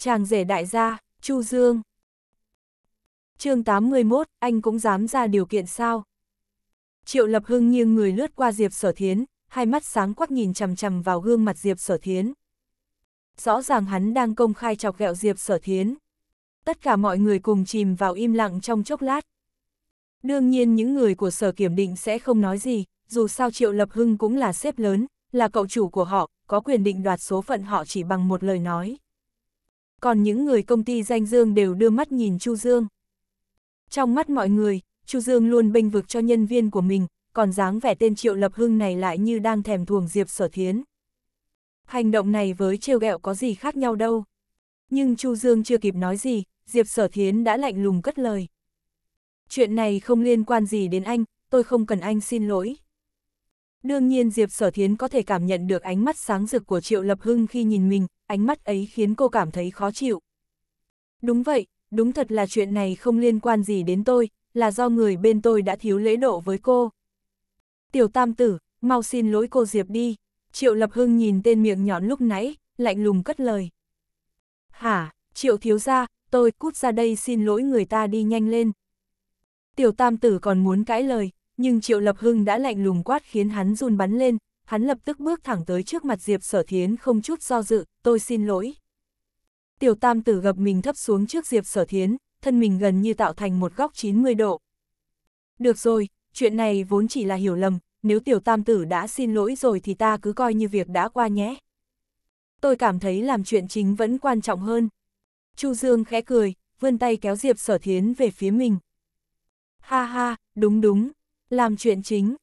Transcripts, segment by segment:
chàng rể đại gia, Chu Dương. chương 81, anh cũng dám ra điều kiện sao? Triệu Lập Hưng nghiêng người lướt qua Diệp Sở Thiến, hai mắt sáng quắc nhìn chằm chằm vào gương mặt Diệp Sở Thiến. Rõ ràng hắn đang công khai chọc ghẹo Diệp Sở Thiến. Tất cả mọi người cùng chìm vào im lặng trong chốc lát. Đương nhiên những người của Sở Kiểm định sẽ không nói gì, dù sao Triệu Lập Hưng cũng là xếp lớn, là cậu chủ của họ, có quyền định đoạt số phận họ chỉ bằng một lời nói còn những người công ty danh Dương đều đưa mắt nhìn Chu Dương. Trong mắt mọi người, Chu Dương luôn bênh vực cho nhân viên của mình, còn dáng vẻ tên Triệu Lập Hưng này lại như đang thèm thuồng Diệp Sở Thiến. Hành động này với trêu ghẹo có gì khác nhau đâu. Nhưng Chu Dương chưa kịp nói gì, Diệp Sở Thiến đã lạnh lùng cất lời. Chuyện này không liên quan gì đến anh, tôi không cần anh xin lỗi. Đương nhiên Diệp Sở Thiến có thể cảm nhận được ánh mắt sáng rực của Triệu Lập Hưng khi nhìn mình, ánh mắt ấy khiến cô cảm thấy khó chịu. Đúng vậy, đúng thật là chuyện này không liên quan gì đến tôi, là do người bên tôi đã thiếu lễ độ với cô. Tiểu Tam Tử, mau xin lỗi cô Diệp đi. Triệu Lập Hưng nhìn tên miệng nhọn lúc nãy, lạnh lùng cất lời. Hả, Triệu Thiếu Gia, tôi cút ra đây xin lỗi người ta đi nhanh lên. Tiểu Tam Tử còn muốn cãi lời, nhưng Triệu Lập Hưng đã lạnh lùng quát khiến hắn run bắn lên, hắn lập tức bước thẳng tới trước mặt Diệp Sở Thiến không chút do dự, tôi xin lỗi. Tiểu Tam Tử gập mình thấp xuống trước Diệp Sở Thiến, thân mình gần như tạo thành một góc 90 độ. Được rồi, chuyện này vốn chỉ là hiểu lầm, nếu Tiểu Tam Tử đã xin lỗi rồi thì ta cứ coi như việc đã qua nhé. Tôi cảm thấy làm chuyện chính vẫn quan trọng hơn. Chu Dương khẽ cười, vươn tay kéo Diệp Sở Thiến về phía mình. Ha ha, đúng đúng, làm chuyện chính.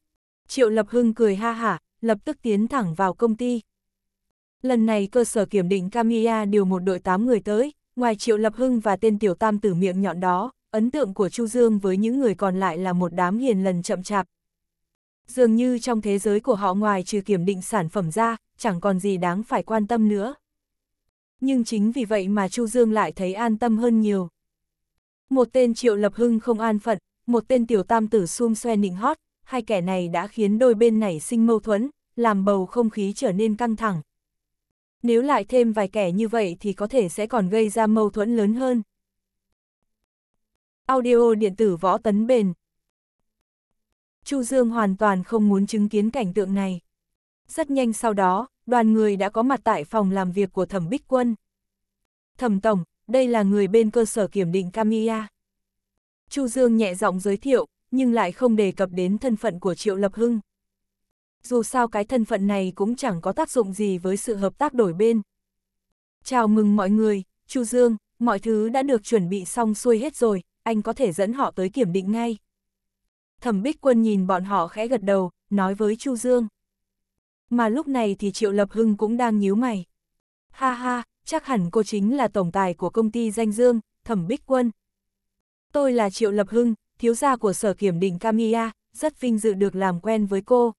Triệu Lập Hưng cười ha hả, lập tức tiến thẳng vào công ty. Lần này cơ sở kiểm định Camilla điều một đội 8 người tới, ngoài Triệu Lập Hưng và tên tiểu tam tử miệng nhọn đó, ấn tượng của Chu Dương với những người còn lại là một đám hiền lần chậm chạp. Dường như trong thế giới của họ ngoài trừ kiểm định sản phẩm ra, chẳng còn gì đáng phải quan tâm nữa. Nhưng chính vì vậy mà Chu Dương lại thấy an tâm hơn nhiều. Một tên Triệu Lập Hưng không an phận, một tên tiểu tam tử xung xoe nịnh hót, hai kẻ này đã khiến đôi bên nảy sinh mâu thuẫn, làm bầu không khí trở nên căng thẳng. Nếu lại thêm vài kẻ như vậy thì có thể sẽ còn gây ra mâu thuẫn lớn hơn. Audio điện tử võ tấn bền Chu Dương hoàn toàn không muốn chứng kiến cảnh tượng này. Rất nhanh sau đó, đoàn người đã có mặt tại phòng làm việc của Thẩm Bích Quân. Thẩm Tổng, đây là người bên cơ sở kiểm định Camilla. Chu Dương nhẹ giọng giới thiệu, nhưng lại không đề cập đến thân phận của Triệu Lập Hưng. Dù sao cái thân phận này cũng chẳng có tác dụng gì với sự hợp tác đổi bên. Chào mừng mọi người, Chu Dương, mọi thứ đã được chuẩn bị xong xuôi hết rồi, anh có thể dẫn họ tới kiểm định ngay. Thẩm Bích Quân nhìn bọn họ khẽ gật đầu, nói với Chu Dương. Mà lúc này thì Triệu Lập Hưng cũng đang nhíu mày. Ha ha, chắc hẳn cô chính là tổng tài của công ty danh Dương, Thẩm Bích Quân, Tôi là Triệu Lập Hưng, thiếu gia của sở kiểm định Kamiya, rất vinh dự được làm quen với cô.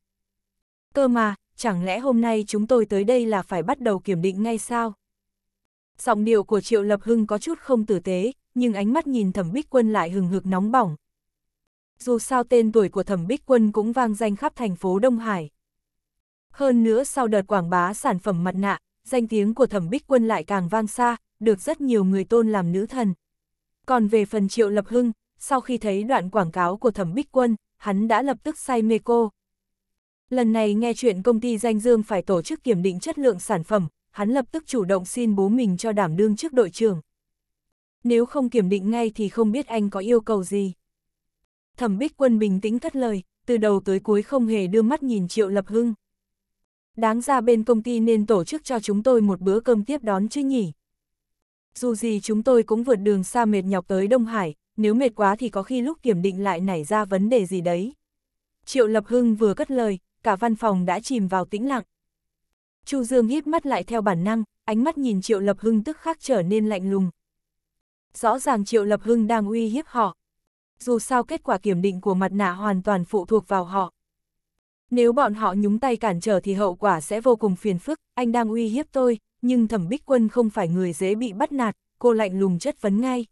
Cơ mà, chẳng lẽ hôm nay chúng tôi tới đây là phải bắt đầu kiểm định ngay sao? Giọng điệu của Triệu Lập Hưng có chút không tử tế, nhưng ánh mắt nhìn thẩm bích quân lại hừng hực nóng bỏng. Dù sao tên tuổi của thẩm bích quân cũng vang danh khắp thành phố Đông Hải. Hơn nữa sau đợt quảng bá sản phẩm mặt nạ, danh tiếng của thẩm bích quân lại càng vang xa, được rất nhiều người tôn làm nữ thần. Còn về phần Triệu Lập Hưng, sau khi thấy đoạn quảng cáo của Thẩm Bích Quân, hắn đã lập tức say mê cô. Lần này nghe chuyện công ty danh dương phải tổ chức kiểm định chất lượng sản phẩm, hắn lập tức chủ động xin bố mình cho đảm đương trước đội trưởng. Nếu không kiểm định ngay thì không biết anh có yêu cầu gì. Thẩm Bích Quân bình tĩnh cất lời, từ đầu tới cuối không hề đưa mắt nhìn Triệu Lập Hưng. Đáng ra bên công ty nên tổ chức cho chúng tôi một bữa cơm tiếp đón chứ nhỉ? Dù gì chúng tôi cũng vượt đường xa mệt nhọc tới Đông Hải, nếu mệt quá thì có khi lúc kiểm định lại nảy ra vấn đề gì đấy. Triệu Lập Hưng vừa cất lời, cả văn phòng đã chìm vào tĩnh lặng. Chu Dương híp mắt lại theo bản năng, ánh mắt nhìn Triệu Lập Hưng tức khắc trở nên lạnh lùng. Rõ ràng Triệu Lập Hưng đang uy hiếp họ. Dù sao kết quả kiểm định của mặt nạ hoàn toàn phụ thuộc vào họ. Nếu bọn họ nhúng tay cản trở thì hậu quả sẽ vô cùng phiền phức, anh đang uy hiếp tôi, nhưng thẩm bích quân không phải người dễ bị bắt nạt, cô lạnh lùng chất vấn ngay.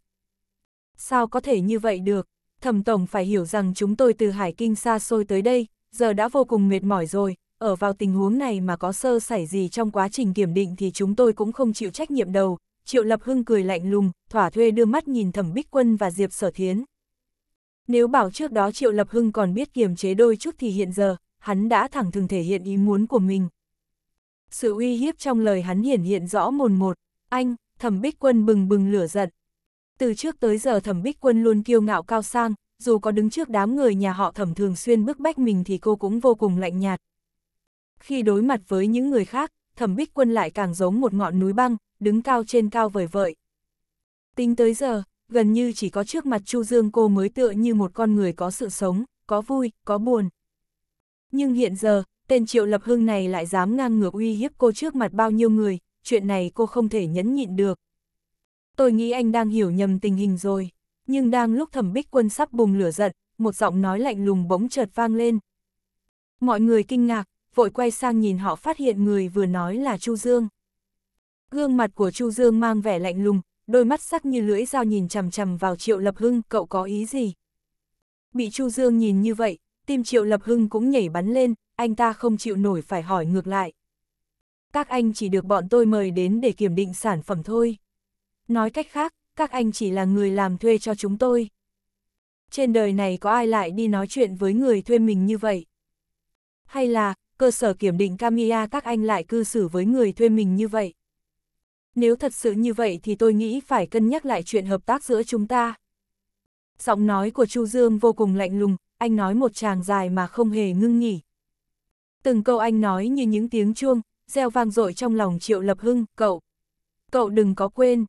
Sao có thể như vậy được? Thẩm Tổng phải hiểu rằng chúng tôi từ Hải Kinh xa xôi tới đây, giờ đã vô cùng mệt mỏi rồi, ở vào tình huống này mà có sơ xảy gì trong quá trình kiểm định thì chúng tôi cũng không chịu trách nhiệm đâu Triệu Lập Hưng cười lạnh lùng, thỏa thuê đưa mắt nhìn Thẩm Bích Quân và Diệp Sở Thiến. Nếu bảo trước đó Triệu Lập Hưng còn biết kiềm chế đôi chút thì hiện giờ, hắn đã thẳng thừng thể hiện ý muốn của mình. Sự uy hiếp trong lời hắn hiển hiện rõ mồn một, anh, thẩm bích quân bừng bừng lửa giận. Từ trước tới giờ thẩm bích quân luôn kiêu ngạo cao sang, dù có đứng trước đám người nhà họ thẩm thường xuyên bức bách mình thì cô cũng vô cùng lạnh nhạt. Khi đối mặt với những người khác, thẩm bích quân lại càng giống một ngọn núi băng, đứng cao trên cao vời vợi. Tính tới giờ, gần như chỉ có trước mặt Chu Dương cô mới tựa như một con người có sự sống, có vui, có buồn. Nhưng hiện giờ, tên triệu lập hưng này lại dám ngang ngược uy hiếp cô trước mặt bao nhiêu người, chuyện này cô không thể nhẫn nhịn được. Tôi nghĩ anh đang hiểu nhầm tình hình rồi, nhưng đang lúc thẩm bích quân sắp bùng lửa giận, một giọng nói lạnh lùng bỗng chợt vang lên. Mọi người kinh ngạc, vội quay sang nhìn họ phát hiện người vừa nói là Chu Dương. Gương mặt của Chu Dương mang vẻ lạnh lùng, đôi mắt sắc như lưỡi dao nhìn chằm chằm vào Triệu Lập Hưng, cậu có ý gì? Bị Chu Dương nhìn như vậy, tim Triệu Lập Hưng cũng nhảy bắn lên, anh ta không chịu nổi phải hỏi ngược lại. Các anh chỉ được bọn tôi mời đến để kiểm định sản phẩm thôi. Nói cách khác, các anh chỉ là người làm thuê cho chúng tôi. Trên đời này có ai lại đi nói chuyện với người thuê mình như vậy? Hay là, cơ sở kiểm định Camilla các anh lại cư xử với người thuê mình như vậy? Nếu thật sự như vậy thì tôi nghĩ phải cân nhắc lại chuyện hợp tác giữa chúng ta. Giọng nói của Chu Dương vô cùng lạnh lùng, anh nói một tràng dài mà không hề ngưng nghỉ. Từng câu anh nói như những tiếng chuông, gieo vang dội trong lòng Triệu Lập Hưng, cậu. Cậu đừng có quên,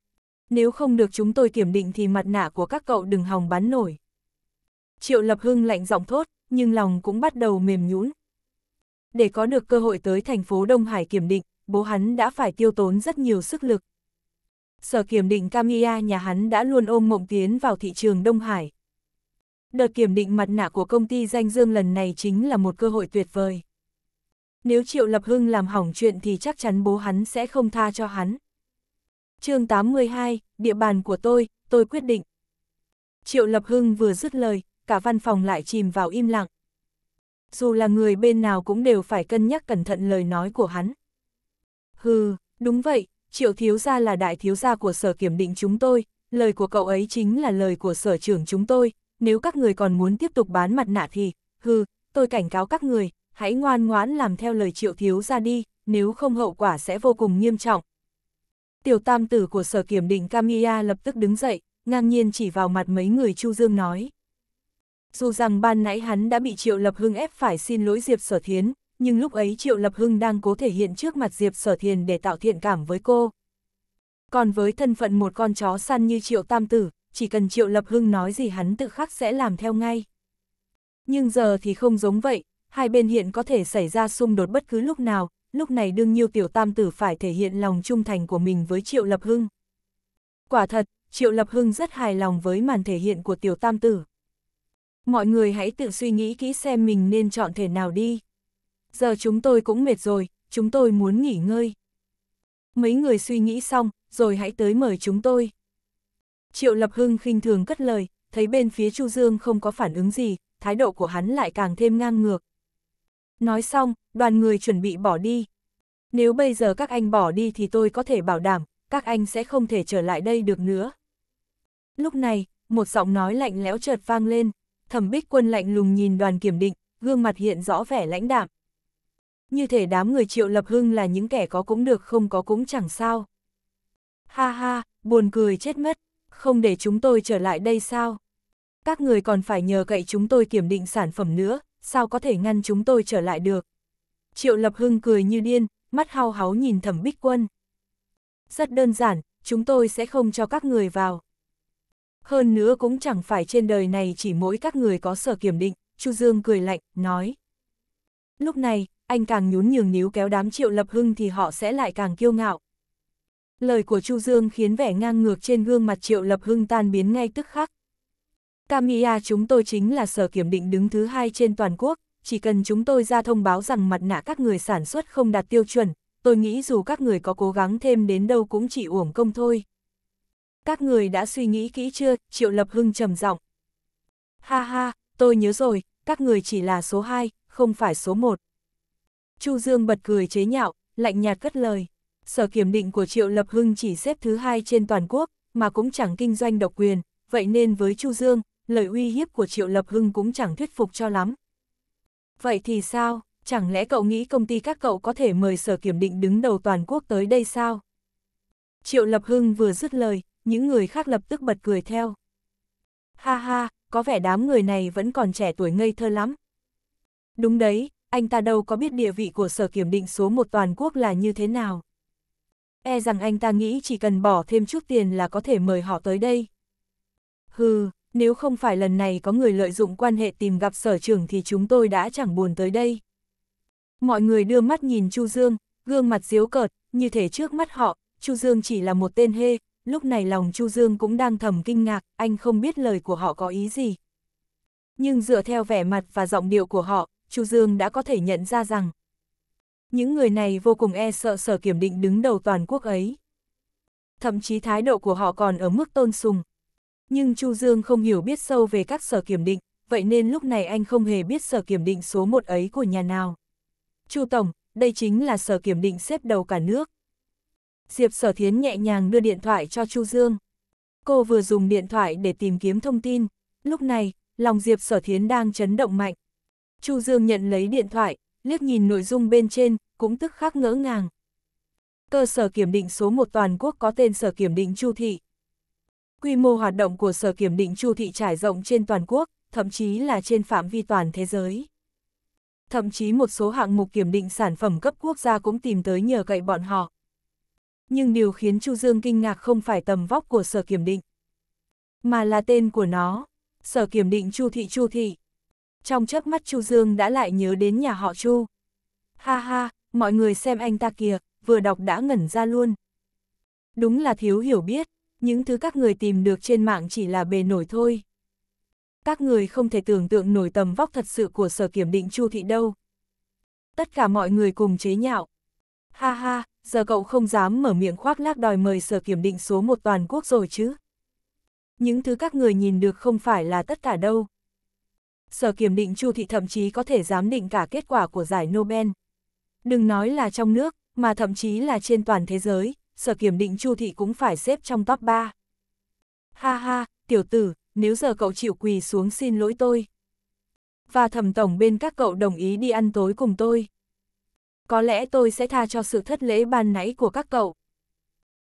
nếu không được chúng tôi kiểm định thì mặt nạ của các cậu đừng hòng bắn nổi. Triệu Lập Hưng lạnh giọng thốt, nhưng lòng cũng bắt đầu mềm nhũn. Để có được cơ hội tới thành phố Đông Hải kiểm định, bố hắn đã phải tiêu tốn rất nhiều sức lực. Sở kiểm định Kamiya nhà hắn đã luôn ôm mộng tiến vào thị trường Đông Hải. Đợt kiểm định mặt nạ của công ty danh dương lần này chính là một cơ hội tuyệt vời. Nếu Triệu Lập Hưng làm hỏng chuyện thì chắc chắn bố hắn sẽ không tha cho hắn. chương 82, địa bàn của tôi, tôi quyết định. Triệu Lập Hưng vừa dứt lời, cả văn phòng lại chìm vào im lặng. Dù là người bên nào cũng đều phải cân nhắc cẩn thận lời nói của hắn. Hừ, đúng vậy, Triệu Thiếu Gia là đại thiếu gia của sở kiểm định chúng tôi, lời của cậu ấy chính là lời của sở trưởng chúng tôi, nếu các người còn muốn tiếp tục bán mặt nạ thì, hừ, tôi cảnh cáo các người, hãy ngoan ngoãn làm theo lời triệu thiếu ra đi, nếu không hậu quả sẽ vô cùng nghiêm trọng. Tiểu tam tử của sở kiểm định Kamiya lập tức đứng dậy, ngang nhiên chỉ vào mặt mấy người Chu Dương nói. Dù rằng ban nãy hắn đã bị Triệu Lập Hưng ép phải xin lỗi Diệp Sở Thiến, nhưng lúc ấy Triệu Lập Hưng đang cố thể hiện trước mặt Diệp Sở Thiền để tạo thiện cảm với cô. Còn với thân phận một con chó săn như Triệu Tam Tử, chỉ cần Triệu Lập Hưng nói gì hắn tự khắc sẽ làm theo ngay. Nhưng giờ thì không giống vậy, hai bên hiện có thể xảy ra xung đột bất cứ lúc nào, lúc này đương nhiêu tiểu tam tử phải thể hiện lòng trung thành của mình với Triệu Lập Hưng. Quả thật, Triệu Lập Hưng rất hài lòng với màn thể hiện của tiểu tam tử. Mọi người hãy tự suy nghĩ kỹ xem mình nên chọn thể nào đi. Giờ chúng tôi cũng mệt rồi, chúng tôi muốn nghỉ ngơi. Mấy người suy nghĩ xong, rồi hãy tới mời chúng tôi. Triệu Lập Hưng khinh thường cất lời, thấy bên phía Chu Dương không có phản ứng gì, thái độ của hắn lại càng thêm ngang ngược, Nói xong, đoàn người chuẩn bị bỏ đi. Nếu bây giờ các anh bỏ đi thì tôi có thể bảo đảm, các anh sẽ không thể trở lại đây được nữa. Lúc này, một giọng nói lạnh lẽo chợt vang lên, thẩm bích quân lạnh lùng nhìn đoàn kiểm định, gương mặt hiện rõ vẻ lãnh đạm. Như thể đám người triệu lập hưng là những kẻ có cũng được không có cũng chẳng sao. Ha ha, buồn cười chết mất, không để chúng tôi trở lại đây sao? Các người còn phải nhờ cậy chúng tôi kiểm định sản phẩm nữa, sao có thể ngăn chúng tôi trở lại được. Triệu Lập Hưng cười như điên, mắt hao háo nhìn thẩm bích quân. Rất đơn giản, chúng tôi sẽ không cho các người vào. Hơn nữa cũng chẳng phải trên đời này chỉ mỗi các người có sở kiểm định, Chu Dương cười lạnh, nói. Lúc này, anh càng nhún nhường níu kéo đám triệu lập hưng thì họ sẽ lại càng kiêu ngạo. Lời của Chu Dương khiến vẻ ngang ngược trên gương mặt triệu lập hưng tan biến ngay tức khắc. Kamiya chúng tôi chính là sở kiểm định đứng thứ hai trên toàn quốc, chỉ cần chúng tôi ra thông báo rằng mặt nạ các người sản xuất không đạt tiêu chuẩn, tôi nghĩ dù các người có cố gắng thêm đến đâu cũng chỉ uổng công thôi. Các người đã suy nghĩ kỹ chưa, Triệu Lập Hưng trầm giọng. Ha ha, tôi nhớ rồi, các người chỉ là số 2, không phải số 1. Chu Dương bật cười chế nhạo, lạnh nhạt cất lời. Sở kiểm định của Triệu Lập Hưng chỉ xếp thứ hai trên toàn quốc, mà cũng chẳng kinh doanh độc quyền, vậy nên với Chu Dương, lời uy hiếp của Triệu Lập Hưng cũng chẳng thuyết phục cho lắm. Vậy thì sao, chẳng lẽ cậu nghĩ công ty các cậu có thể mời sở kiểm định đứng đầu toàn quốc tới đây sao? Triệu Lập Hưng vừa dứt lời, những người khác lập tức bật cười theo. Ha ha, có vẻ đám người này vẫn còn trẻ tuổi ngây thơ lắm. Đúng đấy, anh ta đâu có biết địa vị của sở kiểm định số một toàn quốc là như thế nào. E rằng anh ta nghĩ chỉ cần bỏ thêm chút tiền là có thể mời họ tới đây. Hừ, nếu không phải lần này có người lợi dụng quan hệ tìm gặp sở trưởng thì chúng tôi đã chẳng buồn tới đây. Mọi người đưa mắt nhìn Chu Dương, gương mặt diếu cợt, như thể trước mắt họ, Chu Dương chỉ là một tên hê, lúc này lòng Chu Dương cũng đang thầm kinh ngạc, anh không biết lời của họ có ý gì. Nhưng dựa theo vẻ mặt và giọng điệu của họ, Chu Dương đã có thể nhận ra rằng những người này vô cùng e sợ sở kiểm định đứng đầu toàn quốc ấy. Thậm chí thái độ của họ còn ở mức tôn sùng, nhưng Chu Dương không hiểu biết sâu về các sở kiểm định, vậy nên lúc này anh không hề biết sở kiểm định số 1 ấy của nhà nào. Chu Tổng, đây chính là sở kiểm định xếp đầu cả nước. Diệp Sở Thiến nhẹ nhàng đưa điện thoại cho Chu Dương. Cô vừa dùng điện thoại để tìm kiếm thông tin, lúc này, lòng Diệp Sở Thiến đang chấn động mạnh. Chu Dương nhận lấy điện thoại, liếc nhìn nội dung bên trên, cũng tức khắc ngỡ ngàng. Cơ sở kiểm định số 1 toàn quốc có tên sở kiểm định Chu Thị, Quy mô hoạt động của Sở Kiểm định Chu Thị trải rộng trên toàn quốc, thậm chí là trên phạm vi toàn thế giới. Thậm chí một số hạng mục kiểm định sản phẩm cấp quốc gia cũng tìm tới nhờ cậy bọn họ. Nhưng điều khiến Chu Dương kinh ngạc không phải tầm vóc của Sở Kiểm định, mà là tên của nó, Sở Kiểm định Chu Thị Chu Thị. Trong chớp mắt Chu Dương đã lại nhớ đến nhà họ Chu. Ha ha, mọi người xem anh ta kìa, vừa đọc đã ngẩn ra luôn. Đúng là thiếu hiểu biết, những thứ các người tìm được trên mạng chỉ là bề nổi thôi. Các người không thể tưởng tượng nổi tầm vóc thật sự của sở kiểm định Chu Thị đâu. Tất cả mọi người cùng chế nhạo. Ha ha, giờ cậu không dám mở miệng khoác lác đòi mời sở kiểm định số một toàn quốc rồi chứ. Những thứ các người nhìn được không phải là tất cả đâu. Sở kiểm định Chu Thị thậm chí có thể giám định cả kết quả của giải Nobel. Đừng nói là trong nước, mà thậm chí là trên toàn thế giới, sở kiểm định chu thị cũng phải xếp trong top 3. Ha ha, tiểu tử, nếu giờ cậu chịu quỳ xuống xin lỗi tôi. Và thẩm tổng bên các cậu đồng ý đi ăn tối cùng tôi. Có lẽ tôi sẽ tha cho sự thất lễ ban nãy của các cậu.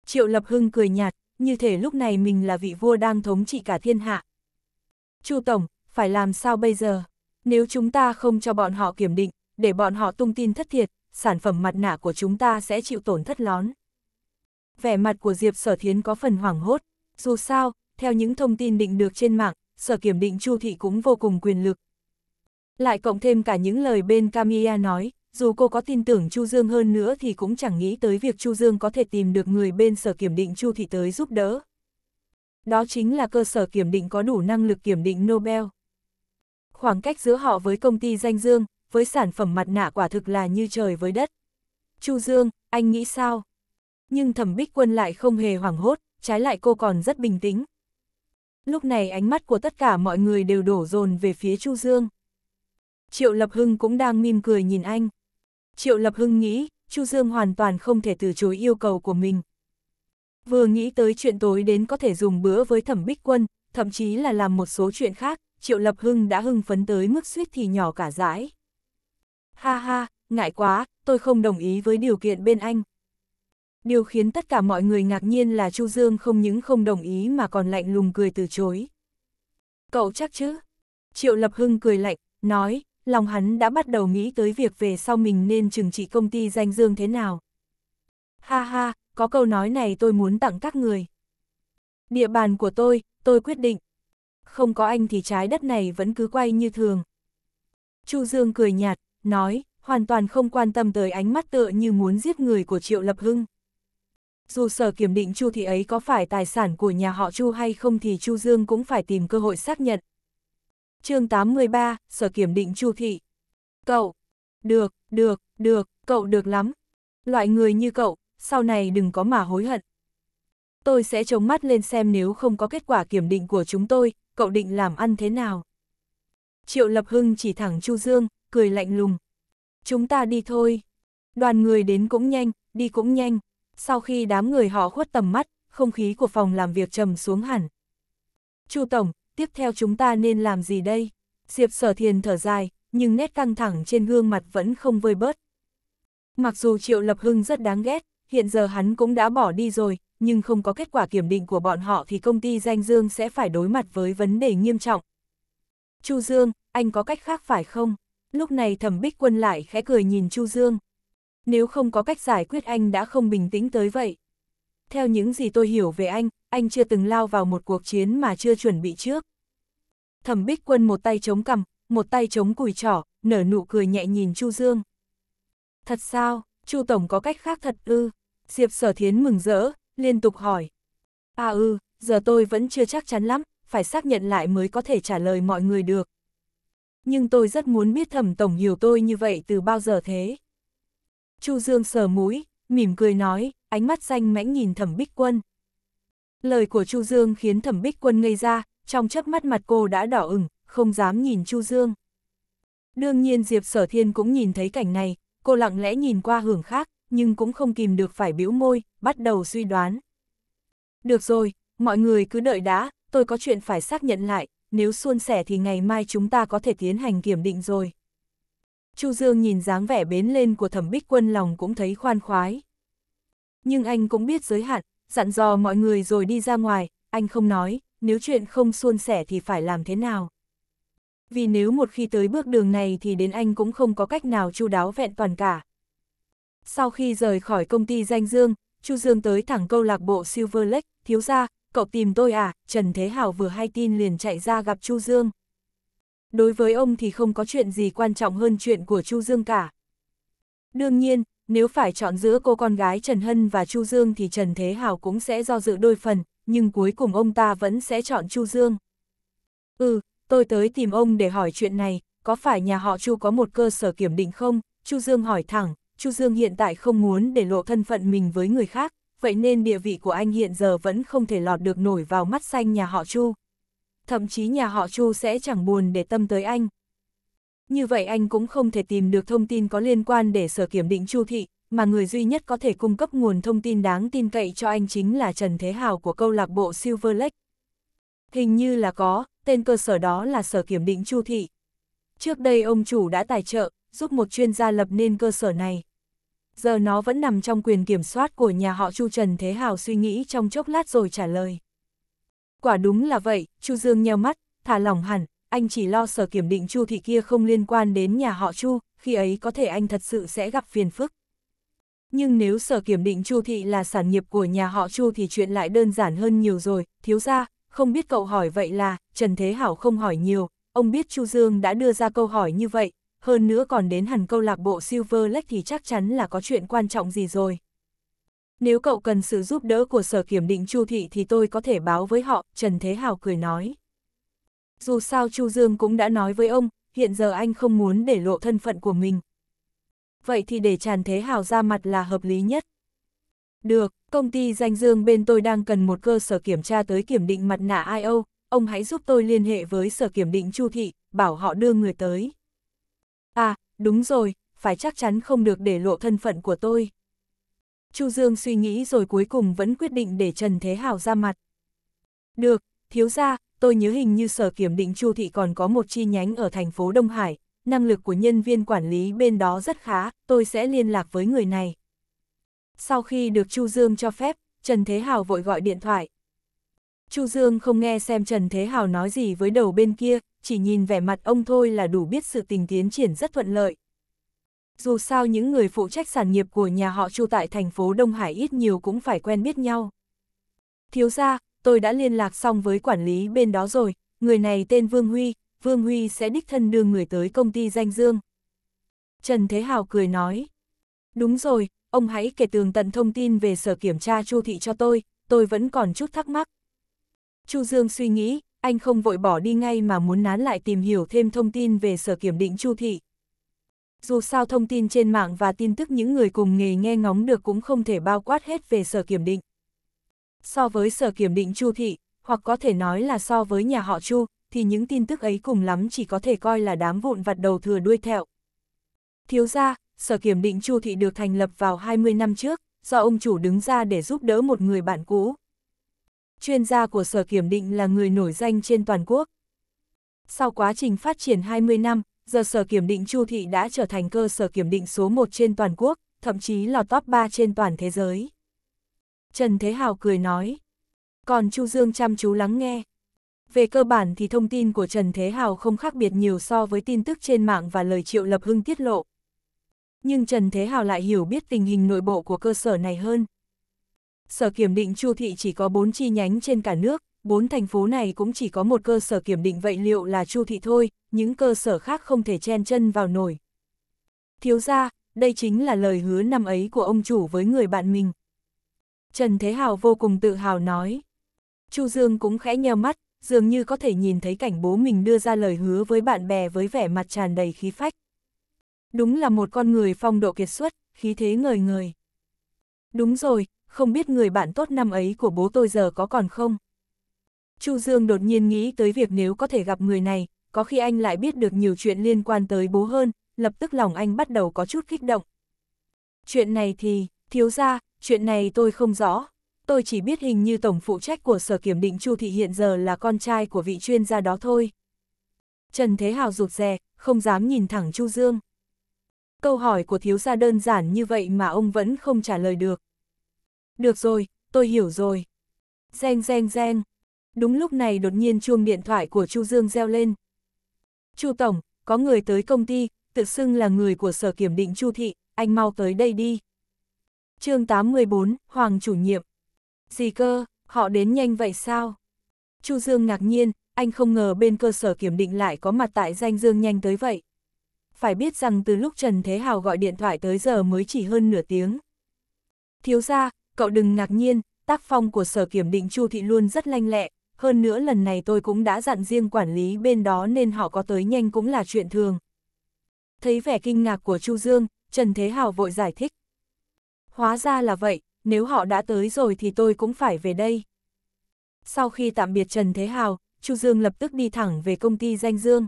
Triệu Lập Hưng cười nhạt, như thể lúc này mình là vị vua đang thống trị cả thiên hạ. Chu Tổng, phải làm sao bây giờ? Nếu chúng ta không cho bọn họ kiểm định, để bọn họ tung tin thất thiệt, sản phẩm mặt nạ của chúng ta sẽ chịu tổn thất lón vẻ mặt của Diệp Sở Thiến có phần hoảng hốt. Dù sao, theo những thông tin định được trên mạng, Sở Kiểm định Chu Thị cũng vô cùng quyền lực. Lại cộng thêm cả những lời bên Camilla nói, dù cô có tin tưởng Chu Dương hơn nữa thì cũng chẳng nghĩ tới việc Chu Dương có thể tìm được người bên Sở Kiểm định Chu Thị tới giúp đỡ. Đó chính là cơ sở kiểm định có đủ năng lực kiểm định Nobel. Khoảng cách giữa họ với công ty danh Dương, với sản phẩm mặt nạ quả thực là như trời với đất. Chu Dương, anh nghĩ sao? nhưng thẩm bích quân lại không hề hoảng hốt, trái lại cô còn rất bình tĩnh. Lúc này ánh mắt của tất cả mọi người đều đổ dồn về phía Chu Dương. Triệu Lập Hưng cũng đang mỉm cười nhìn anh. Triệu Lập Hưng nghĩ, Chu Dương hoàn toàn không thể từ chối yêu cầu của mình. Vừa nghĩ tới chuyện tối đến có thể dùng bữa với thẩm bích quân, thậm chí là làm một số chuyện khác, Triệu Lập Hưng đã hưng phấn tới mức suýt thì nhỏ cả dãi. Ha ha, ngại quá, tôi không đồng ý với điều kiện bên anh. Điều khiến tất cả mọi người ngạc nhiên là Chu Dương không những không đồng ý mà còn lạnh lùng cười từ chối. Cậu chắc chứ? Triệu Lập Hưng cười lạnh, nói, lòng hắn đã bắt đầu nghĩ tới việc về sau mình nên trừng trị công ty danh dương thế nào. Ha ha, có câu nói này tôi muốn tặng các người. Địa bàn của tôi, tôi quyết định. Không có anh thì trái đất này vẫn cứ quay như thường. Chu Dương cười nhạt, nói, hoàn toàn không quan tâm tới ánh mắt tựa như muốn giết người của Triệu Lập Hưng dù sở kiểm định Chu thị ấy có phải tài sản của nhà họ Chu hay không thì Chu Dương cũng phải tìm cơ hội xác nhận. chương 83, sở kiểm định Chu thị. Cậu, được, được, được, cậu được lắm. Loại người như cậu, sau này đừng có mà hối hận. Tôi sẽ chống mắt lên xem nếu không có kết quả kiểm định của chúng tôi, cậu định làm ăn thế nào. Triệu Lập Hưng chỉ thẳng Chu Dương, cười lạnh lùng. Chúng ta đi thôi. Đoàn người đến cũng nhanh, đi cũng nhanh sau khi đám người họ khuất tầm mắt, không khí của phòng làm việc trầm xuống hẳn. Chu Tổng, tiếp theo chúng ta nên làm gì đây? Diệp Sở Thiền thở dài, nhưng nét căng thẳng trên gương mặt vẫn không vơi bớt. Mặc dù Triệu Lập Hưng rất đáng ghét, hiện giờ hắn cũng đã bỏ đi rồi, nhưng không có kết quả kiểm định của bọn họ thì công ty danh Dương sẽ phải đối mặt với vấn đề nghiêm trọng. Chu Dương, anh có cách khác phải không? Lúc này thẩm bích quân lại khẽ cười nhìn Chu Dương nếu không có cách giải quyết anh đã không bình tĩnh tới vậy. Theo những gì tôi hiểu về anh, anh chưa từng lao vào một cuộc chiến mà chưa chuẩn bị trước. Thẩm Bích Quân một tay chống cằm, một tay chống cùi trỏ, nở nụ cười nhẹ nhìn Chu Dương. Thật sao, Chu Tổng có cách khác thật ư? Diệp Sở Thiến mừng rỡ, liên tục hỏi. À ư, ừ, giờ tôi vẫn chưa chắc chắn lắm, phải xác nhận lại mới có thể trả lời mọi người được. Nhưng tôi rất muốn biết thẩm tổng hiểu tôi như vậy từ bao giờ thế. Chu Dương sờ mũi, mỉm cười nói, ánh mắt xanh mãnh nhìn thẩm bích quân. Lời của Chu Dương khiến thẩm bích quân ngây ra, trong chớp mắt mặt cô đã đỏ ửng, không dám nhìn Chu Dương. Đương nhiên Diệp Sở Thiên cũng nhìn thấy cảnh này, cô lặng lẽ nhìn qua hưởng khác, nhưng cũng không kìm được phải bĩu môi, bắt đầu suy đoán. Được rồi, mọi người cứ đợi đã, tôi có chuyện phải xác nhận lại, nếu suôn sẻ thì ngày mai chúng ta có thể tiến hành kiểm định rồi. Chu Dương nhìn dáng vẻ bến lên của thẩm bích quân lòng cũng thấy khoan khoái. Nhưng anh cũng biết giới hạn, dặn dò mọi người rồi đi ra ngoài, anh không nói, nếu chuyện không suôn sẻ thì phải làm thế nào. Vì nếu một khi tới bước đường này thì đến anh cũng không có cách nào chu đáo vẹn toàn cả. Sau khi rời khỏi công ty danh Dương, Chu Dương tới thẳng câu lạc bộ Silver Lake, thiếu ra, cậu tìm tôi à, Trần Thế Hảo vừa hay tin liền chạy ra gặp Chu Dương đối với ông thì không có chuyện gì quan trọng hơn chuyện của Chu Dương cả. Đương nhiên, nếu phải chọn giữa cô con gái Trần Hân và Chu Dương thì Trần Thế Hào cũng sẽ do dự đôi phần, nhưng cuối cùng ông ta vẫn sẽ chọn Chu Dương. Ừ, tôi tới tìm ông để hỏi chuyện này, có phải nhà họ Chu có một cơ sở kiểm định không? Chu Dương hỏi thẳng, Chu Dương hiện tại không muốn để lộ thân phận mình với người khác, vậy nên địa vị của anh hiện giờ vẫn không thể lọt được nổi vào mắt xanh nhà họ Chu, thậm chí nhà họ Chu sẽ chẳng buồn để tâm tới anh. Như vậy anh cũng không thể tìm được thông tin có liên quan để sở kiểm định Chu Thị, mà người duy nhất có thể cung cấp nguồn thông tin đáng tin cậy cho anh chính là Trần Thế Hào của câu lạc bộ Silver Lake. Hình như là có, tên cơ sở đó là Sở Kiểm định Chu Thị. Trước đây ông chủ đã tài trợ, giúp một chuyên gia lập nên cơ sở này. Giờ nó vẫn nằm trong quyền kiểm soát của nhà họ Chu Trần Thế Hào suy nghĩ trong chốc lát rồi trả lời. Quả đúng là vậy, Chu Dương nheo mắt, thả lỏng hẳn, anh chỉ lo sở kiểm định Chu thị kia không liên quan đến nhà họ Chu, khi ấy có thể anh thật sự sẽ gặp phiền phức. Nhưng nếu sở kiểm định Chu thị là sản nghiệp của nhà họ Chu thì chuyện lại đơn giản hơn nhiều rồi, thiếu ra, không biết cậu hỏi vậy là, Trần Thế Hảo không hỏi nhiều, ông biết Chu Dương đã đưa ra câu hỏi như vậy, hơn nữa còn đến hẳn câu lạc bộ Silver Lake thì chắc chắn là có chuyện quan trọng gì rồi nếu cậu cần sự giúp đỡ của sở kiểm định Chu Thị thì tôi có thể báo với họ, Trần Thế Hào cười nói. Dù sao Chu Dương cũng đã nói với ông, hiện giờ anh không muốn để lộ thân phận của mình. Vậy thì để Trần Thế Hào ra mặt là hợp lý nhất. Được, công ty danh dương bên tôi đang cần một cơ sở kiểm tra tới kiểm định mặt nạ i o ông hãy giúp tôi liên hệ với sở kiểm định Chu Thị, bảo họ đưa người tới. À, đúng rồi, phải chắc chắn không được để lộ thân phận của tôi. Chu Dương suy nghĩ rồi cuối cùng vẫn quyết định để Trần Thế Hào ra mặt. Được, thiếu ra, tôi nhớ hình như sở kiểm định Chu Thị còn có một chi nhánh ở thành phố Đông Hải, năng lực của nhân viên quản lý bên đó rất khá, tôi sẽ liên lạc với người này. Sau khi được Chu Dương cho phép, Trần Thế Hào vội gọi điện thoại. Chu Dương không nghe xem Trần Thế Hào nói gì với đầu bên kia, chỉ nhìn vẻ mặt ông thôi là đủ biết sự tình tiến triển rất thuận lợi, dù sao những người phụ trách sản nghiệp của nhà họ Chu tại thành phố Đông Hải ít nhiều cũng phải quen biết nhau. Thiếu ra, tôi đã liên lạc xong với quản lý bên đó rồi, người này tên Vương Huy, Vương Huy sẽ đích thân đưa người tới công ty danh dương. Trần Thế Hào cười nói, đúng rồi, ông hãy kể tường tận thông tin về sở kiểm tra Chu Thị cho tôi, tôi vẫn còn chút thắc mắc. Chu Dương suy nghĩ, anh không vội bỏ đi ngay mà muốn nán lại tìm hiểu thêm thông tin về sở kiểm định Chu Thị. Dù sao thông tin trên mạng và tin tức những người cùng nghề nghe ngóng được cũng không thể bao quát hết về sở kiểm định. So với sở kiểm định Chu Thị, hoặc có thể nói là so với nhà họ Chu, thì những tin tức ấy cùng lắm chỉ có thể coi là đám vụn vặt đầu thừa đuôi thẹo. Thiếu ra, sở kiểm định Chu Thị được thành lập vào 20 năm trước, do ông chủ đứng ra để giúp đỡ một người bạn cũ. Chuyên gia của sở kiểm định là người nổi danh trên toàn quốc. Sau quá trình phát triển 20 năm, giờ sở kiểm định Chu Thị đã trở thành cơ sở kiểm định số 1 trên toàn quốc, thậm chí là top 3 trên toàn thế giới. Trần Thế Hào cười nói. Còn Chu Dương chăm chú lắng nghe. Về cơ bản thì thông tin của Trần Thế Hào không khác biệt nhiều so với tin tức trên mạng và lời Triệu Lập Hưng tiết lộ. Nhưng Trần Thế Hào lại hiểu biết tình hình nội bộ của cơ sở này hơn. Sở kiểm định Chu Thị chỉ có 4 chi nhánh trên cả nước, bốn thành phố này cũng chỉ có một cơ sở kiểm định vậy liệu là chu thị thôi, những cơ sở khác không thể chen chân vào nổi. Thiếu ra, đây chính là lời hứa năm ấy của ông chủ với người bạn mình. Trần Thế Hào vô cùng tự hào nói. Chu Dương cũng khẽ nheo mắt, dường như có thể nhìn thấy cảnh bố mình đưa ra lời hứa với bạn bè với vẻ mặt tràn đầy khí phách. Đúng là một con người phong độ kiệt xuất, khí thế ngời ngời. Đúng rồi, không biết người bạn tốt năm ấy của bố tôi giờ có còn không? Chu Dương đột nhiên nghĩ tới việc nếu có thể gặp người này, có khi anh lại biết được nhiều chuyện liên quan tới bố hơn, lập tức lòng anh bắt đầu có chút kích động. Chuyện này thì, thiếu ra, chuyện này tôi không rõ. Tôi chỉ biết hình như tổng phụ trách của Sở Kiểm định Chu Thị hiện giờ là con trai của vị chuyên gia đó thôi. Trần Thế Hào rụt rè, không dám nhìn thẳng Chu Dương. Câu hỏi của thiếu gia đơn giản như vậy mà ông vẫn không trả lời được. Được rồi, tôi hiểu rồi. Reng reng reng, đúng lúc này đột nhiên chuông điện thoại của Chu Dương reo lên. Chu Tổng, có người tới công ty, tự xưng là người của Sở Kiểm định Chu Thị, anh mau tới đây đi. chương 814, Hoàng chủ nhiệm. Gì cơ, họ đến nhanh vậy sao? Chu Dương ngạc nhiên, anh không ngờ bên cơ sở kiểm định lại có mặt tại danh Dương nhanh tới vậy. Phải biết rằng từ lúc Trần Thế Hào gọi điện thoại tới giờ mới chỉ hơn nửa tiếng. Thiếu ra, cậu đừng ngạc nhiên, tác phong của sở kiểm định Chu Thị luôn rất lanh lẹ, hơn nữa lần này tôi cũng đã dặn riêng quản lý bên đó nên họ có tới nhanh cũng là chuyện thường. Thấy vẻ kinh ngạc của Chu Dương, Trần Thế Hào vội giải thích. Hóa ra là vậy, nếu họ đã tới rồi thì tôi cũng phải về đây. Sau khi tạm biệt Trần Thế Hào, Chu Dương lập tức đi thẳng về công ty danh Dương.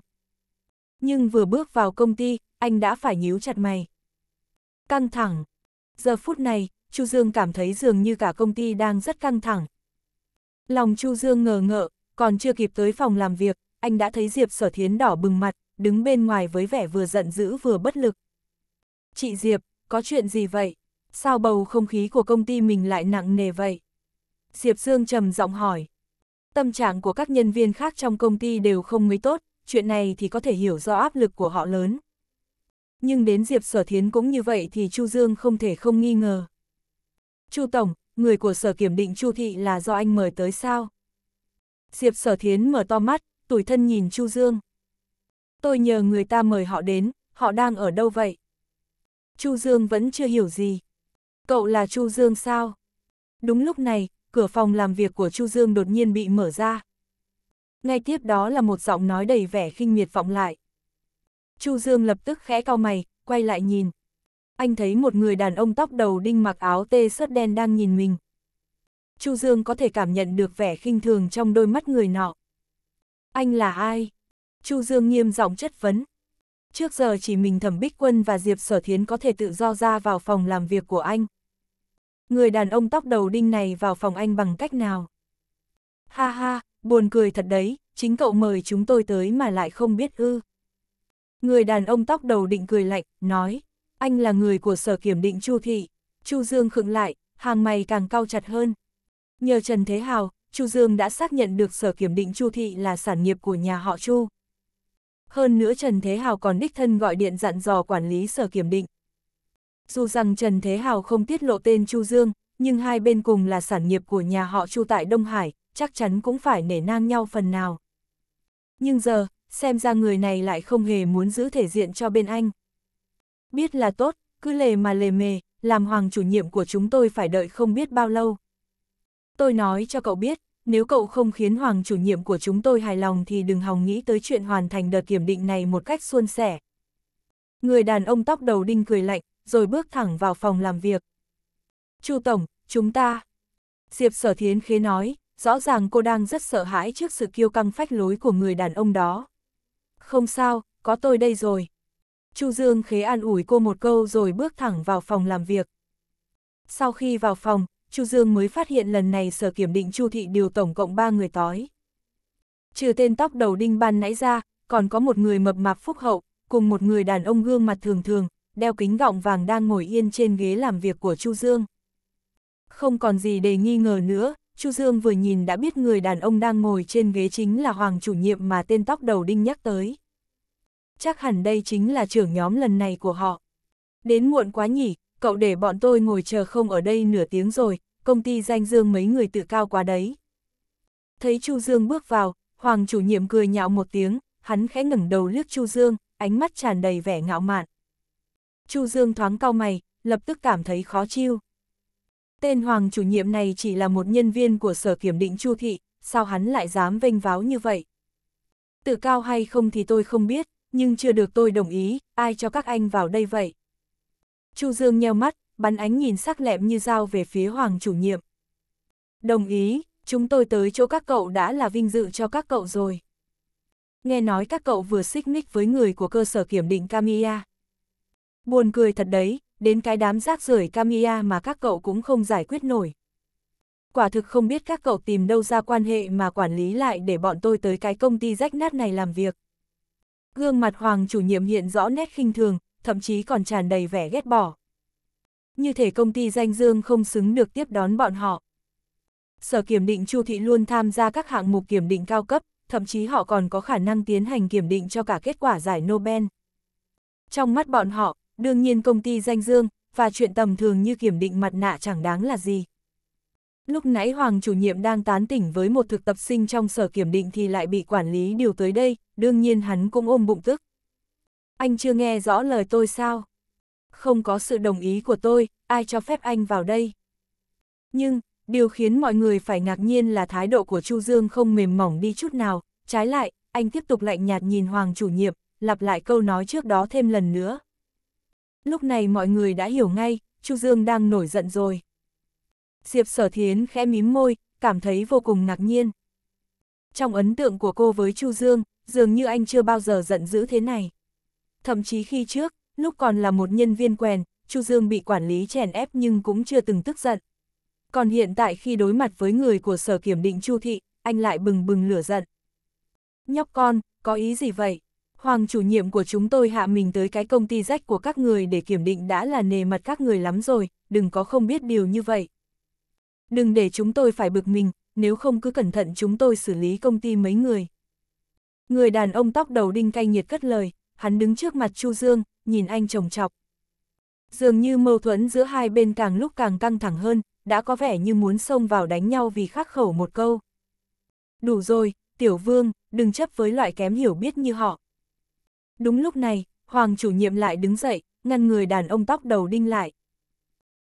Nhưng vừa bước vào công ty, anh đã phải nhíu chặt mày. Căng thẳng. Giờ phút này, Chu Dương cảm thấy dường như cả công ty đang rất căng thẳng, Lòng Chu Dương ngờ ngợ, còn chưa kịp tới phòng làm việc, anh đã thấy Diệp Sở Thiến đỏ bừng mặt, đứng bên ngoài với vẻ vừa giận dữ vừa bất lực. Chị Diệp, có chuyện gì vậy? Sao bầu không khí của công ty mình lại nặng nề vậy? Diệp Dương trầm giọng hỏi. Tâm trạng của các nhân viên khác trong công ty đều không mấy tốt, chuyện này thì có thể hiểu do áp lực của họ lớn. Nhưng đến Diệp Sở Thiến cũng như vậy thì Chu Dương không thể không nghi ngờ. Chu Tổng, người của sở kiểm định Chu Thị là do anh mời tới sao? Diệp sở thiến mở to mắt, tủi thân nhìn Chu Dương. Tôi nhờ người ta mời họ đến, họ đang ở đâu vậy? Chu Dương vẫn chưa hiểu gì. Cậu là Chu Dương sao? Đúng lúc này, cửa phòng làm việc của Chu Dương đột nhiên bị mở ra. Ngay tiếp đó là một giọng nói đầy vẻ khinh miệt vọng lại. Chu Dương lập tức khẽ cau mày, quay lại nhìn anh thấy một người đàn ông tóc đầu đinh mặc áo tê sớt đen đang nhìn mình. Chu Dương có thể cảm nhận được vẻ khinh thường trong đôi mắt người nọ. Anh là ai? Chu Dương nghiêm giọng chất vấn. Trước giờ chỉ mình Thẩm Bích Quân và Diệp Sở Thiến có thể tự do ra vào phòng làm việc của anh. Người đàn ông tóc đầu đinh này vào phòng anh bằng cách nào? Ha ha, buồn cười thật đấy, chính cậu mời chúng tôi tới mà lại không biết ư. Người đàn ông tóc đầu định cười lạnh, nói anh là người của sở kiểm định Chu Thị. Chu Dương khựng lại, hàng mày càng cao chặt hơn. Nhờ Trần Thế Hào, Chu Dương đã xác nhận được sở kiểm định Chu Thị là sản nghiệp của nhà họ Chu. Hơn nữa Trần Thế Hào còn đích thân gọi điện dặn dò quản lý sở kiểm định. Dù rằng Trần Thế Hào không tiết lộ tên Chu Dương, nhưng hai bên cùng là sản nghiệp của nhà họ Chu tại Đông Hải, chắc chắn cũng phải nể nang nhau phần nào. Nhưng giờ, xem ra người này lại không hề muốn giữ thể diện cho bên anh biết là tốt, cứ lề mà lề mề, làm hoàng chủ nhiệm của chúng tôi phải đợi không biết bao lâu. Tôi nói cho cậu biết, nếu cậu không khiến hoàng chủ nhiệm của chúng tôi hài lòng thì đừng hòng nghĩ tới chuyện hoàn thành đợt kiểm định này một cách suôn sẻ. Người đàn ông tóc đầu đinh cười lạnh, rồi bước thẳng vào phòng làm việc. Chu Tổng, chúng ta... Diệp Sở Thiến Khế nói, rõ ràng cô đang rất sợ hãi trước sự kiêu căng phách lối của người đàn ông đó. Không sao, có tôi đây rồi. Chu Dương Khế an ủi cô một câu rồi bước thẳng vào phòng làm việc. Sau khi vào phòng, Chu Dương mới phát hiện lần này sở kiểm định Chu Thị điều tổng cộng 3 người tói. Trừ tên tóc đầu đinh ban nãy ra, còn có một người mập mạp phúc hậu, cùng một người đàn ông gương mặt thường thường, đeo kính gọng vàng đang ngồi yên trên ghế làm việc của Chu Dương. Không còn gì để nghi ngờ nữa, Chu Dương vừa nhìn đã biết người đàn ông đang ngồi trên ghế chính là Hoàng chủ nhiệm mà tên tóc đầu đinh nhắc tới chắc hẳn đây chính là trưởng nhóm lần này của họ. Đến muộn quá nhỉ, cậu để bọn tôi ngồi chờ không ở đây nửa tiếng rồi, công ty danh dương mấy người tự cao quá đấy. Thấy Chu Dương bước vào, Hoàng chủ nhiệm cười nhạo một tiếng, hắn khẽ ngẩng đầu liếc Chu Dương, ánh mắt tràn đầy vẻ ngạo mạn. Chu Dương thoáng cau mày, lập tức cảm thấy khó chịu. Tên Hoàng chủ nhiệm này chỉ là một nhân viên của sở kiểm định Chu Thị, sao hắn lại dám vênh váo như vậy? Tự cao hay không thì tôi không biết, nhưng chưa được tôi đồng ý, ai cho các anh vào đây vậy? Chu Dương nheo mắt, bắn ánh nhìn sắc lẹm như dao về phía Hoàng chủ nhiệm. Đồng ý, chúng tôi tới chỗ các cậu đã là vinh dự cho các cậu rồi. Nghe nói các cậu vừa xích mích với người của cơ sở kiểm định Kamiya. Buồn cười thật đấy, đến cái đám rác rưởi Kamiya mà các cậu cũng không giải quyết nổi. Quả thực không biết các cậu tìm đâu ra quan hệ mà quản lý lại để bọn tôi tới cái công ty rách nát này làm việc. Gương mặt Hoàng chủ nhiệm hiện rõ nét khinh thường, thậm chí còn tràn đầy vẻ ghét bỏ. Như thể công ty danh dương không xứng được tiếp đón bọn họ. Sở kiểm định Chu Thị luôn tham gia các hạng mục kiểm định cao cấp, thậm chí họ còn có khả năng tiến hành kiểm định cho cả kết quả giải Nobel. Trong mắt bọn họ, đương nhiên công ty danh dương, và chuyện tầm thường như kiểm định mặt nạ chẳng đáng là gì lúc nãy Hoàng chủ nhiệm đang tán tỉnh với một thực tập sinh trong sở kiểm định thì lại bị quản lý điều tới đây, đương nhiên hắn cũng ôm bụng tức. Anh chưa nghe rõ lời tôi sao? Không có sự đồng ý của tôi, ai cho phép anh vào đây? Nhưng, điều khiến mọi người phải ngạc nhiên là thái độ của Chu Dương không mềm mỏng đi chút nào, trái lại, anh tiếp tục lạnh nhạt nhìn Hoàng chủ nhiệm, lặp lại câu nói trước đó thêm lần nữa. Lúc này mọi người đã hiểu ngay, Chu Dương đang nổi giận rồi. Diệp Sở Thiến khẽ mím môi, cảm thấy vô cùng ngạc nhiên. Trong ấn tượng của cô với Chu Dương, dường như anh chưa bao giờ giận dữ thế này. Thậm chí khi trước, lúc còn là một nhân viên quèn, Chu Dương bị quản lý chèn ép nhưng cũng chưa từng tức giận. Còn hiện tại khi đối mặt với người của sở kiểm định Chu Thị, anh lại bừng bừng lửa giận. Nhóc con, có ý gì vậy? Hoàng chủ nhiệm của chúng tôi hạ mình tới cái công ty rách của các người để kiểm định đã là nề mặt các người lắm rồi, đừng có không biết điều như vậy đừng để chúng tôi phải bực mình, nếu không cứ cẩn thận chúng tôi xử lý công ty mấy người. Người đàn ông tóc đầu đinh cay nhiệt cất lời, hắn đứng trước mặt Chu Dương, nhìn anh chồng chọc. Dường như mâu thuẫn giữa hai bên càng lúc càng căng thẳng hơn, đã có vẻ như muốn xông vào đánh nhau vì khắc khẩu một câu. Đủ rồi, tiểu vương, đừng chấp với loại kém hiểu biết như họ. Đúng lúc này, Hoàng chủ nhiệm lại đứng dậy, ngăn người đàn ông tóc đầu đinh lại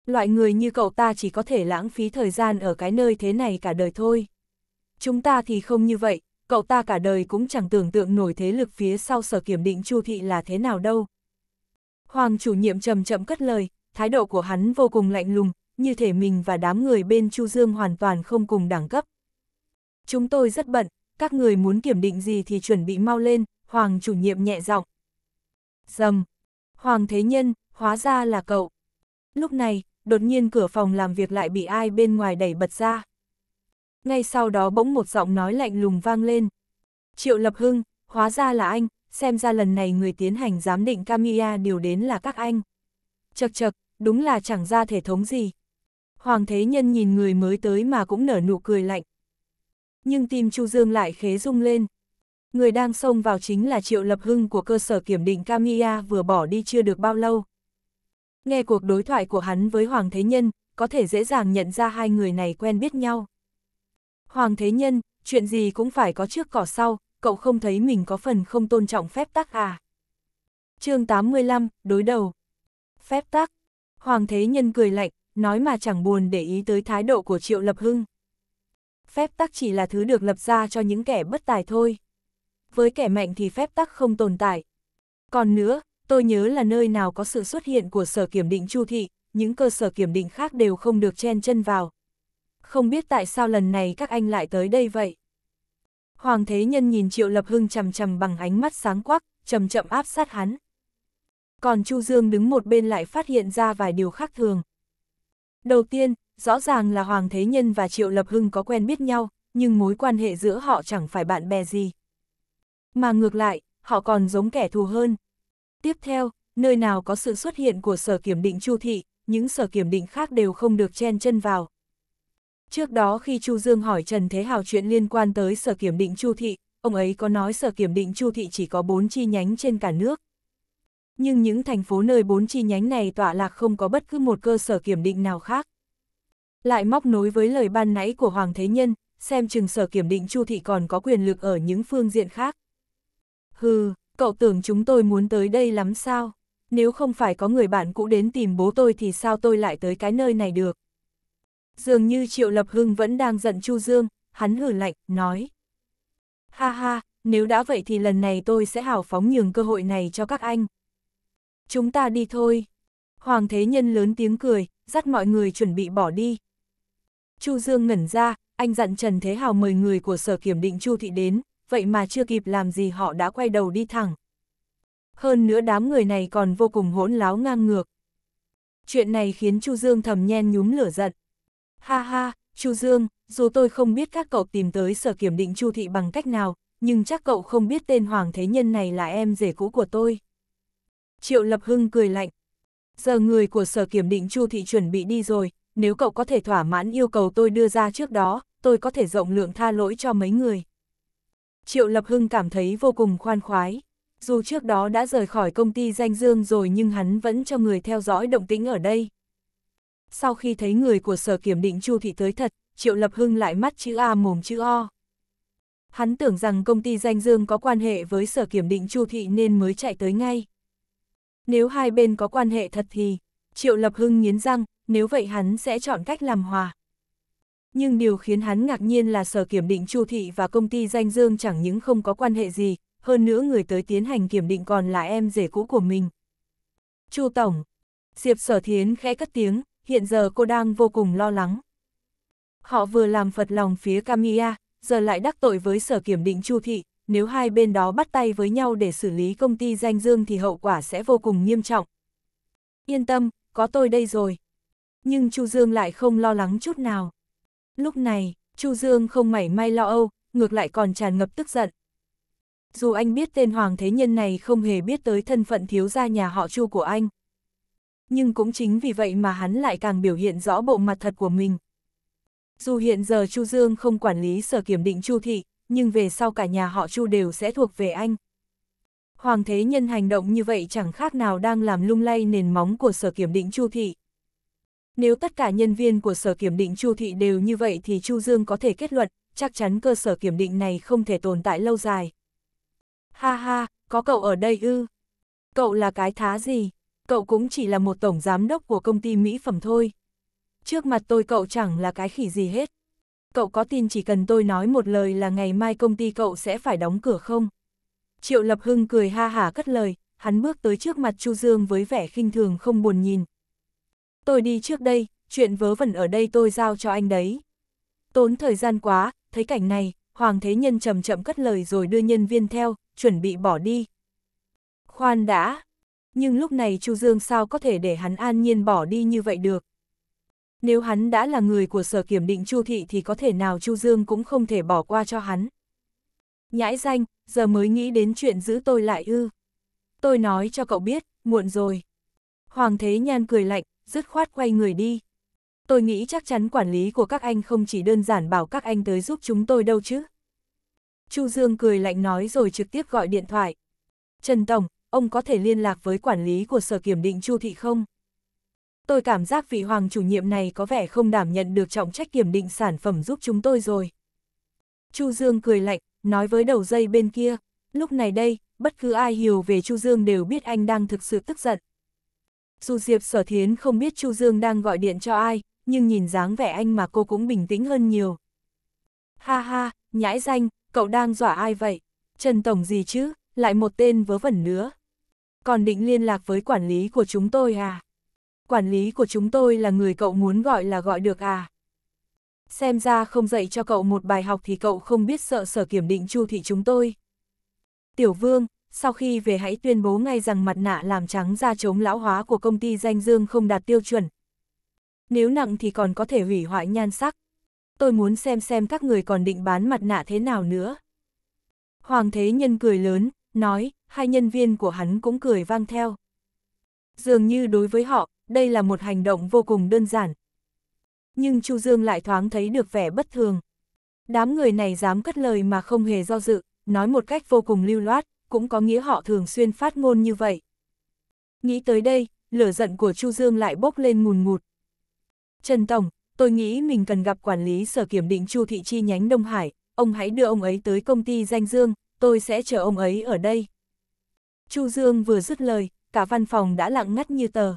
loại người như cậu ta chỉ có thể lãng phí thời gian ở cái nơi thế này cả đời thôi. Chúng ta thì không như vậy, cậu ta cả đời cũng chẳng tưởng tượng nổi thế lực phía sau sở kiểm định chu thị là thế nào đâu. Hoàng chủ nhiệm chậm chậm cất lời, thái độ của hắn vô cùng lạnh lùng, như thể mình và đám người bên Chu Dương hoàn toàn không cùng đẳng cấp. Chúng tôi rất bận, các người muốn kiểm định gì thì chuẩn bị mau lên, Hoàng chủ nhiệm nhẹ giọng. Dầm, Hoàng Thế Nhân, hóa ra là cậu. Lúc này, đột nhiên cửa phòng làm việc lại bị ai bên ngoài đẩy bật ra. Ngay sau đó bỗng một giọng nói lạnh lùng vang lên. Triệu Lập Hưng, hóa ra là anh, xem ra lần này người tiến hành giám định Camilla điều đến là các anh. Chật chật, đúng là chẳng ra thể thống gì. Hoàng Thế Nhân nhìn người mới tới mà cũng nở nụ cười lạnh. Nhưng tim Chu Dương lại khế rung lên. Người đang xông vào chính là Triệu Lập Hưng của cơ sở kiểm định Camilla vừa bỏ đi chưa được bao lâu. Nghe cuộc đối thoại của hắn với Hoàng Thế Nhân, có thể dễ dàng nhận ra hai người này quen biết nhau. Hoàng Thế Nhân, chuyện gì cũng phải có trước cỏ sau, cậu không thấy mình có phần không tôn trọng phép tắc à? chương 85, đối đầu. Phép tắc. Hoàng Thế Nhân cười lạnh, nói mà chẳng buồn để ý tới thái độ của Triệu Lập Hưng. Phép tắc chỉ là thứ được lập ra cho những kẻ bất tài thôi. Với kẻ mạnh thì phép tắc không tồn tại. Còn nữa, tôi nhớ là nơi nào có sự xuất hiện của sở kiểm định chu thị, những cơ sở kiểm định khác đều không được chen chân vào. Không biết tại sao lần này các anh lại tới đây vậy? Hoàng Thế Nhân nhìn Triệu Lập Hưng chầm chầm bằng ánh mắt sáng quắc, chậm chậm áp sát hắn. Còn Chu Dương đứng một bên lại phát hiện ra vài điều khác thường. Đầu tiên, rõ ràng là Hoàng Thế Nhân và Triệu Lập Hưng có quen biết nhau, nhưng mối quan hệ giữa họ chẳng phải bạn bè gì. Mà ngược lại, họ còn giống kẻ thù hơn, Tiếp theo, nơi nào có sự xuất hiện của sở kiểm định Chu Thị, những sở kiểm định khác đều không được chen chân vào. Trước đó khi Chu Dương hỏi Trần Thế Hào chuyện liên quan tới sở kiểm định Chu Thị, ông ấy có nói sở kiểm định Chu Thị chỉ có 4 chi nhánh trên cả nước. Nhưng những thành phố nơi 4 chi nhánh này tọa lạc không có bất cứ một cơ sở kiểm định nào khác. Lại móc nối với lời ban nãy của Hoàng Thế Nhân, xem chừng sở kiểm định Chu Thị còn có quyền lực ở những phương diện khác. Hừ, cậu tưởng chúng tôi muốn tới đây lắm sao? Nếu không phải có người bạn cũ đến tìm bố tôi thì sao tôi lại tới cái nơi này được? Dường như Triệu Lập Hưng vẫn đang giận Chu Dương, hắn hử lạnh, nói. Ha ha, nếu đã vậy thì lần này tôi sẽ hào phóng nhường cơ hội này cho các anh. Chúng ta đi thôi. Hoàng Thế Nhân lớn tiếng cười, dắt mọi người chuẩn bị bỏ đi. Chu Dương ngẩn ra, anh dặn Trần Thế Hào mời người của Sở Kiểm định Chu Thị đến, vậy mà chưa kịp làm gì họ đã quay đầu đi thẳng. Hơn nữa đám người này còn vô cùng hỗn láo ngang ngược. Chuyện này khiến Chu Dương thầm nhen nhúm lửa giận. Ha ha, Chu Dương, dù tôi không biết các cậu tìm tới sở kiểm định Chu Thị bằng cách nào, nhưng chắc cậu không biết tên Hoàng Thế Nhân này là em rể cũ của tôi. Triệu Lập Hưng cười lạnh. Giờ người của sở kiểm định Chu Thị chuẩn bị đi rồi, nếu cậu có thể thỏa mãn yêu cầu tôi đưa ra trước đó, tôi có thể rộng lượng tha lỗi cho mấy người. Triệu Lập Hưng cảm thấy vô cùng khoan khoái. Dù trước đó đã rời khỏi công ty danh dương rồi nhưng hắn vẫn cho người theo dõi động tĩnh ở đây. Sau khi thấy người của sở kiểm định Chu Thị tới thật, Triệu Lập Hưng lại mắt chữ A mồm chữ O. Hắn tưởng rằng công ty danh dương có quan hệ với sở kiểm định Chu Thị nên mới chạy tới ngay. Nếu hai bên có quan hệ thật thì, Triệu Lập Hưng nghiến răng, nếu vậy hắn sẽ chọn cách làm hòa nhưng điều khiến hắn ngạc nhiên là sở kiểm định Chu Thị và công ty danh dương chẳng những không có quan hệ gì, hơn nữa người tới tiến hành kiểm định còn là em rể cũ của mình. Chu Tổng, Diệp Sở Thiến khẽ cất tiếng, hiện giờ cô đang vô cùng lo lắng. Họ vừa làm phật lòng phía Camilla, giờ lại đắc tội với sở kiểm định Chu Thị, nếu hai bên đó bắt tay với nhau để xử lý công ty danh dương thì hậu quả sẽ vô cùng nghiêm trọng. Yên tâm, có tôi đây rồi. Nhưng Chu Dương lại không lo lắng chút nào. Lúc này, Chu Dương không mảy may lo âu, ngược lại còn tràn ngập tức giận. Dù anh biết tên Hoàng Thế Nhân này không hề biết tới thân phận thiếu gia nhà họ Chu của anh. Nhưng cũng chính vì vậy mà hắn lại càng biểu hiện rõ bộ mặt thật của mình. Dù hiện giờ Chu Dương không quản lý sở kiểm định Chu Thị, nhưng về sau cả nhà họ Chu đều sẽ thuộc về anh. Hoàng Thế Nhân hành động như vậy chẳng khác nào đang làm lung lay nền móng của sở kiểm định Chu Thị. Nếu tất cả nhân viên của Sở Kiểm định Chu Thị đều như vậy thì Chu Dương có thể kết luận, chắc chắn cơ sở kiểm định này không thể tồn tại lâu dài. Ha ha, có cậu ở đây ư? Cậu là cái thá gì? Cậu cũng chỉ là một tổng giám đốc của công ty mỹ phẩm thôi. Trước mặt tôi cậu chẳng là cái khỉ gì hết. Cậu có tin chỉ cần tôi nói một lời là ngày mai công ty cậu sẽ phải đóng cửa không? Triệu Lập Hưng cười ha hả cất lời, hắn bước tới trước mặt Chu Dương với vẻ khinh thường không buồn nhìn, tôi đi trước đây, chuyện vớ vẩn ở đây tôi giao cho anh đấy. Tốn thời gian quá, thấy cảnh này, Hoàng Thế Nhân chậm chậm cất lời rồi đưa nhân viên theo, chuẩn bị bỏ đi. Khoan đã, nhưng lúc này Chu Dương sao có thể để hắn an nhiên bỏ đi như vậy được. Nếu hắn đã là người của sở kiểm định Chu Thị thì có thể nào Chu Dương cũng không thể bỏ qua cho hắn. Nhãi danh, giờ mới nghĩ đến chuyện giữ tôi lại ư. Tôi nói cho cậu biết, muộn rồi, Hoàng Thế Nhan cười lạnh, dứt khoát quay người đi. Tôi nghĩ chắc chắn quản lý của các anh không chỉ đơn giản bảo các anh tới giúp chúng tôi đâu chứ. Chu Dương cười lạnh nói rồi trực tiếp gọi điện thoại. Trần Tổng, ông có thể liên lạc với quản lý của Sở Kiểm định Chu Thị không? Tôi cảm giác vị hoàng chủ nhiệm này có vẻ không đảm nhận được trọng trách kiểm định sản phẩm giúp chúng tôi rồi. Chu Dương cười lạnh, nói với đầu dây bên kia, lúc này đây, bất cứ ai hiểu về Chu Dương đều biết anh đang thực sự tức giận, dù Diệp Sở Thiến không biết Chu Dương đang gọi điện cho ai, nhưng nhìn dáng vẻ anh mà cô cũng bình tĩnh hơn nhiều. Ha ha, nhãi danh, cậu đang dọa ai vậy? Trần Tổng gì chứ, lại một tên vớ vẩn nữa. Còn định liên lạc với quản lý của chúng tôi à? Quản lý của chúng tôi là người cậu muốn gọi là gọi được à? Xem ra không dạy cho cậu một bài học thì cậu không biết sợ sở kiểm định chu thị chúng tôi. Tiểu vương, sau khi về hãy tuyên bố ngay rằng mặt nạ làm trắng da chống lão hóa của công ty danh dương không đạt tiêu chuẩn. Nếu nặng thì còn có thể hủy hoại nhan sắc. Tôi muốn xem xem các người còn định bán mặt nạ thế nào nữa. Hoàng Thế Nhân cười lớn, nói, hai nhân viên của hắn cũng cười vang theo. Dường như đối với họ, đây là một hành động vô cùng đơn giản. Nhưng Chu Dương lại thoáng thấy được vẻ bất thường. Đám người này dám cất lời mà không hề do dự, nói một cách vô cùng lưu loát, cũng có nghĩa họ thường xuyên phát ngôn như vậy. Nghĩ tới đây, lửa giận của Chu Dương lại bốc lên ngùn ngụt. Trần Tổng, tôi nghĩ mình cần gặp quản lý sở kiểm định Chu Thị Chi nhánh Đông Hải, ông hãy đưa ông ấy tới công ty danh Dương, tôi sẽ chờ ông ấy ở đây. Chu Dương vừa dứt lời, cả văn phòng đã lặng ngắt như tờ.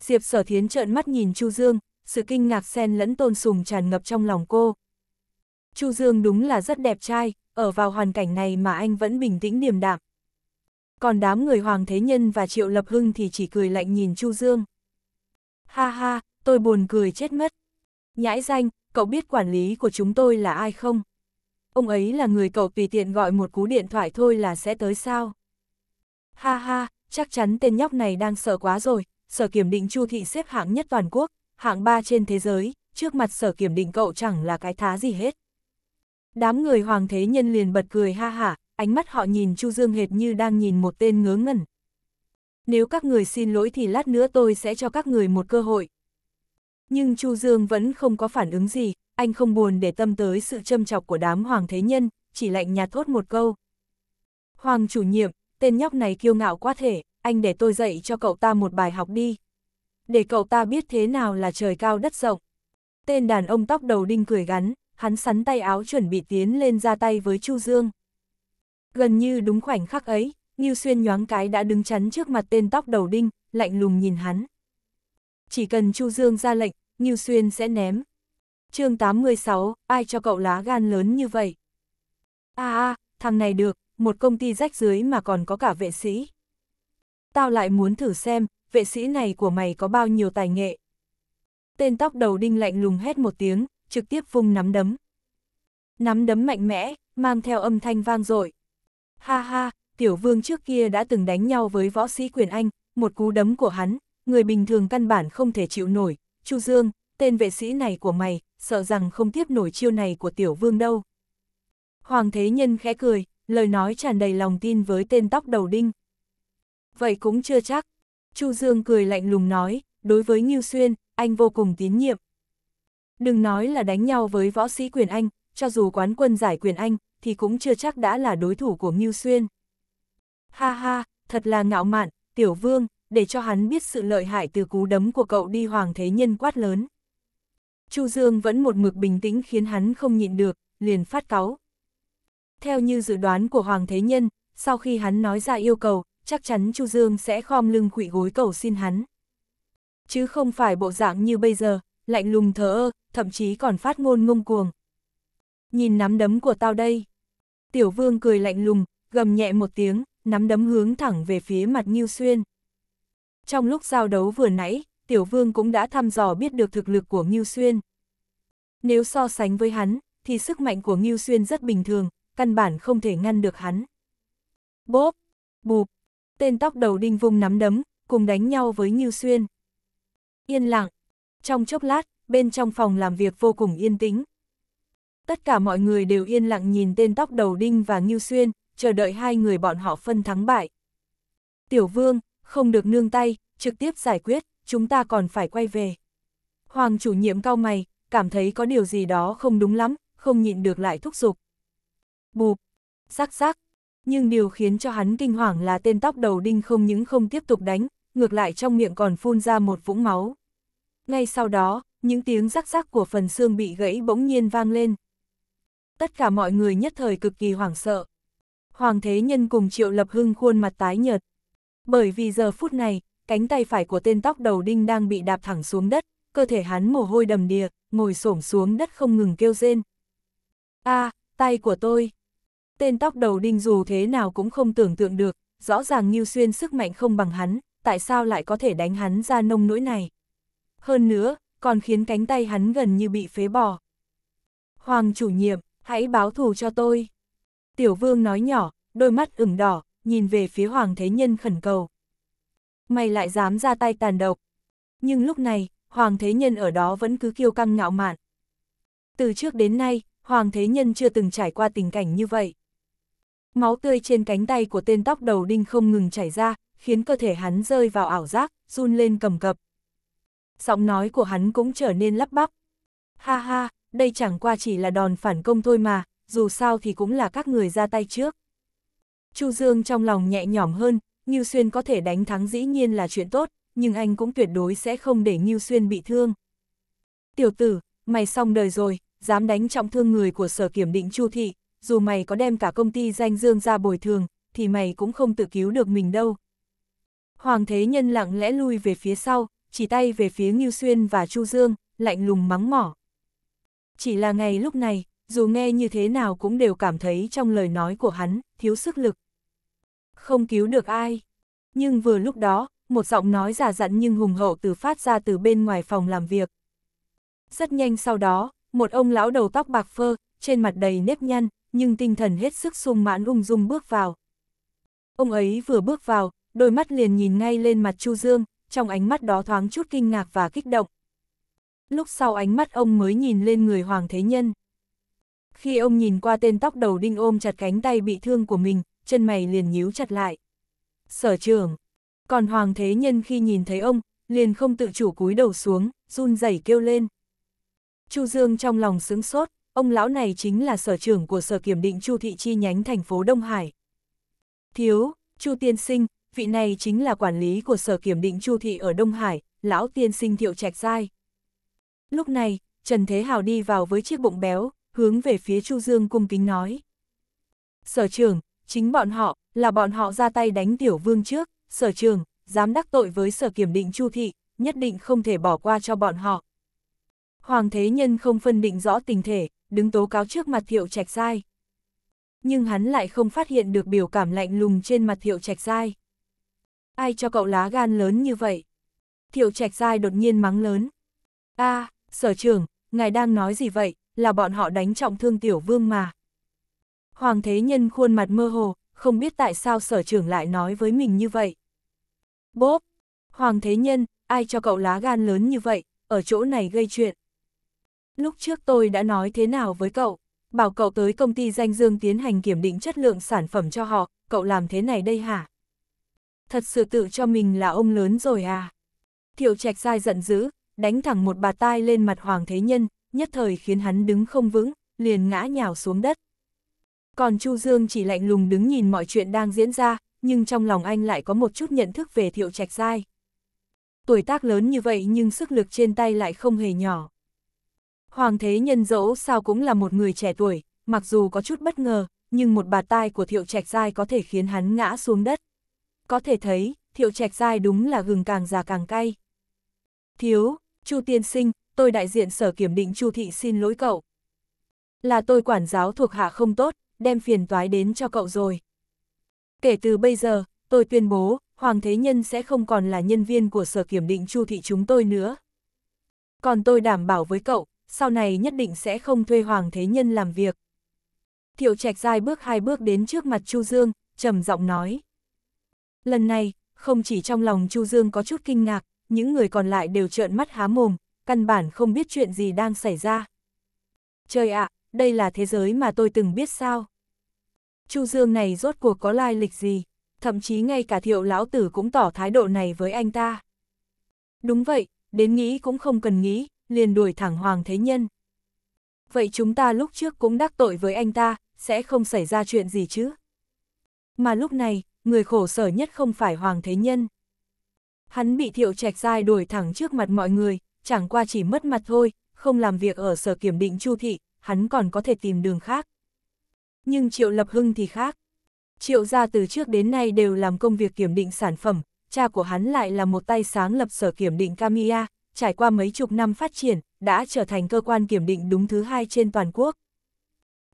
Diệp sở thiến trợn mắt nhìn Chu Dương, sự kinh ngạc xen lẫn tôn sùng tràn ngập trong lòng cô. Chu Dương đúng là rất đẹp trai, ở vào hoàn cảnh này mà anh vẫn bình tĩnh điềm đạm. Còn đám người Hoàng Thế Nhân và Triệu Lập Hưng thì chỉ cười lạnh nhìn Chu Dương. Ha ha, tôi buồn cười chết mất. Nhãi danh, cậu biết quản lý của chúng tôi là ai không? Ông ấy là người cậu tùy tiện gọi một cú điện thoại thôi là sẽ tới sao? Ha ha, chắc chắn tên nhóc này đang sợ quá rồi, sở kiểm định Chu Thị xếp hạng nhất toàn quốc, hạng 3 trên thế giới, trước mặt sở kiểm định cậu chẳng là cái thá gì hết. Đám người hoàng thế nhân liền bật cười ha hả, ánh mắt họ nhìn Chu Dương hệt như đang nhìn một tên ngớ ngẩn. Nếu các người xin lỗi thì lát nữa tôi sẽ cho các người một cơ hội. Nhưng Chu Dương vẫn không có phản ứng gì, anh không buồn để tâm tới sự châm chọc của đám hoàng thế nhân, chỉ lạnh nhạt thốt một câu. Hoàng chủ nhiệm, tên nhóc này kiêu ngạo quá thể, anh để tôi dạy cho cậu ta một bài học đi. Để cậu ta biết thế nào là trời cao đất rộng. Tên đàn ông tóc đầu đinh cười gắn, hắn sắn tay áo chuẩn bị tiến lên ra tay với Chu Dương. Gần như đúng khoảnh khắc ấy, Ngưu Xuyên nhoáng cái đã đứng chắn trước mặt tên tóc đầu đinh, lạnh lùng nhìn hắn. Chỉ cần Chu Dương ra lệnh, Ngưu Xuyên sẽ ném. chương 86, ai cho cậu lá gan lớn như vậy? à, a thằng này được, một công ty rách dưới mà còn có cả vệ sĩ. Tao lại muốn thử xem, vệ sĩ này của mày có bao nhiêu tài nghệ. Tên tóc đầu đinh lạnh lùng hét một tiếng, trực tiếp vung nắm đấm. Nắm đấm mạnh mẽ, mang theo âm thanh vang dội. Ha ha, tiểu vương trước kia đã từng đánh nhau với võ sĩ quyền Anh, một cú đấm của hắn, người bình thường căn bản không thể chịu nổi. Chu Dương, tên vệ sĩ này của mày, sợ rằng không tiếp nổi chiêu này của tiểu vương đâu. Hoàng Thế Nhân khẽ cười, lời nói tràn đầy lòng tin với tên tóc đầu đinh. Vậy cũng chưa chắc. Chu Dương cười lạnh lùng nói, đối với Ngưu Xuyên, anh vô cùng tín nhiệm. Đừng nói là đánh nhau với võ sĩ quyền Anh, cho dù quán quân giải quyền Anh, thì cũng chưa chắc đã là đối thủ của Ngưu Xuyên. Ha ha, thật là ngạo mạn, tiểu vương, để cho hắn biết sự lợi hại từ cú đấm của cậu đi Hoàng Thế Nhân quát lớn. Chu Dương vẫn một mực bình tĩnh khiến hắn không nhịn được, liền phát cáu. Theo như dự đoán của Hoàng Thế Nhân, sau khi hắn nói ra yêu cầu, chắc chắn Chu Dương sẽ khom lưng khụy gối cầu xin hắn. Chứ không phải bộ dạng như bây giờ, lạnh lùng thờ ơ, thậm chí còn phát ngôn ngông cuồng. Nhìn nắm đấm của tao đây. Tiểu vương cười lạnh lùng, gầm nhẹ một tiếng, nắm đấm hướng thẳng về phía mặt nghiêu Xuyên. Trong lúc giao đấu vừa nãy, Tiểu Vương cũng đã thăm dò biết được thực lực của nghiêu Xuyên. Nếu so sánh với hắn, thì sức mạnh của nghiêu Xuyên rất bình thường, căn bản không thể ngăn được hắn. Bốp, bụp, tên tóc đầu đinh vùng nắm đấm, cùng đánh nhau với nghiêu Xuyên. Yên lặng, trong chốc lát, bên trong phòng làm việc vô cùng yên tĩnh. Tất cả mọi người đều yên lặng nhìn tên tóc đầu đinh và Ngưu Xuyên, chờ đợi hai người bọn họ phân thắng bại. Tiểu vương, không được nương tay, trực tiếp giải quyết, chúng ta còn phải quay về. Hoàng chủ nhiệm cao mày, cảm thấy có điều gì đó không đúng lắm, không nhịn được lại thúc giục. Bụp, sắc sắc, nhưng điều khiến cho hắn kinh hoàng là tên tóc đầu đinh không những không tiếp tục đánh, ngược lại trong miệng còn phun ra một vũng máu. Ngay sau đó, những tiếng rắc rắc của phần xương bị gãy bỗng nhiên vang lên. Tất cả mọi người nhất thời cực kỳ hoảng sợ. Hoàng Thế Nhân cùng Triệu Lập Hưng khuôn mặt tái nhợt. Bởi vì giờ phút này, cánh tay phải của tên tóc đầu đinh đang bị đạp thẳng xuống đất, cơ thể hắn mồ hôi đầm đìa, ngồi xổm xuống đất không ngừng kêu rên. a à, tay của tôi! Tên tóc đầu đinh dù thế nào cũng không tưởng tượng được, rõ ràng Ngưu Xuyên sức mạnh không bằng hắn, tại sao lại có thể đánh hắn ra nông nỗi này? hơn nữa, còn khiến cánh tay hắn gần như bị phế bỏ. Hoàng chủ nhiệm, hãy báo thù cho tôi. Tiểu vương nói nhỏ, đôi mắt ửng đỏ, nhìn về phía Hoàng Thế Nhân khẩn cầu. Mày lại dám ra tay tàn độc. Nhưng lúc này, Hoàng Thế Nhân ở đó vẫn cứ kiêu căng ngạo mạn. Từ trước đến nay, Hoàng Thế Nhân chưa từng trải qua tình cảnh như vậy. Máu tươi trên cánh tay của tên tóc đầu đinh không ngừng chảy ra, khiến cơ thể hắn rơi vào ảo giác, run lên cầm cập, giọng nói của hắn cũng trở nên lắp bắp. Ha ha, đây chẳng qua chỉ là đòn phản công thôi mà, dù sao thì cũng là các người ra tay trước. Chu Dương trong lòng nhẹ nhõm hơn, Ngưu Xuyên có thể đánh thắng dĩ nhiên là chuyện tốt, nhưng anh cũng tuyệt đối sẽ không để Ngưu Xuyên bị thương. Tiểu tử, mày xong đời rồi, dám đánh trọng thương người của sở kiểm định Chu Thị, dù mày có đem cả công ty danh dương ra bồi thường, thì mày cũng không tự cứu được mình đâu. Hoàng thế nhân lặng lẽ lui về phía sau, chỉ tay về phía Ngưu Xuyên và Chu Dương, lạnh lùng mắng mỏ. Chỉ là ngày lúc này, dù nghe như thế nào cũng đều cảm thấy trong lời nói của hắn, thiếu sức lực. Không cứu được ai. Nhưng vừa lúc đó, một giọng nói giả dặn nhưng hùng hậu từ phát ra từ bên ngoài phòng làm việc. Rất nhanh sau đó, một ông lão đầu tóc bạc phơ, trên mặt đầy nếp nhăn, nhưng tinh thần hết sức sung mãn ung dung bước vào. Ông ấy vừa bước vào, đôi mắt liền nhìn ngay lên mặt Chu Dương, trong ánh mắt đó thoáng chút kinh ngạc và kích động. Lúc sau ánh mắt ông mới nhìn lên người Hoàng Thế Nhân. Khi ông nhìn qua tên tóc đầu đinh ôm chặt cánh tay bị thương của mình, chân mày liền nhíu chặt lại. Sở trưởng, còn Hoàng Thế Nhân khi nhìn thấy ông, liền không tự chủ cúi đầu xuống, run rẩy kêu lên. Chu Dương trong lòng sướng sốt, ông lão này chính là sở trưởng của sở kiểm định Chu Thị Chi nhánh thành phố Đông Hải. Thiếu, Chu Tiên Sinh, vị này chính là quản lý của Sở Kiểm định Chu Thị ở Đông Hải, lão tiên sinh Thiệu Trạch Giai. Lúc này, Trần Thế Hào đi vào với chiếc bụng béo, hướng về phía Chu Dương cung kính nói. Sở trưởng, chính bọn họ, là bọn họ ra tay đánh tiểu vương trước, sở trưởng dám đắc tội với sở kiểm định chu thị, nhất định không thể bỏ qua cho bọn họ. Hoàng thế nhân không phân định rõ tình thể, đứng tố cáo trước mặt thiệu trạch sai. Nhưng hắn lại không phát hiện được biểu cảm lạnh lùng trên mặt thiệu trạch sai. Ai cho cậu lá gan lớn như vậy? Thiệu trạch dai đột nhiên mắng lớn. a à, sở trưởng, ngài đang nói gì vậy, là bọn họ đánh trọng thương tiểu vương mà. Hoàng thế nhân khuôn mặt mơ hồ, không biết tại sao sở trưởng lại nói với mình như vậy. Bốp! Hoàng thế nhân, ai cho cậu lá gan lớn như vậy, ở chỗ này gây chuyện. Lúc trước tôi đã nói thế nào với cậu, bảo cậu tới công ty danh dương tiến hành kiểm định chất lượng sản phẩm cho họ, cậu làm thế này đây hả? thật sự tự cho mình là ông lớn rồi à. Thiệu trạch dai giận dữ, đánh thẳng một bà tai lên mặt Hoàng Thế Nhân, nhất thời khiến hắn đứng không vững, liền ngã nhào xuống đất. Còn Chu Dương chỉ lạnh lùng đứng nhìn mọi chuyện đang diễn ra, nhưng trong lòng anh lại có một chút nhận thức về thiệu trạch dai. Tuổi tác lớn như vậy nhưng sức lực trên tay lại không hề nhỏ. Hoàng Thế Nhân dẫu sao cũng là một người trẻ tuổi, mặc dù có chút bất ngờ, nhưng một bà tai của thiệu trạch dai có thể khiến hắn ngã xuống đất có thể thấy, thiệu trạch dai đúng là gừng càng già càng cay. Thiếu, Chu tiên sinh, tôi đại diện sở kiểm định Chu thị xin lỗi cậu. Là tôi quản giáo thuộc hạ không tốt, đem phiền toái đến cho cậu rồi. Kể từ bây giờ, tôi tuyên bố, Hoàng Thế Nhân sẽ không còn là nhân viên của sở kiểm định Chu thị chúng tôi nữa. Còn tôi đảm bảo với cậu, sau này nhất định sẽ không thuê Hoàng Thế Nhân làm việc. Thiệu Trạch Giai bước hai bước đến trước mặt Chu Dương, trầm giọng nói. Lần này, không chỉ trong lòng Chu Dương có chút kinh ngạc, những người còn lại đều trợn mắt há mồm, căn bản không biết chuyện gì đang xảy ra. Trời ạ, đây là thế giới mà tôi từng biết sao. Chu Dương này rốt cuộc có lai lịch gì, thậm chí ngay cả thiệu lão tử cũng tỏ thái độ này với anh ta. Đúng vậy, đến nghĩ cũng không cần nghĩ, liền đuổi thẳng Hoàng Thế Nhân. Vậy chúng ta lúc trước cũng đắc tội với anh ta, sẽ không xảy ra chuyện gì chứ? Mà lúc này, người khổ sở nhất không phải Hoàng Thế Nhân. Hắn bị thiệu trạch dai đuổi thẳng trước mặt mọi người, chẳng qua chỉ mất mặt thôi, không làm việc ở sở kiểm định chu thị, hắn còn có thể tìm đường khác. Nhưng Triệu Lập Hưng thì khác. Triệu gia từ trước đến nay đều làm công việc kiểm định sản phẩm, cha của hắn lại là một tay sáng lập sở kiểm định Camia, trải qua mấy chục năm phát triển, đã trở thành cơ quan kiểm định đúng thứ hai trên toàn quốc.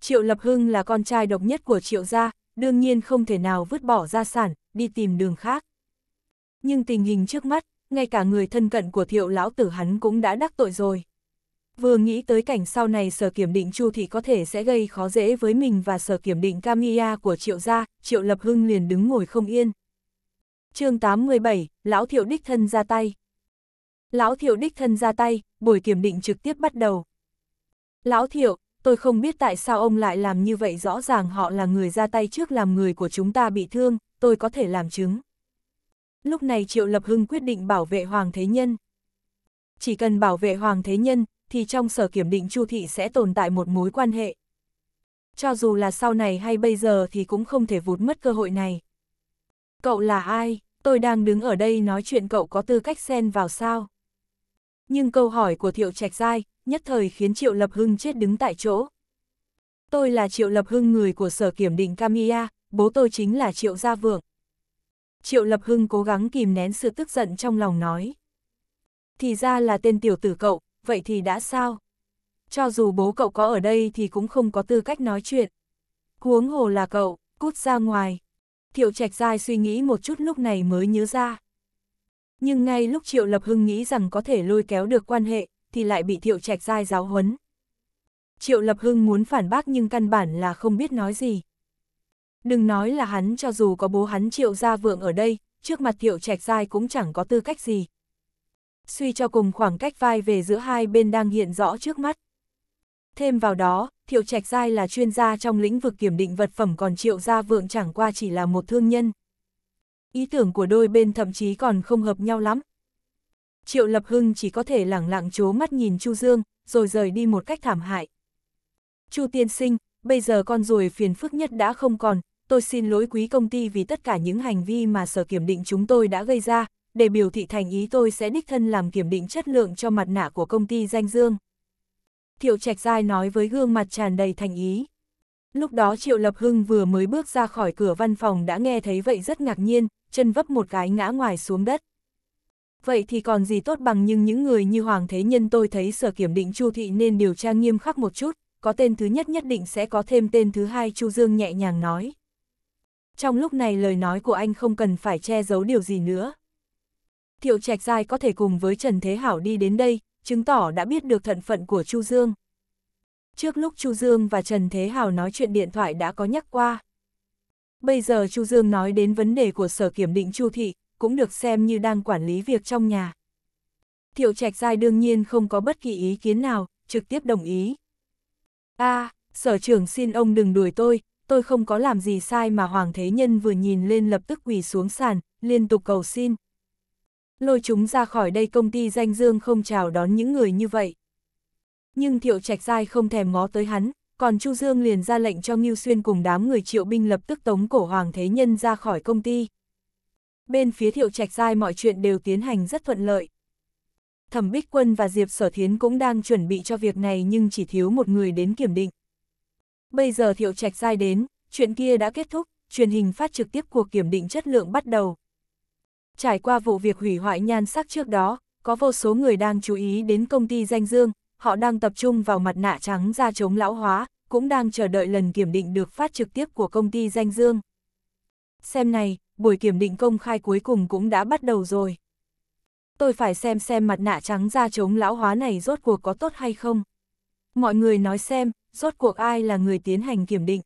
Triệu Lập Hưng là con trai độc nhất của Triệu gia, đương nhiên không thể nào vứt bỏ gia sản, đi tìm đường khác. Nhưng tình hình trước mắt, ngay cả người thân cận của thiệu lão tử hắn cũng đã đắc tội rồi. Vừa nghĩ tới cảnh sau này sở kiểm định chu thì có thể sẽ gây khó dễ với mình và sở kiểm định Camilla của triệu gia, triệu lập hưng liền đứng ngồi không yên. chương 87, lão thiệu đích thân ra tay. Lão thiệu đích thân ra tay, buổi kiểm định trực tiếp bắt đầu. Lão thiệu, tôi không biết tại sao ông lại làm như vậy rõ ràng họ là người ra tay trước làm người của chúng ta bị thương, tôi có thể làm chứng. Lúc này Triệu Lập Hưng quyết định bảo vệ Hoàng Thế Nhân. Chỉ cần bảo vệ Hoàng Thế Nhân, thì trong sở kiểm định Chu Thị sẽ tồn tại một mối quan hệ. Cho dù là sau này hay bây giờ thì cũng không thể vụt mất cơ hội này. Cậu là ai? Tôi đang đứng ở đây nói chuyện cậu có tư cách xen vào sao? Nhưng câu hỏi của Thiệu Trạch Giai, nhất thời khiến Triệu Lập Hưng chết đứng tại chỗ. Tôi là Triệu Lập Hưng người của Sở Kiểm định Camia, bố tôi chính là Triệu Gia Vượng. Triệu Lập Hưng cố gắng kìm nén sự tức giận trong lòng nói. Thì ra là tên tiểu tử cậu, vậy thì đã sao? Cho dù bố cậu có ở đây thì cũng không có tư cách nói chuyện. Huống hồ là cậu, cút ra ngoài. Thiệu Trạch Giai suy nghĩ một chút lúc này mới nhớ ra. Nhưng ngay lúc Triệu Lập Hưng nghĩ rằng có thể lôi kéo được quan hệ, thì lại bị Thiệu Trạch Giai giáo huấn. Triệu Lập Hưng muốn phản bác nhưng căn bản là không biết nói gì. Đừng nói là hắn cho dù có bố hắn Triệu Gia Vượng ở đây, trước mặt Thiệu Trạch Giai cũng chẳng có tư cách gì. Suy cho cùng khoảng cách vai về giữa hai bên đang hiện rõ trước mắt. Thêm vào đó, Thiệu Trạch Giai là chuyên gia trong lĩnh vực kiểm định vật phẩm còn Triệu Gia Vượng chẳng qua chỉ là một thương nhân. Ý tưởng của đôi bên thậm chí còn không hợp nhau lắm, Triệu Lập Hưng chỉ có thể lẳng lặng chố mắt nhìn Chu Dương, rồi rời đi một cách thảm hại. Chu tiên sinh, bây giờ con ruồi phiền phức nhất đã không còn, tôi xin lỗi quý công ty vì tất cả những hành vi mà sở kiểm định chúng tôi đã gây ra, để biểu thị thành ý tôi sẽ đích thân làm kiểm định chất lượng cho mặt nạ của công ty danh dương. Thiệu Trạch Giai nói với gương mặt tràn đầy thành ý. Lúc đó Triệu Lập Hưng vừa mới bước ra khỏi cửa văn phòng đã nghe thấy vậy rất ngạc nhiên, chân vấp một cái ngã ngoài xuống đất vậy thì còn gì tốt bằng nhưng những người như Hoàng Thế Nhân tôi thấy sở kiểm định Chu Thị nên điều tra nghiêm khắc một chút, có tên thứ nhất nhất định sẽ có thêm tên thứ hai Chu Dương nhẹ nhàng nói. Trong lúc này lời nói của anh không cần phải che giấu điều gì nữa. Thiệu Trạch Giai có thể cùng với Trần Thế Hảo đi đến đây, chứng tỏ đã biết được thận phận của Chu Dương. Trước lúc Chu Dương và Trần Thế Hảo nói chuyện điện thoại đã có nhắc qua. Bây giờ Chu Dương nói đến vấn đề của sở kiểm định Chu Thị, cũng được xem như đang quản lý việc trong nhà. Thiệu Trạch Giai đương nhiên không có bất kỳ ý kiến nào, trực tiếp đồng ý. a à, sở trưởng xin ông đừng đuổi tôi, tôi không có làm gì sai mà Hoàng Thế Nhân vừa nhìn lên lập tức quỳ xuống sàn, liên tục cầu xin. Lôi chúng ra khỏi đây công ty danh dương không chào đón những người như vậy. Nhưng Thiệu Trạch Giai không thèm ngó tới hắn, còn Chu Dương liền ra lệnh cho Ngưu Xuyên cùng đám người triệu binh lập tức tống cổ Hoàng Thế Nhân ra khỏi công ty bên phía thiệu trạch giai mọi chuyện đều tiến hành rất thuận lợi. Thẩm Bích Quân và Diệp Sở Thiến cũng đang chuẩn bị cho việc này nhưng chỉ thiếu một người đến kiểm định. Bây giờ thiệu trạch giai đến, chuyện kia đã kết thúc, truyền hình phát trực tiếp cuộc kiểm định chất lượng bắt đầu. Trải qua vụ việc hủy hoại nhan sắc trước đó, có vô số người đang chú ý đến công ty danh dương, họ đang tập trung vào mặt nạ trắng da chống lão hóa, cũng đang chờ đợi lần kiểm định được phát trực tiếp của công ty danh dương. Xem này, buổi kiểm định công khai cuối cùng cũng đã bắt đầu rồi. Tôi phải xem xem mặt nạ trắng da chống lão hóa này rốt cuộc có tốt hay không. Mọi người nói xem, rốt cuộc ai là người tiến hành kiểm định.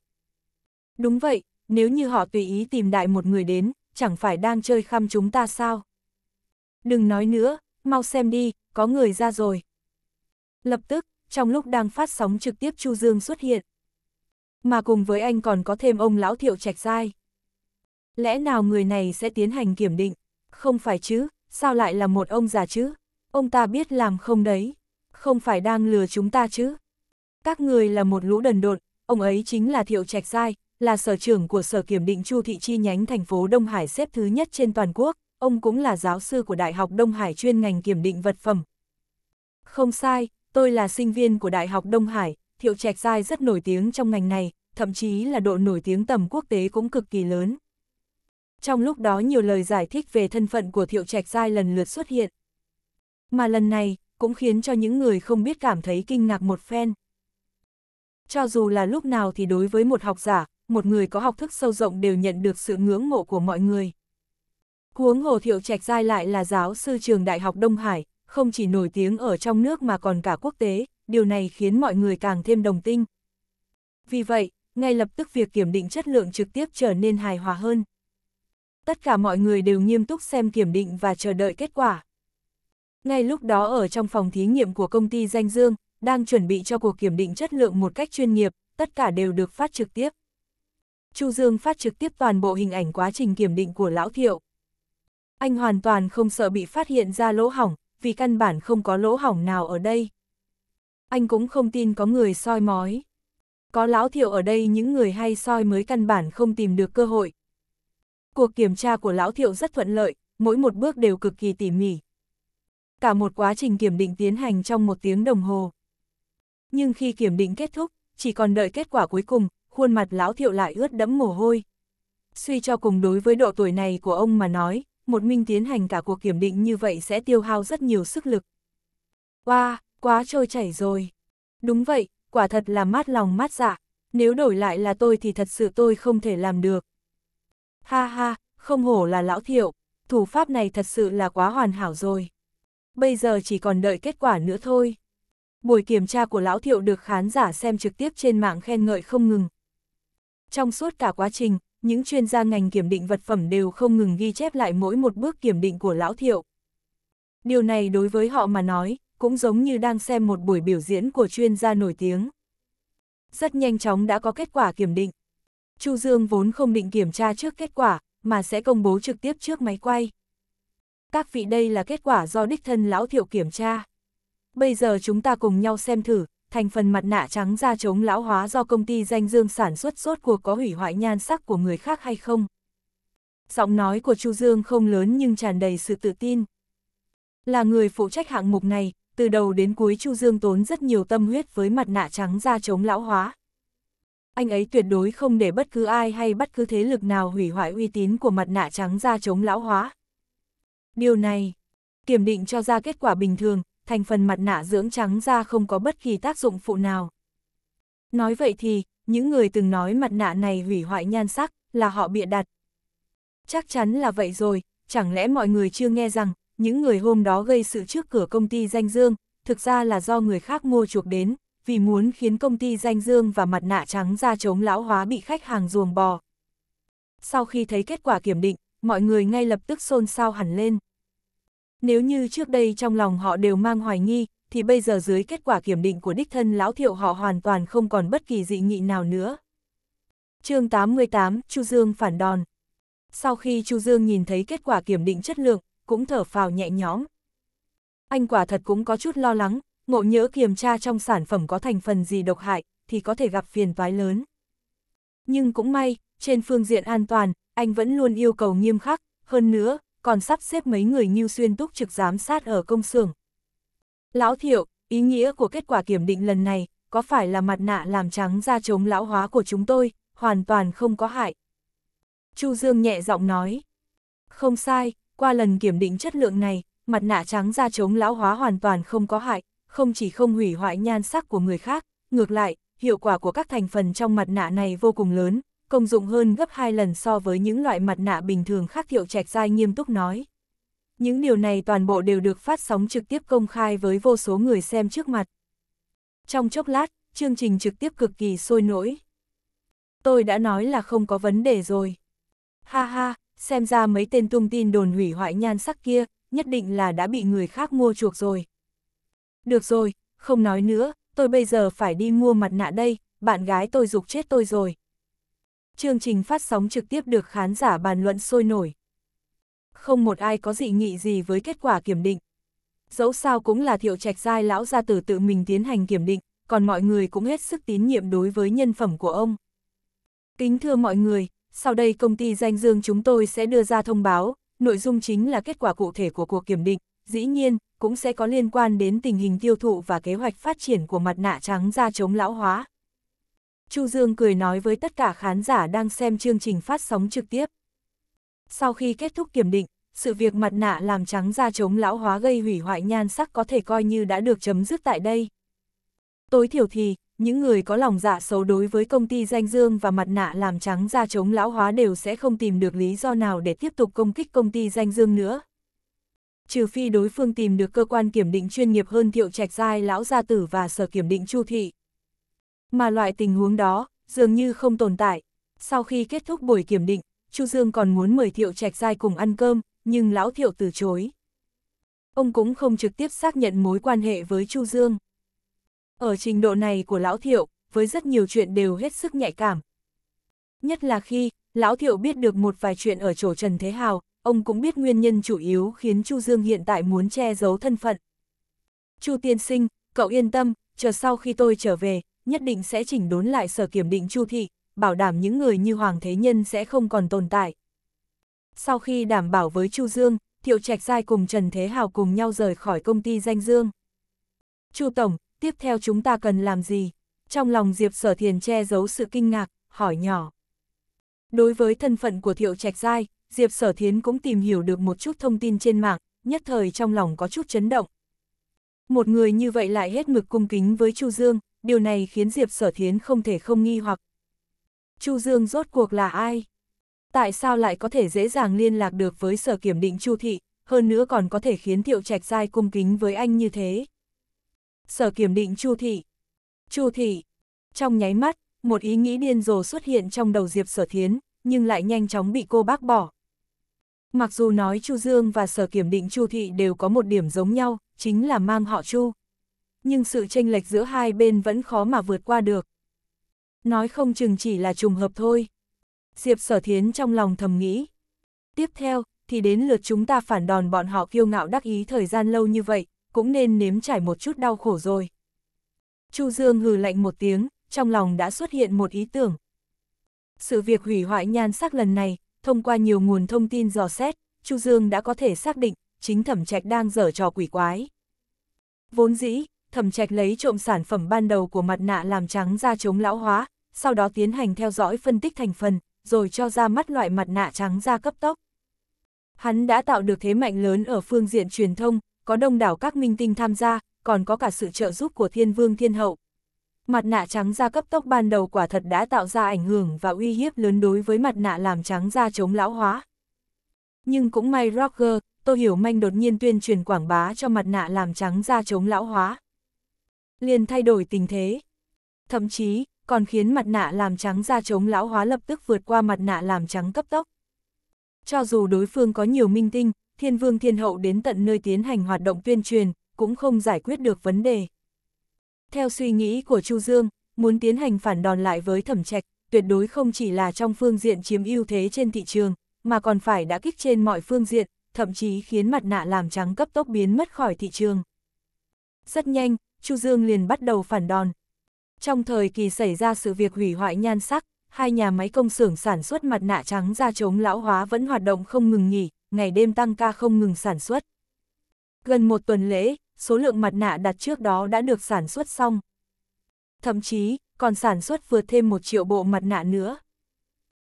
Đúng vậy, nếu như họ tùy ý tìm đại một người đến, chẳng phải đang chơi khăm chúng ta sao? Đừng nói nữa, mau xem đi, có người ra rồi. Lập tức, trong lúc đang phát sóng trực tiếp Chu Dương xuất hiện. Mà cùng với anh còn có thêm ông lão thiệu trạch dai. Lẽ nào người này sẽ tiến hành kiểm định? Không phải chứ, sao lại là một ông già chứ? Ông ta biết làm không đấy? Không phải đang lừa chúng ta chứ? Các người là một lũ đần độn, ông ấy chính là Thiệu Trạch Giai, là sở trưởng của Sở Kiểm định Chu Thị Chi nhánh thành phố Đông Hải xếp thứ nhất trên toàn quốc, ông cũng là giáo sư của Đại học Đông Hải chuyên ngành kiểm định vật phẩm. Không sai, tôi là sinh viên của Đại học Đông Hải, Thiệu Trạch Giai rất nổi tiếng trong ngành này, thậm chí là độ nổi tiếng tầm quốc tế cũng cực kỳ lớn. Trong lúc đó nhiều lời giải thích về thân phận của Thiệu Trạch Giai lần lượt xuất hiện. Mà lần này, cũng khiến cho những người không biết cảm thấy kinh ngạc một phen. Cho dù là lúc nào thì đối với một học giả, một người có học thức sâu rộng đều nhận được sự ngưỡng mộ của mọi người. Huống hồ Thiệu Trạch Giai lại là giáo sư trường Đại học Đông Hải, không chỉ nổi tiếng ở trong nước mà còn cả quốc tế, điều này khiến mọi người càng thêm đồng tinh. Vì vậy, ngay lập tức việc kiểm định chất lượng trực tiếp trở nên hài hòa hơn tất cả mọi người đều nghiêm túc xem kiểm định và chờ đợi kết quả. Ngay lúc đó ở trong phòng thí nghiệm của công ty Danh Dương, đang chuẩn bị cho cuộc kiểm định chất lượng một cách chuyên nghiệp, tất cả đều được phát trực tiếp. Chu Dương phát trực tiếp toàn bộ hình ảnh quá trình kiểm định của Lão Thiệu. Anh hoàn toàn không sợ bị phát hiện ra lỗ hỏng, vì căn bản không có lỗ hỏng nào ở đây. Anh cũng không tin có người soi mói. Có Lão Thiệu ở đây những người hay soi mới căn bản không tìm được cơ hội, Cuộc kiểm tra của Lão Thiệu rất thuận lợi, mỗi một bước đều cực kỳ tỉ mỉ. Cả một quá trình kiểm định tiến hành trong một tiếng đồng hồ. Nhưng khi kiểm định kết thúc, chỉ còn đợi kết quả cuối cùng, khuôn mặt Lão Thiệu lại ướt đẫm mồ hôi. Suy cho cùng đối với độ tuổi này của ông mà nói, một mình tiến hành cả cuộc kiểm định như vậy sẽ tiêu hao rất nhiều sức lực. Wow, quá trôi chảy rồi. Đúng vậy, quả thật là mát lòng mát dạ. Nếu đổi lại là tôi thì thật sự tôi không thể làm được. Ha ha, không hổ là lão thiệu, thủ pháp này thật sự là quá hoàn hảo rồi. Bây giờ chỉ còn đợi kết quả nữa thôi. Buổi kiểm tra của lão thiệu được khán giả xem trực tiếp trên mạng khen ngợi không ngừng. Trong suốt cả quá trình, những chuyên gia ngành kiểm định vật phẩm đều không ngừng ghi chép lại mỗi một bước kiểm định của lão thiệu. Điều này đối với họ mà nói, cũng giống như đang xem một buổi biểu diễn của chuyên gia nổi tiếng. Rất nhanh chóng đã có kết quả kiểm định. Chu Dương vốn không định kiểm tra trước kết quả, mà sẽ công bố trực tiếp trước máy quay. Các vị đây là kết quả do đích thân lão thiệu kiểm tra. Bây giờ chúng ta cùng nhau xem thử, thành phần mặt nạ trắng da chống lão hóa do công ty danh dương sản xuất rốt cuộc có hủy hoại nhan sắc của người khác hay không. Giọng nói của Chu Dương không lớn nhưng tràn đầy sự tự tin. Là người phụ trách hạng mục này, từ đầu đến cuối Chu Dương tốn rất nhiều tâm huyết với mặt nạ trắng da chống lão hóa anh ấy tuyệt đối không để bất cứ ai hay bất cứ thế lực nào hủy hoại uy tín của mặt nạ trắng ra chống lão hóa. Điều này, kiểm định cho ra kết quả bình thường, thành phần mặt nạ dưỡng trắng da không có bất kỳ tác dụng phụ nào. Nói vậy thì, những người từng nói mặt nạ này hủy hoại nhan sắc là họ bịa đặt. Chắc chắn là vậy rồi, chẳng lẽ mọi người chưa nghe rằng, những người hôm đó gây sự trước cửa công ty danh dương, thực ra là do người khác mua chuộc đến, vì muốn khiến công ty danh dương và mặt nạ trắng ra chống lão hóa bị khách hàng ruồng bò. Sau khi thấy kết quả kiểm định, mọi người ngay lập tức xôn xao hẳn lên. Nếu như trước đây trong lòng họ đều mang hoài nghi, thì bây giờ dưới kết quả kiểm định của đích thân lão thiệu họ hoàn toàn không còn bất kỳ dị nghị nào nữa. chương 88, Chu Dương phản đòn. Sau khi Chu Dương nhìn thấy kết quả kiểm định chất lượng, cũng thở phào nhẹ nhõm. Anh quả thật cũng có chút lo lắng, ngộ nhỡ kiểm tra trong sản phẩm có thành phần gì độc hại, thì có thể gặp phiền toái lớn. Nhưng cũng may, trên phương diện an toàn, anh vẫn luôn yêu cầu nghiêm khắc, hơn nữa, còn sắp xếp mấy người như xuyên túc trực giám sát ở công xưởng. Lão Thiệu, ý nghĩa của kết quả kiểm định lần này, có phải là mặt nạ làm trắng da chống lão hóa của chúng tôi, hoàn toàn không có hại. Chu Dương nhẹ giọng nói. Không sai, qua lần kiểm định chất lượng này, mặt nạ trắng da chống lão hóa hoàn toàn không có hại, không chỉ không hủy hoại nhan sắc của người khác, ngược lại, hiệu quả của các thành phần trong mặt nạ này vô cùng lớn, công dụng hơn gấp 2 lần so với những loại mặt nạ bình thường khác thiệu trạch dai nghiêm túc nói. Những điều này toàn bộ đều được phát sóng trực tiếp công khai với vô số người xem trước mặt. Trong chốc lát, chương trình trực tiếp cực kỳ sôi nổi. Tôi đã nói là không có vấn đề rồi. Ha ha, xem ra mấy tên tung tin đồn hủy hoại nhan sắc kia, nhất định là đã bị người khác mua chuộc rồi, được rồi, không nói nữa, tôi bây giờ phải đi mua mặt nạ đây, bạn gái tôi dục chết tôi rồi. Chương trình phát sóng trực tiếp được khán giả bàn luận sôi nổi. Không một ai có dị nghị gì với kết quả kiểm định. Dẫu sao cũng là thiệu trạch giai lão gia tử tự mình tiến hành kiểm định, còn mọi người cũng hết sức tín nhiệm đối với nhân phẩm của ông. Kính thưa mọi người, sau đây công ty danh dương chúng tôi sẽ đưa ra thông báo, nội dung chính là kết quả cụ thể của cuộc kiểm định, Dĩ nhiên, cũng sẽ có liên quan đến tình hình tiêu thụ và kế hoạch phát triển của mặt nạ trắng da chống lão hóa. Chu Dương cười nói với tất cả khán giả đang xem chương trình phát sóng trực tiếp. Sau khi kết thúc kiểm định, sự việc mặt nạ làm trắng da chống lão hóa gây hủy hoại nhan sắc có thể coi như đã được chấm dứt tại đây. Tối thiểu thì, những người có lòng dạ xấu đối với công ty danh dương và mặt nạ làm trắng da chống lão hóa đều sẽ không tìm được lý do nào để tiếp tục công kích công ty danh dương nữa trừ phi đối phương tìm được cơ quan kiểm định chuyên nghiệp hơn thiệu trạch giai lão gia tử và sở kiểm định chu thị. Mà loại tình huống đó, dường như không tồn tại. Sau khi kết thúc buổi kiểm định, Chu Dương còn muốn mời thiệu trạch giai cùng ăn cơm, nhưng lão thiệu từ chối. Ông cũng không trực tiếp xác nhận mối quan hệ với Chu Dương. Ở trình độ này của lão thiệu, với rất nhiều chuyện đều hết sức nhạy cảm. Nhất là khi, lão thiệu biết được một vài chuyện ở chỗ Trần Thế Hào, ông cũng biết nguyên nhân chủ yếu khiến Chu Dương hiện tại muốn che giấu thân phận. Chu tiên sinh, cậu yên tâm, chờ sau khi tôi trở về, nhất định sẽ chỉnh đốn lại sở kiểm định Chu thị, bảo đảm những người như Hoàng Thế Nhân sẽ không còn tồn tại. Sau khi đảm bảo với Chu Dương, Thiệu Trạch Giai cùng Trần Thế Hào cùng nhau rời khỏi công ty danh Dương. Chu Tổng, tiếp theo chúng ta cần làm gì? Trong lòng Diệp Sở Thiền che giấu sự kinh ngạc, hỏi nhỏ. Đối với thân phận của Thiệu Trạch Giai, Diệp Sở Thiến cũng tìm hiểu được một chút thông tin trên mạng, nhất thời trong lòng có chút chấn động. Một người như vậy lại hết mực cung kính với Chu Dương, điều này khiến Diệp Sở Thiến không thể không nghi hoặc. Chu Dương rốt cuộc là ai? Tại sao lại có thể dễ dàng liên lạc được với Sở Kiểm định Chu Thị, hơn nữa còn có thể khiến Tiệu Trạch Giai cung kính với anh như thế? Sở Kiểm định Chu Thị Chu Thị Trong nháy mắt, một ý nghĩ điên rồ xuất hiện trong đầu Diệp Sở Thiến, nhưng lại nhanh chóng bị cô bác bỏ, Mặc dù nói Chu Dương và Sở Kiểm Định Chu Thị đều có một điểm giống nhau, chính là mang họ Chu. Nhưng sự tranh lệch giữa hai bên vẫn khó mà vượt qua được. Nói không chừng chỉ là trùng hợp thôi. Diệp Sở Thiến trong lòng thầm nghĩ. Tiếp theo, thì đến lượt chúng ta phản đòn bọn họ kiêu ngạo đắc ý thời gian lâu như vậy, cũng nên nếm trải một chút đau khổ rồi. Chu Dương hừ lạnh một tiếng, trong lòng đã xuất hiện một ý tưởng. Sự việc hủy hoại nhan sắc lần này, thông qua nhiều nguồn thông tin dò xét, Chu Dương đã có thể xác định, chính thẩm trạch đang dở trò quỷ quái. Vốn dĩ, thẩm trạch lấy trộm sản phẩm ban đầu của mặt nạ làm trắng da chống lão hóa, sau đó tiến hành theo dõi phân tích thành phần, rồi cho ra mắt loại mặt nạ trắng da cấp tốc. Hắn đã tạo được thế mạnh lớn ở phương diện truyền thông, có đông đảo các minh tinh tham gia, còn có cả sự trợ giúp của thiên vương thiên hậu, mặt nạ trắng da cấp tốc ban đầu quả thật đã tạo ra ảnh hưởng và uy hiếp lớn đối với mặt nạ làm trắng da chống lão hóa. Nhưng cũng may Roger, tôi Hiểu Manh đột nhiên tuyên truyền quảng bá cho mặt nạ làm trắng da chống lão hóa. Liền thay đổi tình thế. Thậm chí, còn khiến mặt nạ làm trắng da chống lão hóa lập tức vượt qua mặt nạ làm trắng cấp tốc. Cho dù đối phương có nhiều minh tinh, thiên vương thiên hậu đến tận nơi tiến hành hoạt động tuyên truyền, cũng không giải quyết được vấn đề. Theo suy nghĩ của Chu Dương, muốn tiến hành phản đòn lại với thẩm trạch, tuyệt đối không chỉ là trong phương diện chiếm ưu thế trên thị trường, mà còn phải đã kích trên mọi phương diện, thậm chí khiến mặt nạ làm trắng cấp tốc biến mất khỏi thị trường. Rất nhanh, Chu Dương liền bắt đầu phản đòn. Trong thời kỳ xảy ra sự việc hủy hoại nhan sắc, hai nhà máy công xưởng sản xuất mặt nạ trắng da chống lão hóa vẫn hoạt động không ngừng nghỉ, ngày đêm tăng ca không ngừng sản xuất. Gần một tuần lễ, số lượng mặt nạ đặt trước đó đã được sản xuất xong. Thậm chí, còn sản xuất vượt thêm một triệu bộ mặt nạ nữa.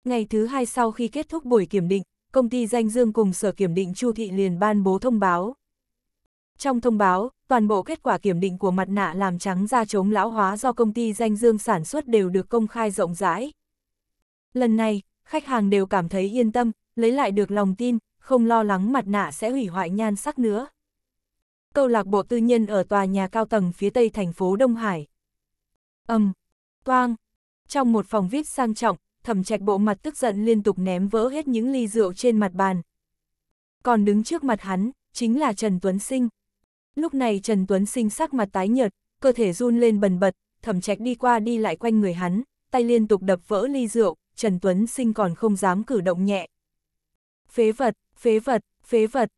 Ngày thứ hai sau khi kết thúc buổi kiểm định, công ty danh dương cùng sở kiểm định Chu Thị liền ban bố thông báo. Trong thông báo, toàn bộ kết quả kiểm định của mặt nạ làm trắng da chống lão hóa do công ty danh dương sản xuất đều được công khai rộng rãi. Lần này, khách hàng đều cảm thấy yên tâm, lấy lại được lòng tin, không lo lắng mặt nạ sẽ hủy hoại nhan sắc nữa câu lạc bộ tư nhân ở tòa nhà cao tầng phía tây thành phố Đông Hải. Âm, toang, trong một phòng VIP sang trọng, thẩm trạch bộ mặt tức giận liên tục ném vỡ hết những ly rượu trên mặt bàn. Còn đứng trước mặt hắn, chính là Trần Tuấn Sinh. Lúc này Trần Tuấn Sinh sắc mặt tái nhợt, cơ thể run lên bần bật, thẩm trạch đi qua đi lại quanh người hắn, tay liên tục đập vỡ ly rượu, Trần Tuấn Sinh còn không dám cử động nhẹ. Phế vật, phế vật, phế vật,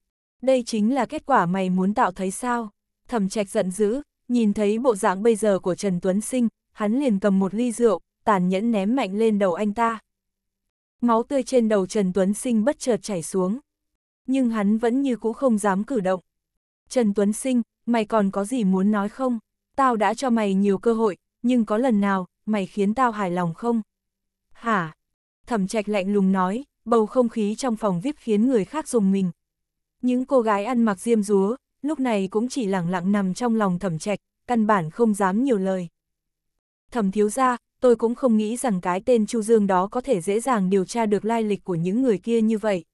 đây chính là kết quả mày muốn tạo thấy sao? Thẩm trạch giận dữ, nhìn thấy bộ dạng bây giờ của Trần Tuấn Sinh, hắn liền cầm một ly rượu, tàn nhẫn ném mạnh lên đầu anh ta. Máu tươi trên đầu Trần Tuấn Sinh bất chợt chảy xuống. Nhưng hắn vẫn như cũ không dám cử động. Trần Tuấn Sinh, mày còn có gì muốn nói không? Tao đã cho mày nhiều cơ hội, nhưng có lần nào, mày khiến tao hài lòng không? Hả? Thẩm trạch lạnh lùng nói, bầu không khí trong phòng VIP khiến người khác dùng mình. Những cô gái ăn mặc diêm rúa, lúc này cũng chỉ lẳng lặng nằm trong lòng thẩm trạch, căn bản không dám nhiều lời. Thẩm thiếu ra, tôi cũng không nghĩ rằng cái tên Chu Dương đó có thể dễ dàng điều tra được lai lịch của những người kia như vậy.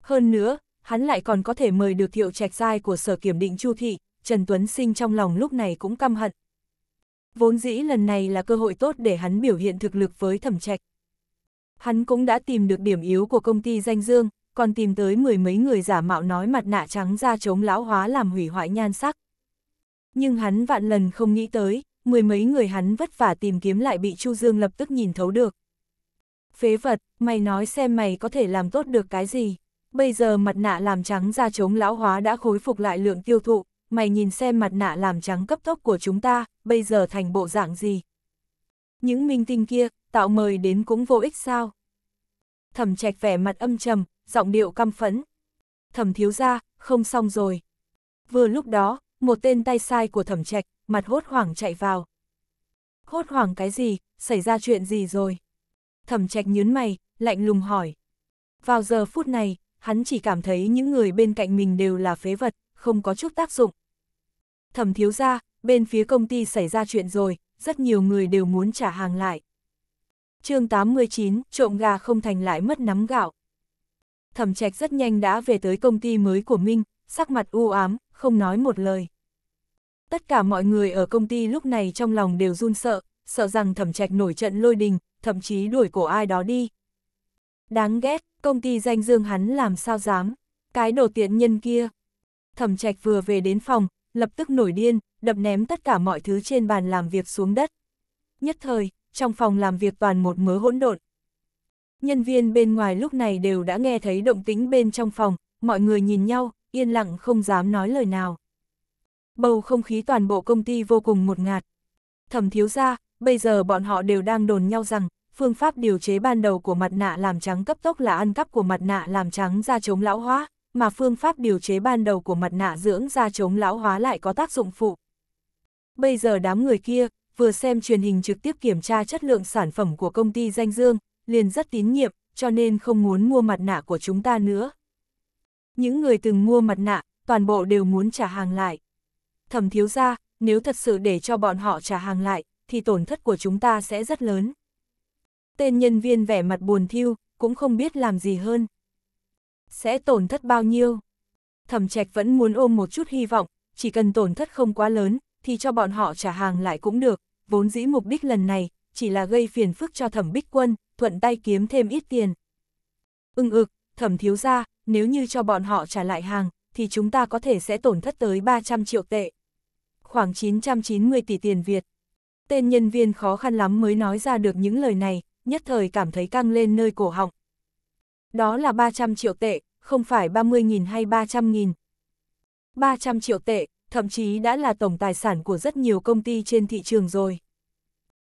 Hơn nữa, hắn lại còn có thể mời được thiệu trạch sai của sở kiểm định Chu Thị, Trần Tuấn Sinh trong lòng lúc này cũng căm hận. Vốn dĩ lần này là cơ hội tốt để hắn biểu hiện thực lực với thẩm trạch. Hắn cũng đã tìm được điểm yếu của công ty danh dương, còn tìm tới mười mấy người giả mạo nói mặt nạ trắng ra chống lão hóa làm hủy hoại nhan sắc. Nhưng hắn vạn lần không nghĩ tới, mười mấy người hắn vất vả tìm kiếm lại bị Chu Dương lập tức nhìn thấu được. Phế vật, mày nói xem mày có thể làm tốt được cái gì. Bây giờ mặt nạ làm trắng da chống lão hóa đã khôi phục lại lượng tiêu thụ, mày nhìn xem mặt nạ làm trắng cấp tốc của chúng ta, bây giờ thành bộ dạng gì. Những minh tinh kia, tạo mời đến cũng vô ích sao. Thẩm trạch vẻ mặt âm trầm, giọng điệu căm phẫn. Thẩm thiếu ra, không xong rồi. Vừa lúc đó, một tên tay sai của thẩm trạch, mặt hốt hoảng chạy vào. Hốt hoảng cái gì, xảy ra chuyện gì rồi? Thẩm trạch nhớn mày, lạnh lùng hỏi. Vào giờ phút này, hắn chỉ cảm thấy những người bên cạnh mình đều là phế vật, không có chút tác dụng. Thẩm thiếu ra, bên phía công ty xảy ra chuyện rồi, rất nhiều người đều muốn trả hàng lại. chương 89, trộm gà không thành lại mất nắm gạo thẩm trạch rất nhanh đã về tới công ty mới của Minh, sắc mặt u ám, không nói một lời. Tất cả mọi người ở công ty lúc này trong lòng đều run sợ, sợ rằng thẩm trạch nổi trận lôi đình, thậm chí đuổi cổ ai đó đi. Đáng ghét, công ty danh dương hắn làm sao dám, cái đồ tiện nhân kia. Thẩm trạch vừa về đến phòng, lập tức nổi điên, đập ném tất cả mọi thứ trên bàn làm việc xuống đất. Nhất thời, trong phòng làm việc toàn một mớ hỗn độn, nhân viên bên ngoài lúc này đều đã nghe thấy động tính bên trong phòng, mọi người nhìn nhau, yên lặng không dám nói lời nào. Bầu không khí toàn bộ công ty vô cùng một ngạt. Thẩm thiếu ra, bây giờ bọn họ đều đang đồn nhau rằng, phương pháp điều chế ban đầu của mặt nạ làm trắng cấp tốc là ăn cắp của mặt nạ làm trắng da chống lão hóa, mà phương pháp điều chế ban đầu của mặt nạ dưỡng da chống lão hóa lại có tác dụng phụ. Bây giờ đám người kia, vừa xem truyền hình trực tiếp kiểm tra chất lượng sản phẩm của công ty danh dương, liền rất tín nhiệm, cho nên không muốn mua mặt nạ của chúng ta nữa. Những người từng mua mặt nạ, toàn bộ đều muốn trả hàng lại. Thẩm thiếu ra, nếu thật sự để cho bọn họ trả hàng lại, thì tổn thất của chúng ta sẽ rất lớn. Tên nhân viên vẻ mặt buồn thiêu, cũng không biết làm gì hơn. Sẽ tổn thất bao nhiêu? Thẩm trạch vẫn muốn ôm một chút hy vọng, chỉ cần tổn thất không quá lớn, thì cho bọn họ trả hàng lại cũng được, vốn dĩ mục đích lần này, chỉ là gây phiền phức cho thẩm bích quân, thuận tay kiếm thêm ít tiền. Ưng ừ, ực, thẩm thiếu ra, nếu như cho bọn họ trả lại hàng, thì chúng ta có thể sẽ tổn thất tới 300 triệu tệ. Khoảng 990 tỷ tiền Việt. Tên nhân viên khó khăn lắm mới nói ra được những lời này, nhất thời cảm thấy căng lên nơi cổ họng. Đó là 300 triệu tệ, không phải 30.000 hay 300.000. 300 triệu tệ, thậm chí đã là tổng tài sản của rất nhiều công ty trên thị trường rồi.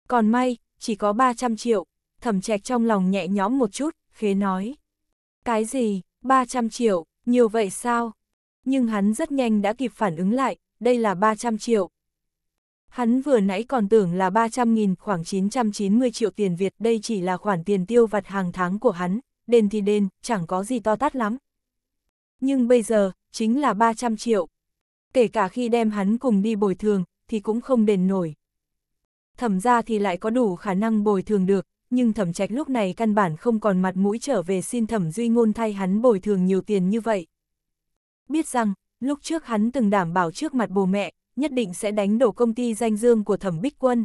Còn may, chỉ có 300 triệu thẩm trạch trong lòng nhẹ nhõm một chút, khế nói. Cái gì, 300 triệu, nhiều vậy sao? Nhưng hắn rất nhanh đã kịp phản ứng lại, đây là 300 triệu. Hắn vừa nãy còn tưởng là 300.000 khoảng 990 triệu tiền Việt, đây chỉ là khoản tiền tiêu vặt hàng tháng của hắn, đền thì đền, chẳng có gì to tát lắm. Nhưng bây giờ, chính là 300 triệu. Kể cả khi đem hắn cùng đi bồi thường, thì cũng không đền nổi. Thẩm ra thì lại có đủ khả năng bồi thường được, nhưng thẩm trạch lúc này căn bản không còn mặt mũi trở về xin thẩm duy ngôn thay hắn bồi thường nhiều tiền như vậy. Biết rằng, lúc trước hắn từng đảm bảo trước mặt bố mẹ, nhất định sẽ đánh đổ công ty danh dương của thẩm bích quân.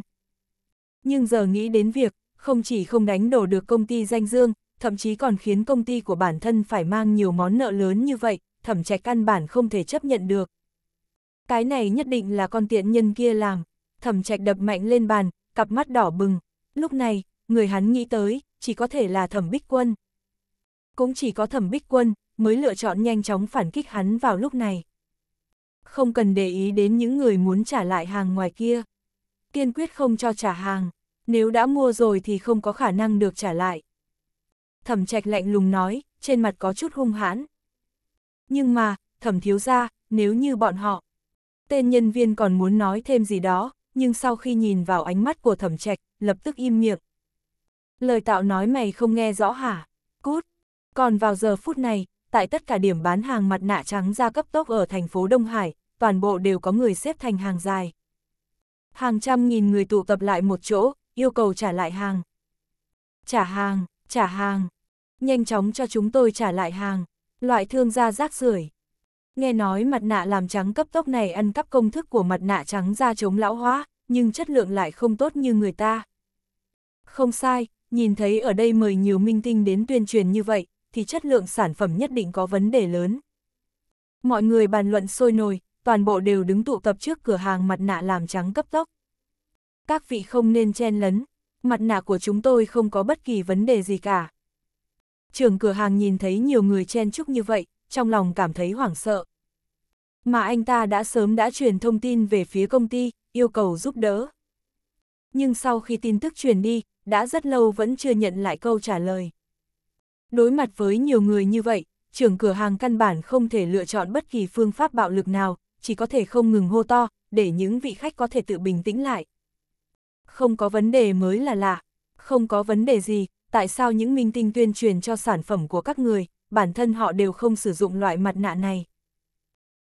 Nhưng giờ nghĩ đến việc, không chỉ không đánh đổ được công ty danh dương, thậm chí còn khiến công ty của bản thân phải mang nhiều món nợ lớn như vậy, thẩm trạch căn bản không thể chấp nhận được. Cái này nhất định là con tiện nhân kia làm, thẩm trạch đập mạnh lên bàn, cặp mắt đỏ bừng. Lúc này, người hắn nghĩ tới, chỉ có thể là thẩm bích quân. Cũng chỉ có thẩm bích quân, mới lựa chọn nhanh chóng phản kích hắn vào lúc này. Không cần để ý đến những người muốn trả lại hàng ngoài kia. Kiên quyết không cho trả hàng, nếu đã mua rồi thì không có khả năng được trả lại. Thẩm trạch lạnh lùng nói, trên mặt có chút hung hãn. Nhưng mà, thẩm thiếu ra, nếu như bọn họ. Tên nhân viên còn muốn nói thêm gì đó, nhưng sau khi nhìn vào ánh mắt của thẩm trạch, lập tức im miệng. Lời tạo nói mày không nghe rõ hả? Cút! Còn vào giờ phút này, tại tất cả điểm bán hàng mặt nạ trắng ra cấp tốc ở thành phố Đông Hải, toàn bộ đều có người xếp thành hàng dài. Hàng trăm nghìn người tụ tập lại một chỗ, yêu cầu trả lại hàng. Trả hàng, trả hàng. Nhanh chóng cho chúng tôi trả lại hàng. Loại thương gia rác rưởi. Nghe nói mặt nạ làm trắng cấp tốc này ăn cắp công thức của mặt nạ trắng da chống lão hóa, nhưng chất lượng lại không tốt như người ta. Không sai, nhìn thấy ở đây mời nhiều minh tinh đến tuyên truyền như vậy, thì chất lượng sản phẩm nhất định có vấn đề lớn. Mọi người bàn luận sôi nổi, toàn bộ đều đứng tụ tập trước cửa hàng mặt nạ làm trắng cấp tốc. Các vị không nên chen lấn, mặt nạ của chúng tôi không có bất kỳ vấn đề gì cả. Trưởng cửa hàng nhìn thấy nhiều người chen chúc như vậy, trong lòng cảm thấy hoảng sợ. Mà anh ta đã sớm đã truyền thông tin về phía công ty, yêu cầu giúp đỡ. Nhưng sau khi tin tức truyền đi, đã rất lâu vẫn chưa nhận lại câu trả lời. Đối mặt với nhiều người như vậy, trưởng cửa hàng căn bản không thể lựa chọn bất kỳ phương pháp bạo lực nào, chỉ có thể không ngừng hô to, để những vị khách có thể tự bình tĩnh lại. Không có vấn đề mới là lạ, không có vấn đề gì, tại sao những minh tinh tuyên truyền cho sản phẩm của các người, bản thân họ đều không sử dụng loại mặt nạ này.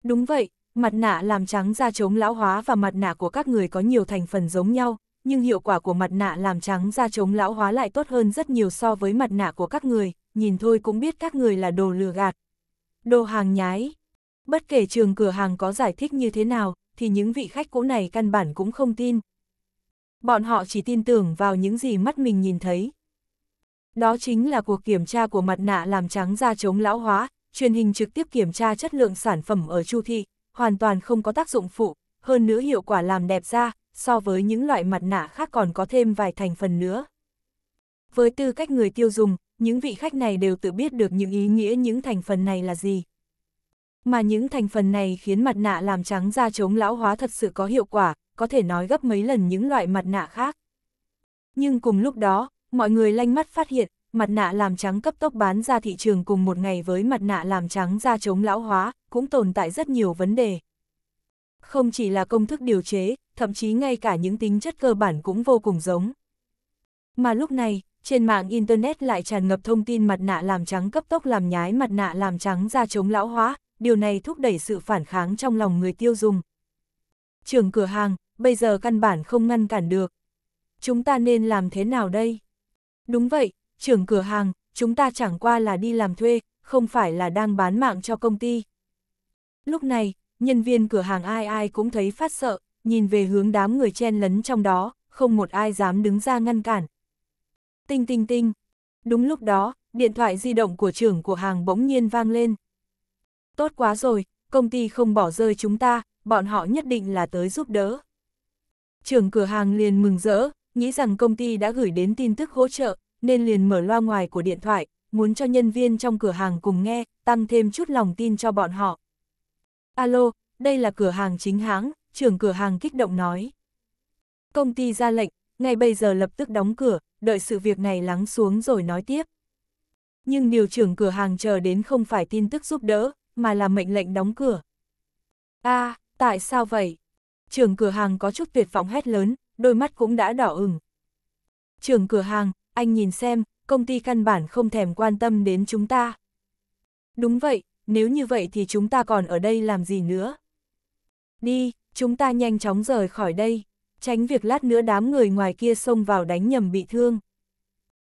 Đúng vậy, mặt nạ làm trắng da chống lão hóa và mặt nạ của các người có nhiều thành phần giống nhau, nhưng hiệu quả của mặt nạ làm trắng da chống lão hóa lại tốt hơn rất nhiều so với mặt nạ của các người, nhìn thôi cũng biết các người là đồ lừa gạt. Đồ hàng nhái. Bất kể trường cửa hàng có giải thích như thế nào, thì những vị khách cũ này căn bản cũng không tin. Bọn họ chỉ tin tưởng vào những gì mắt mình nhìn thấy. Đó chính là cuộc kiểm tra của mặt nạ làm trắng da chống lão hóa, truyền hình trực tiếp kiểm tra chất lượng sản phẩm ở chu thị, hoàn toàn không có tác dụng phụ, hơn nữa hiệu quả làm đẹp da, so với những loại mặt nạ khác còn có thêm vài thành phần nữa. Với tư cách người tiêu dùng, những vị khách này đều tự biết được những ý nghĩa những thành phần này là gì. Mà những thành phần này khiến mặt nạ làm trắng da chống lão hóa thật sự có hiệu quả, có thể nói gấp mấy lần những loại mặt nạ khác. Nhưng cùng lúc đó, mọi người lanh mắt phát hiện, mặt nạ làm trắng cấp tốc bán ra thị trường cùng một ngày với mặt nạ làm trắng da chống lão hóa, cũng tồn tại rất nhiều vấn đề không chỉ là công thức điều chế, thậm chí ngay cả những tính chất cơ bản cũng vô cùng giống. Mà lúc này, trên mạng Internet lại tràn ngập thông tin mặt nạ làm trắng cấp tốc làm nhái mặt nạ làm trắng da chống lão hóa, điều này thúc đẩy sự phản kháng trong lòng người tiêu dùng. Trường cửa hàng, bây giờ căn bản không ngăn cản được. Chúng ta nên làm thế nào đây? Đúng vậy, trưởng cửa hàng, chúng ta chẳng qua là đi làm thuê, không phải là đang bán mạng cho công ty. Lúc này, nhân viên cửa hàng ai ai cũng thấy phát sợ, nhìn về hướng đám người chen lấn trong đó, không một ai dám đứng ra ngăn cản. Tinh tinh tinh. Đúng lúc đó, điện thoại di động của trưởng của hàng bỗng nhiên vang lên. Tốt quá rồi, công ty không bỏ rơi chúng ta, bọn họ nhất định là tới giúp đỡ. Trưởng cửa hàng liền mừng rỡ, nghĩ rằng công ty đã gửi đến tin tức hỗ trợ, nên liền mở loa ngoài của điện thoại, muốn cho nhân viên trong cửa hàng cùng nghe, tăng thêm chút lòng tin cho bọn họ. Alo, đây là cửa hàng chính hãng, trưởng cửa hàng kích động nói. Công ty ra lệnh, ngay bây giờ lập tức đóng cửa, đợi sự việc này lắng xuống rồi nói tiếp. Nhưng điều trưởng cửa hàng chờ đến không phải tin tức giúp đỡ, mà là mệnh lệnh đóng cửa. a à, tại sao vậy? Trưởng cửa hàng có chút tuyệt vọng hét lớn, đôi mắt cũng đã đỏ ửng. Trưởng cửa hàng, anh nhìn xem, công ty căn bản không thèm quan tâm đến chúng ta. Đúng vậy, nếu như vậy thì chúng ta còn ở đây làm gì nữa? Đi, chúng ta nhanh chóng rời khỏi đây, tránh việc lát nữa đám người ngoài kia xông vào đánh nhầm bị thương.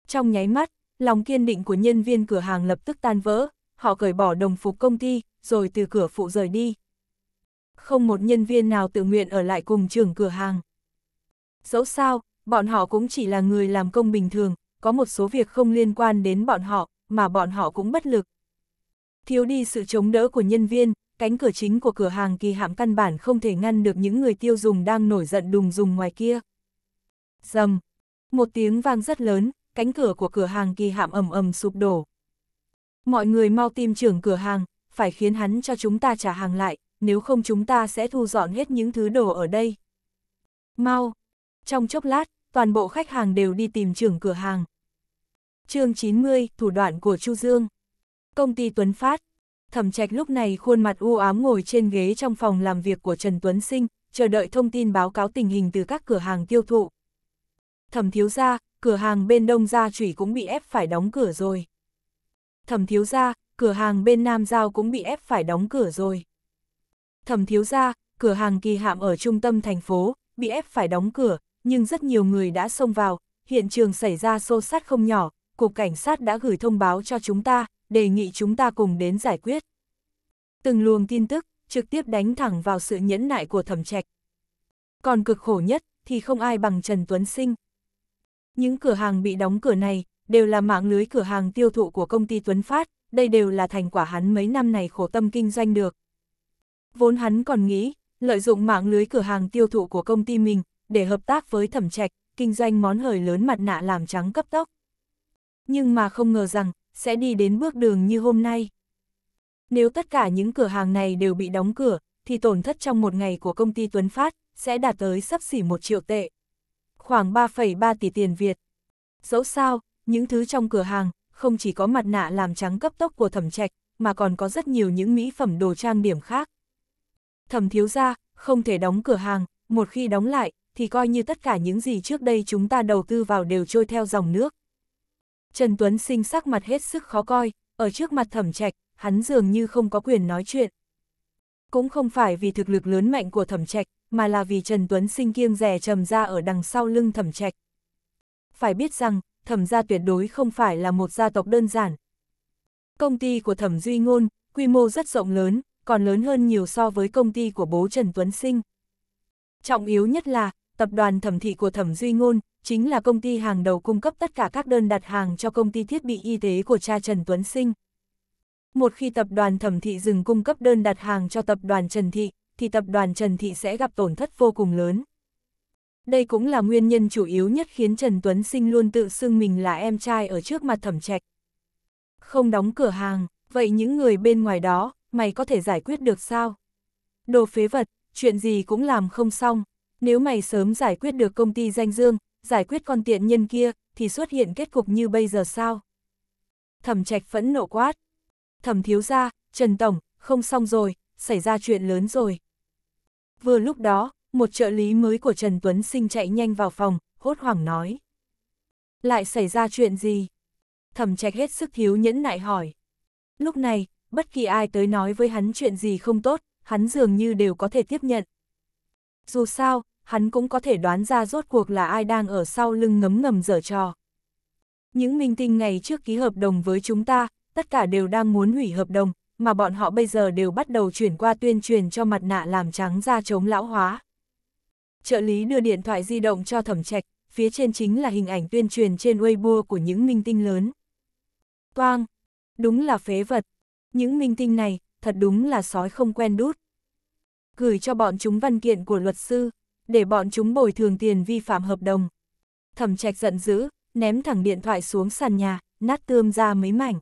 Trong nháy mắt, lòng kiên định của nhân viên cửa hàng lập tức tan vỡ, họ cởi bỏ đồng phục công ty, rồi từ cửa phụ rời đi. Không một nhân viên nào tự nguyện ở lại cùng trưởng cửa hàng. Dẫu sao, bọn họ cũng chỉ là người làm công bình thường, có một số việc không liên quan đến bọn họ, mà bọn họ cũng bất lực. Thiếu đi sự chống đỡ của nhân viên, cánh cửa chính của cửa hàng kỳ hạm căn bản không thể ngăn được những người tiêu dùng đang nổi giận đùng dùng ngoài kia. Dầm! Một tiếng vang rất lớn, cánh cửa của cửa hàng kỳ hạm ầm ầm sụp đổ. Mọi người mau tìm trưởng cửa hàng, phải khiến hắn cho chúng ta trả hàng lại, nếu không chúng ta sẽ thu dọn hết những thứ đồ ở đây. Mau! Trong chốc lát, toàn bộ khách hàng đều đi tìm trưởng cửa hàng. chương 90, thủ đoạn của Chu Dương Công ty Tuấn Phát Thẩm trạch lúc này khuôn mặt u ám ngồi trên ghế trong phòng làm việc của Trần Tuấn Sinh, chờ đợi thông tin báo cáo tình hình từ các cửa hàng tiêu thụ. Thẩm thiếu gia, cửa hàng bên đông gia chủy cũng bị ép phải đóng cửa rồi. Thẩm thiếu gia, cửa hàng bên nam giao cũng bị ép phải đóng cửa rồi. Thẩm thiếu gia, cửa hàng kỳ hạm ở trung tâm thành phố, bị ép phải đóng cửa, nhưng rất nhiều người đã xông vào, hiện trường xảy ra xô xát không nhỏ, cục cảnh sát đã gửi thông báo cho chúng ta, đề nghị chúng ta cùng đến giải quyết. Từng luồng tin tức, trực tiếp đánh thẳng vào sự nhẫn nại của thẩm trạch. Còn cực khổ nhất, thì không ai bằng Trần Tuấn Sinh. Những cửa hàng bị đóng cửa này, đều là mạng lưới cửa hàng tiêu thụ của công ty Tuấn Phát, đây đều là thành quả hắn mấy năm này khổ tâm kinh doanh được. Vốn hắn còn nghĩ, lợi dụng mạng lưới cửa hàng tiêu thụ của công ty mình, để hợp tác với thẩm trạch, kinh doanh món hời lớn mặt nạ làm trắng cấp tốc. Nhưng mà không ngờ rằng, sẽ đi đến bước đường như hôm nay. Nếu tất cả những cửa hàng này đều bị đóng cửa, thì tổn thất trong một ngày của công ty Tuấn Phát sẽ đạt tới sắp xỉ 1 triệu tệ. Khoảng 3,3 tỷ tiền Việt. Dẫu sao, những thứ trong cửa hàng không chỉ có mặt nạ làm trắng cấp tốc của thẩm trạch, mà còn có rất nhiều những mỹ phẩm đồ trang điểm khác. Thẩm thiếu gia không thể đóng cửa hàng, một khi đóng lại, thì coi như tất cả những gì trước đây chúng ta đầu tư vào đều trôi theo dòng nước. Trần Tuấn Sinh sắc mặt hết sức khó coi, ở trước mặt thẩm trạch, hắn dường như không có quyền nói chuyện. Cũng không phải vì thực lực lớn mạnh của thẩm trạch, mà là vì Trần Tuấn Sinh kiêng rẻ trầm ra ở đằng sau lưng thẩm trạch. Phải biết rằng, thẩm gia tuyệt đối không phải là một gia tộc đơn giản. Công ty của thẩm Duy Ngôn, quy mô rất rộng lớn, còn lớn hơn nhiều so với công ty của bố Trần Tuấn Sinh. Trọng yếu nhất là, tập đoàn thẩm thị của thẩm Duy Ngôn, chính là công ty hàng đầu cung cấp tất cả các đơn đặt hàng cho công ty thiết bị y tế của cha Trần Tuấn Sinh. Một khi tập đoàn Thẩm Thị dừng cung cấp đơn đặt hàng cho tập đoàn Trần Thị, thì tập đoàn Trần Thị sẽ gặp tổn thất vô cùng lớn. Đây cũng là nguyên nhân chủ yếu nhất khiến Trần Tuấn Sinh luôn tự xưng mình là em trai ở trước mặt thẩm trạch. Không đóng cửa hàng, vậy những người bên ngoài đó, mày có thể giải quyết được sao? Đồ phế vật, chuyện gì cũng làm không xong. Nếu mày sớm giải quyết được công ty danh dương, giải quyết con tiện nhân kia, thì xuất hiện kết cục như bây giờ sao? Thẩm trạch phẫn nộ quát. Thẩm thiếu ra, Trần Tổng, không xong rồi, xảy ra chuyện lớn rồi. Vừa lúc đó, một trợ lý mới của Trần Tuấn Sinh chạy nhanh vào phòng, hốt hoảng nói. Lại xảy ra chuyện gì? Thẩm trạch hết sức thiếu nhẫn nại hỏi. Lúc này, bất kỳ ai tới nói với hắn chuyện gì không tốt, hắn dường như đều có thể tiếp nhận. Dù sao, hắn cũng có thể đoán ra rốt cuộc là ai đang ở sau lưng ngấm ngầm dở trò. Những minh tinh ngày trước ký hợp đồng với chúng ta, tất cả đều đang muốn hủy hợp đồng, mà bọn họ bây giờ đều bắt đầu chuyển qua tuyên truyền cho mặt nạ làm trắng da chống lão hóa. Trợ lý đưa điện thoại di động cho thẩm trạch, phía trên chính là hình ảnh tuyên truyền trên Weibo của những minh tinh lớn. Toang, đúng là phế vật. Những minh tinh này, thật đúng là sói không quen đút. Gửi cho bọn chúng văn kiện của luật sư để bọn chúng bồi thường tiền vi phạm hợp đồng. Thẩm trạch giận dữ, ném thẳng điện thoại xuống sàn nhà, nát tươm ra mấy mảnh.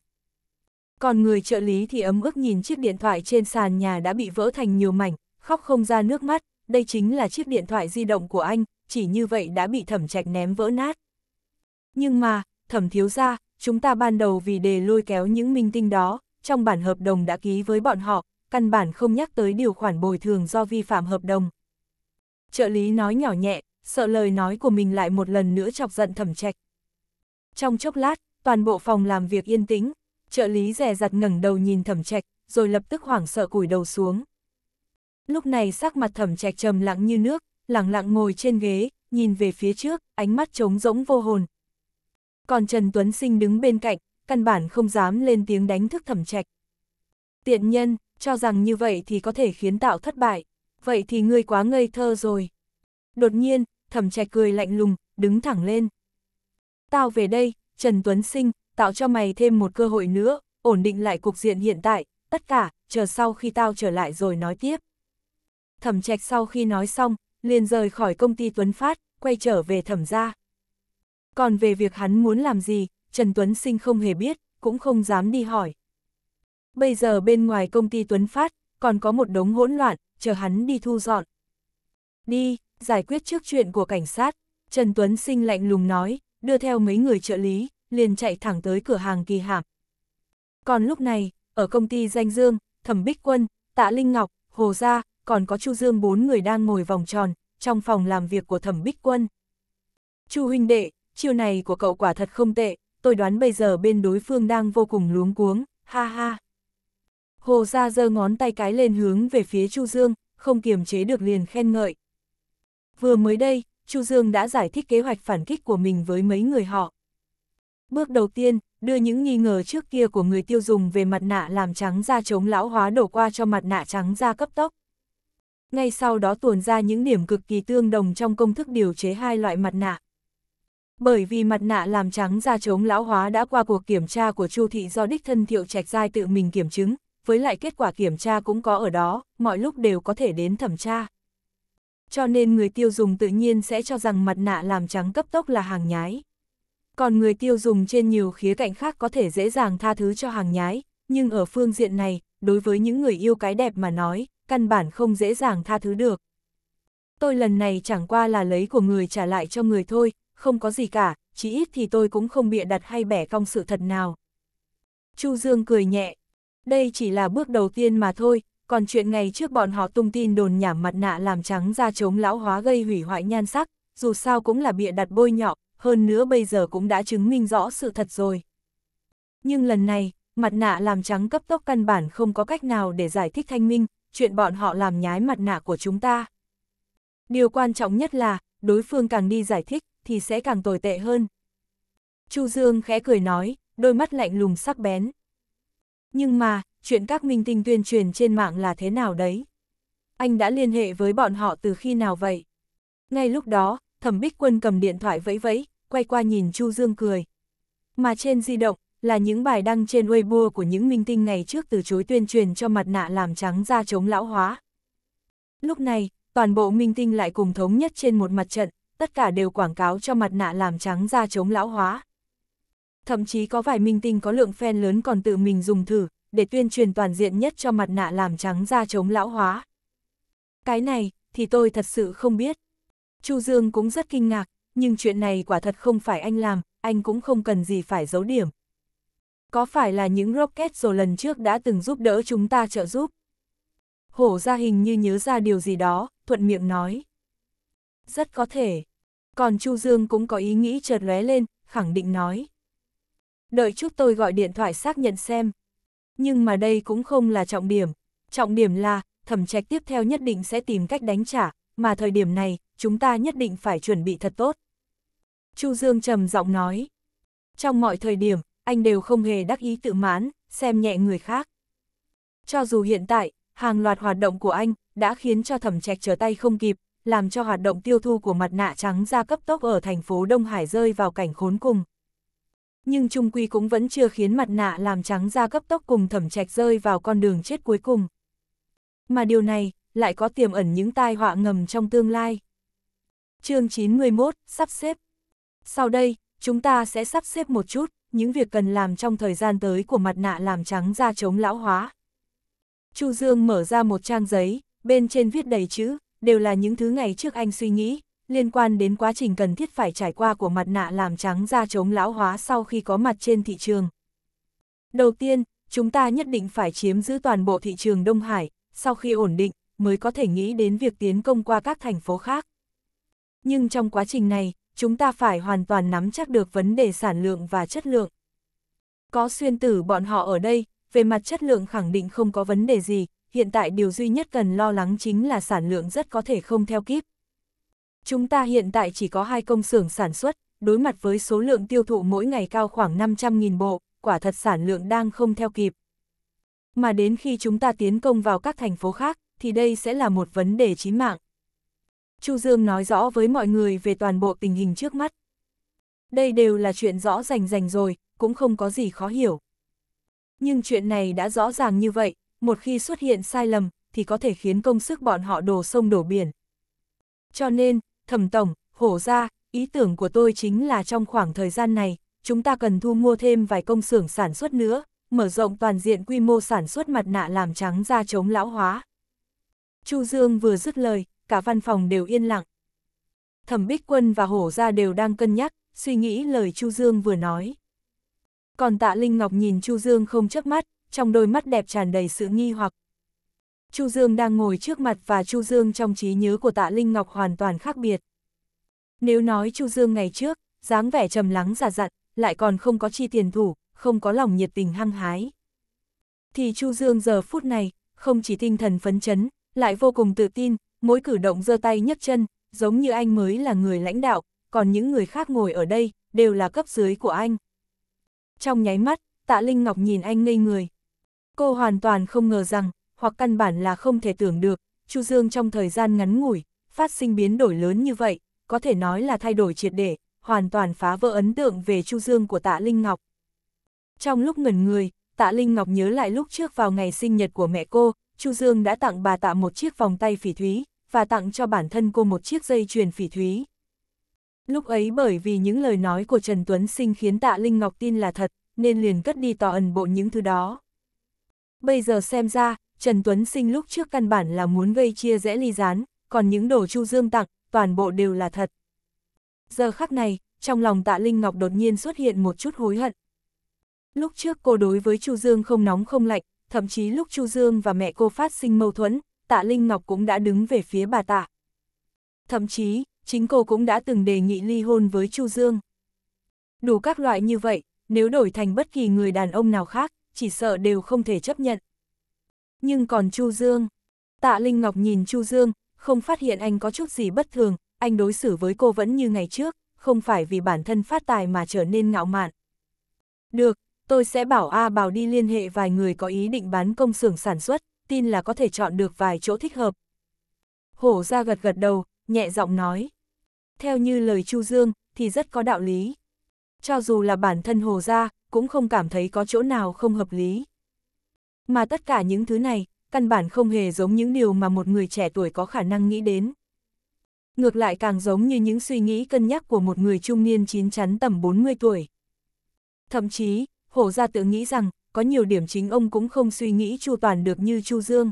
Còn người trợ lý thì ấm ức nhìn chiếc điện thoại trên sàn nhà đã bị vỡ thành nhiều mảnh, khóc không ra nước mắt, đây chính là chiếc điện thoại di động của anh, chỉ như vậy đã bị thẩm trạch ném vỡ nát. Nhưng mà, thẩm thiếu ra, chúng ta ban đầu vì đề lôi kéo những minh tinh đó, trong bản hợp đồng đã ký với bọn họ, căn bản không nhắc tới điều khoản bồi thường do vi phạm hợp đồng trợ lý nói nhỏ nhẹ, sợ lời nói của mình lại một lần nữa chọc giận thẩm trạch. Trong chốc lát, toàn bộ phòng làm việc yên tĩnh, trợ lý rè rặt ngẩng đầu nhìn thẩm trạch, rồi lập tức hoảng sợ cúi đầu xuống. Lúc này sắc mặt thẩm trạch trầm lặng như nước, lặng lặng ngồi trên ghế, nhìn về phía trước, ánh mắt trống rỗng vô hồn. Còn Trần Tuấn Sinh đứng bên cạnh, căn bản không dám lên tiếng đánh thức thẩm trạch. Tiện nhân, cho rằng như vậy thì có thể khiến tạo thất bại vậy thì ngươi quá ngây thơ rồi. Đột nhiên, thẩm trạch cười lạnh lùng, đứng thẳng lên. Tao về đây, Trần Tuấn Sinh, tạo cho mày thêm một cơ hội nữa, ổn định lại cục diện hiện tại, tất cả, chờ sau khi tao trở lại rồi nói tiếp. Thẩm trạch sau khi nói xong, liền rời khỏi công ty Tuấn Phát, quay trở về thẩm gia. Còn về việc hắn muốn làm gì, Trần Tuấn Sinh không hề biết, cũng không dám đi hỏi. Bây giờ bên ngoài công ty Tuấn Phát, còn có một đống hỗn loạn, chờ hắn đi thu dọn. Đi, giải quyết trước chuyện của cảnh sát, Trần Tuấn Sinh lạnh lùng nói, đưa theo mấy người trợ lý, liền chạy thẳng tới cửa hàng kỳ hạm. Còn lúc này, ở công ty Danh Dương, Thẩm Bích Quân, Tạ Linh Ngọc, Hồ Gia, còn có Chu Dương bốn người đang ngồi vòng tròn, trong phòng làm việc của Thẩm Bích Quân. Chu huynh đệ, chiều này của cậu quả thật không tệ, tôi đoán bây giờ bên đối phương đang vô cùng luống cuống, ha ha. Hồ Gia giơ ngón tay cái lên hướng về phía Chu Dương, không kiềm chế được liền khen ngợi. Vừa mới đây, Chu Dương đã giải thích kế hoạch phản kích của mình với mấy người họ. Bước đầu tiên, đưa những nghi ngờ trước kia của người tiêu dùng về mặt nạ làm trắng da chống lão hóa đổ qua cho mặt nạ trắng da cấp tốc. Ngay sau đó tuồn ra những điểm cực kỳ tương đồng trong công thức điều chế hai loại mặt nạ. Bởi vì mặt nạ làm trắng da chống lão hóa đã qua cuộc kiểm tra của Chu Thị do đích thân Thiệu Trạch Giai tự mình kiểm chứng, với lại kết quả kiểm tra cũng có ở đó, mọi lúc đều có thể đến thẩm tra. Cho nên người tiêu dùng tự nhiên sẽ cho rằng mặt nạ làm trắng cấp tốc là hàng nhái. Còn người tiêu dùng trên nhiều khía cạnh khác có thể dễ dàng tha thứ cho hàng nhái, nhưng ở phương diện này, đối với những người yêu cái đẹp mà nói, căn bản không dễ dàng tha thứ được. Tôi lần này chẳng qua là lấy của người trả lại cho người thôi, không có gì cả, chỉ ít thì tôi cũng không bịa đặt hay bẻ cong sự thật nào. Chu Dương cười nhẹ, đây chỉ là bước đầu tiên mà thôi, còn chuyện ngày trước bọn họ tung tin đồn nhảm mặt nạ làm trắng ra chống lão hóa gây hủy hoại nhan sắc, dù sao cũng là bịa đặt bôi nhọ, hơn nữa bây giờ cũng đã chứng minh rõ sự thật rồi. Nhưng lần này, mặt nạ làm trắng cấp tốc căn bản không có cách nào để giải thích thanh minh, chuyện bọn họ làm nhái mặt nạ của chúng ta. Điều quan trọng nhất là, đối phương càng đi giải thích, thì sẽ càng tồi tệ hơn. Chu Dương khẽ cười nói, đôi mắt lạnh lùng sắc bén. Nhưng mà, chuyện các minh tinh tuyên truyền trên mạng là thế nào đấy? Anh đã liên hệ với bọn họ từ khi nào vậy? Ngay lúc đó, thẩm bích quân cầm điện thoại vẫy vẫy, quay qua nhìn Chu Dương cười. Mà trên di động, là những bài đăng trên Weibo của những minh tinh ngày trước từ chối tuyên truyền cho mặt nạ làm trắng da chống lão hóa. Lúc này, toàn bộ minh tinh lại cùng thống nhất trên một mặt trận, tất cả đều quảng cáo cho mặt nạ làm trắng da chống lão hóa thậm chí có vài minh tinh có lượng fan lớn còn tự mình dùng thử, để tuyên truyền toàn diện nhất cho mặt nạ làm trắng da chống lão hóa. Cái này, thì tôi thật sự không biết. Chu Dương cũng rất kinh ngạc, nhưng chuyện này quả thật không phải anh làm, anh cũng không cần gì phải giấu điểm. Có phải là những Rocket rồi lần trước đã từng giúp đỡ chúng ta trợ giúp? Hổ ra hình như nhớ ra điều gì đó, thuận miệng nói. Rất có thể. Còn Chu Dương cũng có ý nghĩ chợt lóe lên, khẳng định nói. Đợi chút tôi gọi điện thoại xác nhận xem. Nhưng mà đây cũng không là trọng điểm. Trọng điểm là, thẩm trạch tiếp theo nhất định sẽ tìm cách đánh trả, mà thời điểm này, chúng ta nhất định phải chuẩn bị thật tốt. Chu Dương trầm giọng nói. Trong mọi thời điểm, anh đều không hề đắc ý tự mãn, xem nhẹ người khác. Cho dù hiện tại, hàng loạt hoạt động của anh đã khiến cho thẩm trạch trở tay không kịp, làm cho hoạt động tiêu thu của mặt nạ trắng ra cấp tốc ở thành phố Đông Hải rơi vào cảnh khốn cùng nhưng trung quy cũng vẫn chưa khiến mặt nạ làm trắng da cấp tốc cùng thẩm trạch rơi vào con đường chết cuối cùng. Mà điều này, lại có tiềm ẩn những tai họa ngầm trong tương lai. chương 91, sắp xếp. Sau đây, chúng ta sẽ sắp xếp một chút, những việc cần làm trong thời gian tới của mặt nạ làm trắng da chống lão hóa. Chu Dương mở ra một trang giấy, bên trên viết đầy chữ, đều là những thứ ngày trước anh suy nghĩ, liên quan đến quá trình cần thiết phải trải qua của mặt nạ làm trắng da chống lão hóa sau khi có mặt trên thị trường. Đầu tiên, chúng ta nhất định phải chiếm giữ toàn bộ thị trường Đông Hải, sau khi ổn định, mới có thể nghĩ đến việc tiến công qua các thành phố khác. Nhưng trong quá trình này, chúng ta phải hoàn toàn nắm chắc được vấn đề sản lượng và chất lượng. Có xuyên tử bọn họ ở đây, về mặt chất lượng khẳng định không có vấn đề gì, hiện tại điều duy nhất cần lo lắng chính là sản lượng rất có thể không theo kịp. Chúng ta hiện tại chỉ có hai công xưởng sản xuất, đối mặt với số lượng tiêu thụ mỗi ngày cao khoảng 500.000 bộ, quả thật sản lượng đang không theo kịp. Mà đến khi chúng ta tiến công vào các thành phố khác, thì đây sẽ là một vấn đề chí mạng. Chu Dương nói rõ với mọi người về toàn bộ tình hình trước mắt. Đây đều là chuyện rõ rành rành rồi, cũng không có gì khó hiểu. Nhưng chuyện này đã rõ ràng như vậy, một khi xuất hiện sai lầm, thì có thể khiến công sức bọn họ đổ sông đổ biển. Cho nên, thẩm tổng, hổ gia, ý tưởng của tôi chính là trong khoảng thời gian này, chúng ta cần thu mua thêm vài công xưởng sản xuất nữa, mở rộng toàn diện quy mô sản xuất mặt nạ làm trắng da chống lão hóa. Chu Dương vừa dứt lời, cả văn phòng đều yên lặng. Thẩm Bích Quân và Hổ Gia đều đang cân nhắc, suy nghĩ lời Chu Dương vừa nói. Còn Tạ Linh Ngọc nhìn Chu Dương không chớp mắt, trong đôi mắt đẹp tràn đầy sự nghi hoặc, Chu Dương đang ngồi trước mặt và Chu Dương trong trí nhớ của tạ Linh Ngọc hoàn toàn khác biệt. Nếu nói Chu Dương ngày trước, dáng vẻ trầm lắng giả dặn, lại còn không có chi tiền thủ, không có lòng nhiệt tình hăng hái. Thì Chu Dương giờ phút này, không chỉ tinh thần phấn chấn, lại vô cùng tự tin, mỗi cử động giơ tay nhấc chân, giống như anh mới là người lãnh đạo, còn những người khác ngồi ở đây, đều là cấp dưới của anh. Trong nháy mắt, tạ Linh Ngọc nhìn anh ngây người. Cô hoàn toàn không ngờ rằng, hoặc căn bản là không thể tưởng được, Chu Dương trong thời gian ngắn ngủi, phát sinh biến đổi lớn như vậy, có thể nói là thay đổi triệt để, hoàn toàn phá vỡ ấn tượng về Chu Dương của tạ Linh Ngọc. Trong lúc ngẩn người, tạ Linh Ngọc nhớ lại lúc trước vào ngày sinh nhật của mẹ cô, Chu Dương đã tặng bà tạ một chiếc vòng tay phỉ thúy, và tặng cho bản thân cô một chiếc dây chuyền phỉ thúy. Lúc ấy bởi vì những lời nói của Trần Tuấn Sinh khiến tạ Linh Ngọc tin là thật, nên liền cất đi tỏ ẩn bộ những thứ đó. Bây giờ xem ra, Trần Tuấn Sinh lúc trước căn bản là muốn gây chia rẽ ly gián, còn những đồ Chu Dương tặng, toàn bộ đều là thật. Giờ khắc này, trong lòng tạ Linh Ngọc đột nhiên xuất hiện một chút hối hận. Lúc trước cô đối với Chu Dương không nóng không lạnh, thậm chí lúc Chu Dương và mẹ cô phát sinh mâu thuẫn, tạ Linh Ngọc cũng đã đứng về phía bà tạ. Thậm chí, chính cô cũng đã từng đề nghị ly hôn với Chu Dương. Đủ các loại như vậy, nếu đổi thành bất kỳ người đàn ông nào khác, chỉ sợ đều không thể chấp nhận. Nhưng còn Chu Dương, tạ Linh Ngọc nhìn Chu Dương, không phát hiện anh có chút gì bất thường, anh đối xử với cô vẫn như ngày trước, không phải vì bản thân phát tài mà trở nên ngạo mạn. Được, tôi sẽ bảo A Bảo đi liên hệ vài người có ý định bán công xưởng sản xuất, tin là có thể chọn được vài chỗ thích hợp. Hổ ra gật gật đầu, nhẹ giọng nói. Theo như lời Chu Dương, thì rất có đạo lý. Cho dù là bản thân Hồ Gia, cũng không cảm thấy có chỗ nào không hợp lý mà tất cả những thứ này, căn bản không hề giống những điều mà một người trẻ tuổi có khả năng nghĩ đến. Ngược lại càng giống như những suy nghĩ cân nhắc của một người trung niên chín chắn tầm 40 tuổi. Thậm chí, hổ gia tự nghĩ rằng, có nhiều điểm chính ông cũng không suy nghĩ chu toàn được như Chu Dương.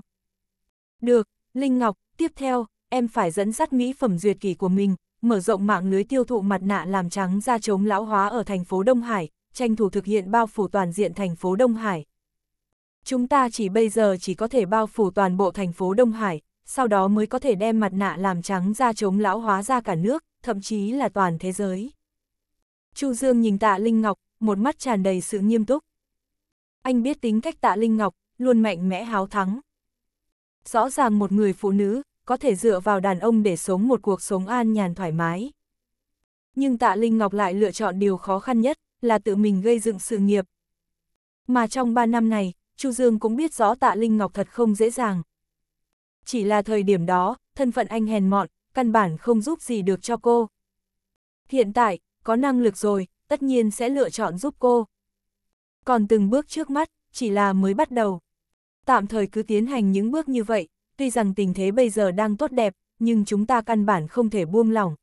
Được, Linh Ngọc, tiếp theo, em phải dẫn dắt mỹ phẩm duyệt kỷ của mình, mở rộng mạng lưới tiêu thụ mặt nạ làm trắng da chống lão hóa ở thành phố Đông Hải, tranh thủ thực hiện bao phủ toàn diện thành phố Đông Hải chúng ta chỉ bây giờ chỉ có thể bao phủ toàn bộ thành phố Đông Hải, sau đó mới có thể đem mặt nạ làm trắng ra chống lão hóa ra cả nước, thậm chí là toàn thế giới. Chu Dương nhìn tạ Linh Ngọc, một mắt tràn đầy sự nghiêm túc. Anh biết tính cách tạ Linh Ngọc, luôn mạnh mẽ háo thắng. Rõ ràng một người phụ nữ, có thể dựa vào đàn ông để sống một cuộc sống an nhàn thoải mái. Nhưng tạ Linh Ngọc lại lựa chọn điều khó khăn nhất, là tự mình gây dựng sự nghiệp. Mà trong ba năm này, Chu Dương cũng biết rõ tạ Linh Ngọc thật không dễ dàng. Chỉ là thời điểm đó, thân phận anh hèn mọn, căn bản không giúp gì được cho cô. Hiện tại, có năng lực rồi, tất nhiên sẽ lựa chọn giúp cô. Còn từng bước trước mắt, chỉ là mới bắt đầu. Tạm thời cứ tiến hành những bước như vậy, tuy rằng tình thế bây giờ đang tốt đẹp, nhưng chúng ta căn bản không thể buông lỏng.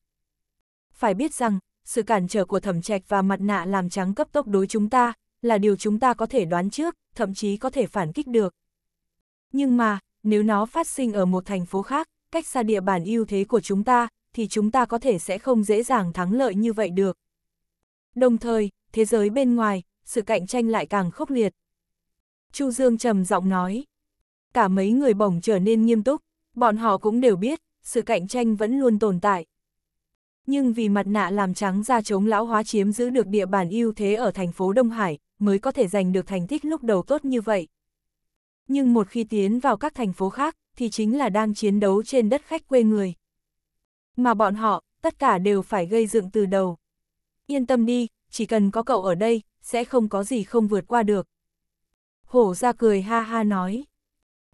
Phải biết rằng, sự cản trở của thẩm trạch và mặt nạ làm trắng cấp tốc đối chúng ta, là điều chúng ta có thể đoán trước, thậm chí có thể phản kích được. Nhưng mà, nếu nó phát sinh ở một thành phố khác, cách xa địa bàn ưu thế của chúng ta, thì chúng ta có thể sẽ không dễ dàng thắng lợi như vậy được. Đồng thời, thế giới bên ngoài, sự cạnh tranh lại càng khốc liệt. Chu Dương trầm giọng nói. Cả mấy người bỗng trở nên nghiêm túc, bọn họ cũng đều biết, sự cạnh tranh vẫn luôn tồn tại. Nhưng vì mặt nạ làm trắng ra chống lão hóa chiếm giữ được địa bàn ưu thế ở thành phố Đông Hải, mới có thể giành được thành tích lúc đầu tốt như vậy. Nhưng một khi tiến vào các thành phố khác, thì chính là đang chiến đấu trên đất khách quê người. Mà bọn họ, tất cả đều phải gây dựng từ đầu. Yên tâm đi, chỉ cần có cậu ở đây, sẽ không có gì không vượt qua được. Hổ ra cười ha ha nói.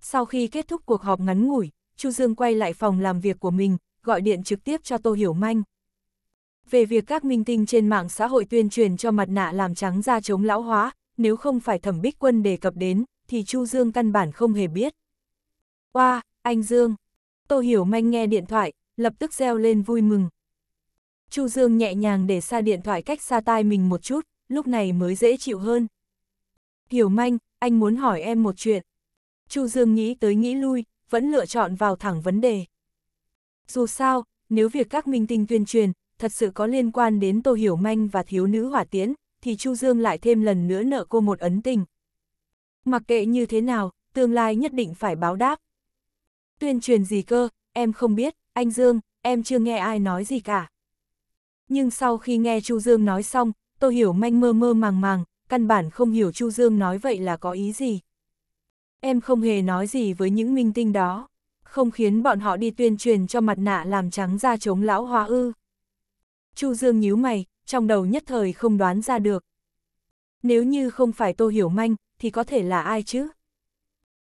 Sau khi kết thúc cuộc họp ngắn ngủi, Chu Dương quay lại phòng làm việc của mình, gọi điện trực tiếp cho Tô Hiểu Manh về việc các minh tinh trên mạng xã hội tuyên truyền cho mặt nạ làm trắng da chống lão hóa, nếu không phải thẩm bích quân đề cập đến, thì Chu Dương căn bản không hề biết. qua wow, anh Dương! Tô Hiểu Manh nghe điện thoại, lập tức reo lên vui mừng. Chu Dương nhẹ nhàng để xa điện thoại cách xa tai mình một chút, lúc này mới dễ chịu hơn. Hiểu Manh, anh muốn hỏi em một chuyện. Chu Dương nghĩ tới nghĩ lui, vẫn lựa chọn vào thẳng vấn đề. Dù sao, nếu việc các minh tinh tuyên truyền, thật sự có liên quan đến Tô Hiểu Manh và thiếu nữ hỏa tiễn, thì Chu Dương lại thêm lần nữa nợ cô một ấn tình. Mặc kệ như thế nào, tương lai nhất định phải báo đáp. Tuyên truyền gì cơ, em không biết, anh Dương, em chưa nghe ai nói gì cả. Nhưng sau khi nghe Chu Dương nói xong, Tô Hiểu Manh mơ mơ màng màng, căn bản không hiểu Chu Dương nói vậy là có ý gì. Em không hề nói gì với những minh tinh đó, không khiến bọn họ đi tuyên truyền cho mặt nạ làm trắng da chống lão hóa ư. Chu Dương nhíu mày, trong đầu nhất thời không đoán ra được. Nếu như không phải Tô Hiểu Manh, thì có thể là ai chứ?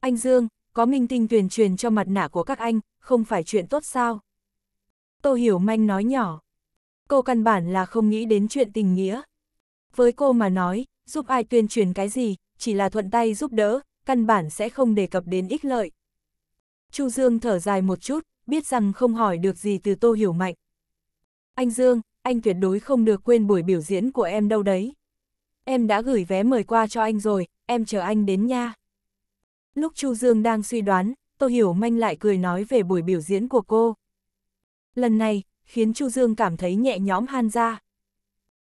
Anh Dương, có minh tinh tuyển truyền cho mặt nạ của các anh, không phải chuyện tốt sao? Tô Hiểu Manh nói nhỏ. Cô căn bản là không nghĩ đến chuyện tình nghĩa. Với cô mà nói, giúp ai tuyên truyền cái gì, chỉ là thuận tay giúp đỡ, căn bản sẽ không đề cập đến ích lợi. Chu Dương thở dài một chút, biết rằng không hỏi được gì từ Tô Hiểu Mạnh. Anh Dương, anh tuyệt đối không được quên buổi biểu diễn của em đâu đấy. Em đã gửi vé mời qua cho anh rồi, em chờ anh đến nha. Lúc Chu Dương đang suy đoán, Tô Hiểu Manh lại cười nói về buổi biểu diễn của cô. Lần này, khiến Chu Dương cảm thấy nhẹ nhõm han ra.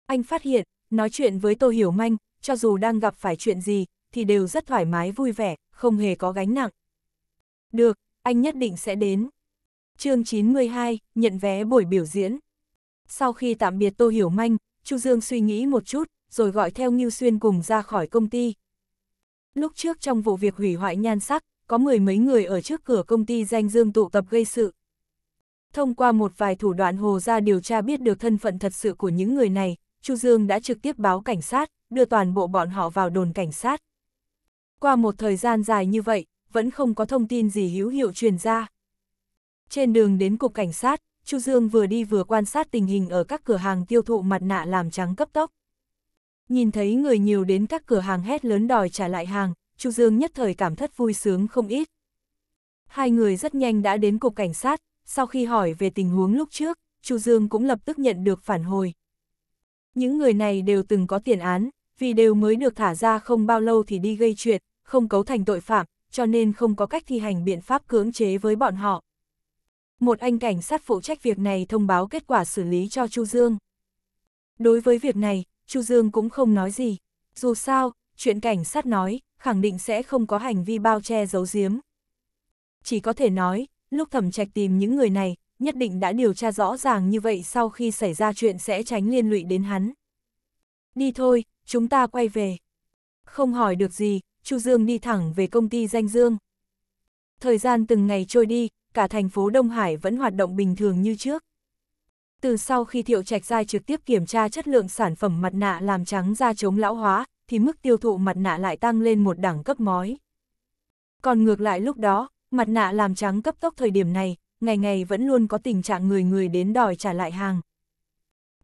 Anh phát hiện, nói chuyện với Tô Hiểu Manh, cho dù đang gặp phải chuyện gì, thì đều rất thoải mái vui vẻ, không hề có gánh nặng. Được, anh nhất định sẽ đến. chương 92, nhận vé buổi biểu diễn. Sau khi tạm biệt Tô Hiểu Manh, Chu Dương suy nghĩ một chút, rồi gọi theo Ngưu Xuyên cùng ra khỏi công ty. Lúc trước trong vụ việc hủy hoại nhan sắc, có mười mấy người ở trước cửa công ty danh dương tụ tập gây sự. Thông qua một vài thủ đoạn hồ ra điều tra biết được thân phận thật sự của những người này, Chu Dương đã trực tiếp báo cảnh sát, đưa toàn bộ bọn họ vào đồn cảnh sát. Qua một thời gian dài như vậy, vẫn không có thông tin gì hữu hiệu truyền ra. Trên đường đến cục cảnh sát, Chu Dương vừa đi vừa quan sát tình hình ở các cửa hàng tiêu thụ mặt nạ làm trắng cấp tốc. Nhìn thấy người nhiều đến các cửa hàng hét lớn đòi trả lại hàng, Chu Dương nhất thời cảm thất vui sướng không ít. Hai người rất nhanh đã đến cục cảnh sát, sau khi hỏi về tình huống lúc trước, Chu Dương cũng lập tức nhận được phản hồi. Những người này đều từng có tiền án, vì đều mới được thả ra không bao lâu thì đi gây chuyện, không cấu thành tội phạm, cho nên không có cách thi hành biện pháp cưỡng chế với bọn họ một anh cảnh sát phụ trách việc này thông báo kết quả xử lý cho Chu Dương. Đối với việc này, Chu Dương cũng không nói gì. Dù sao, chuyện cảnh sát nói, khẳng định sẽ không có hành vi bao che giấu giếm. Chỉ có thể nói, lúc thẩm trạch tìm những người này, nhất định đã điều tra rõ ràng như vậy sau khi xảy ra chuyện sẽ tránh liên lụy đến hắn. Đi thôi, chúng ta quay về. Không hỏi được gì, Chu Dương đi thẳng về công ty danh Dương. Thời gian từng ngày trôi đi, cả thành phố Đông Hải vẫn hoạt động bình thường như trước. Từ sau khi Thiệu Trạch Giai trực tiếp kiểm tra chất lượng sản phẩm mặt nạ làm trắng da chống lão hóa, thì mức tiêu thụ mặt nạ lại tăng lên một đẳng cấp mói. Còn ngược lại lúc đó, mặt nạ làm trắng cấp tốc thời điểm này, ngày ngày vẫn luôn có tình trạng người người đến đòi trả lại hàng.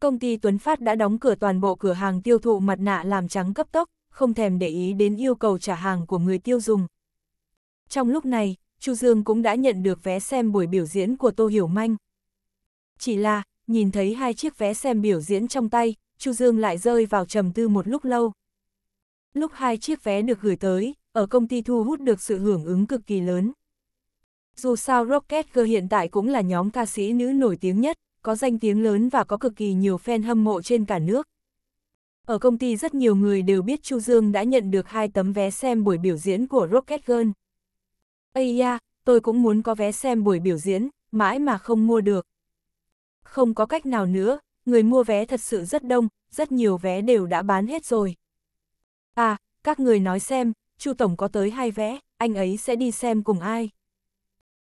Công ty Tuấn Phát đã đóng cửa toàn bộ cửa hàng tiêu thụ mặt nạ làm trắng cấp tốc, không thèm để ý đến yêu cầu trả hàng của người tiêu dùng. Trong lúc này, Chu Dương cũng đã nhận được vé xem buổi biểu diễn của Tô Hiểu Manh. Chỉ là, nhìn thấy hai chiếc vé xem biểu diễn trong tay, Chu Dương lại rơi vào trầm tư một lúc lâu. Lúc hai chiếc vé được gửi tới, ở công ty thu hút được sự hưởng ứng cực kỳ lớn. Dù sao Rocket Girl hiện tại cũng là nhóm ca sĩ nữ nổi tiếng nhất, có danh tiếng lớn và có cực kỳ nhiều fan hâm mộ trên cả nước. Ở công ty rất nhiều người đều biết Chu Dương đã nhận được hai tấm vé xem buổi biểu diễn của Rocket Girl. Ây da, tôi cũng muốn có vé xem buổi biểu diễn, mãi mà không mua được. Không có cách nào nữa, người mua vé thật sự rất đông, rất nhiều vé đều đã bán hết rồi. À, các người nói xem, Chu Tổng có tới hai vé, anh ấy sẽ đi xem cùng ai?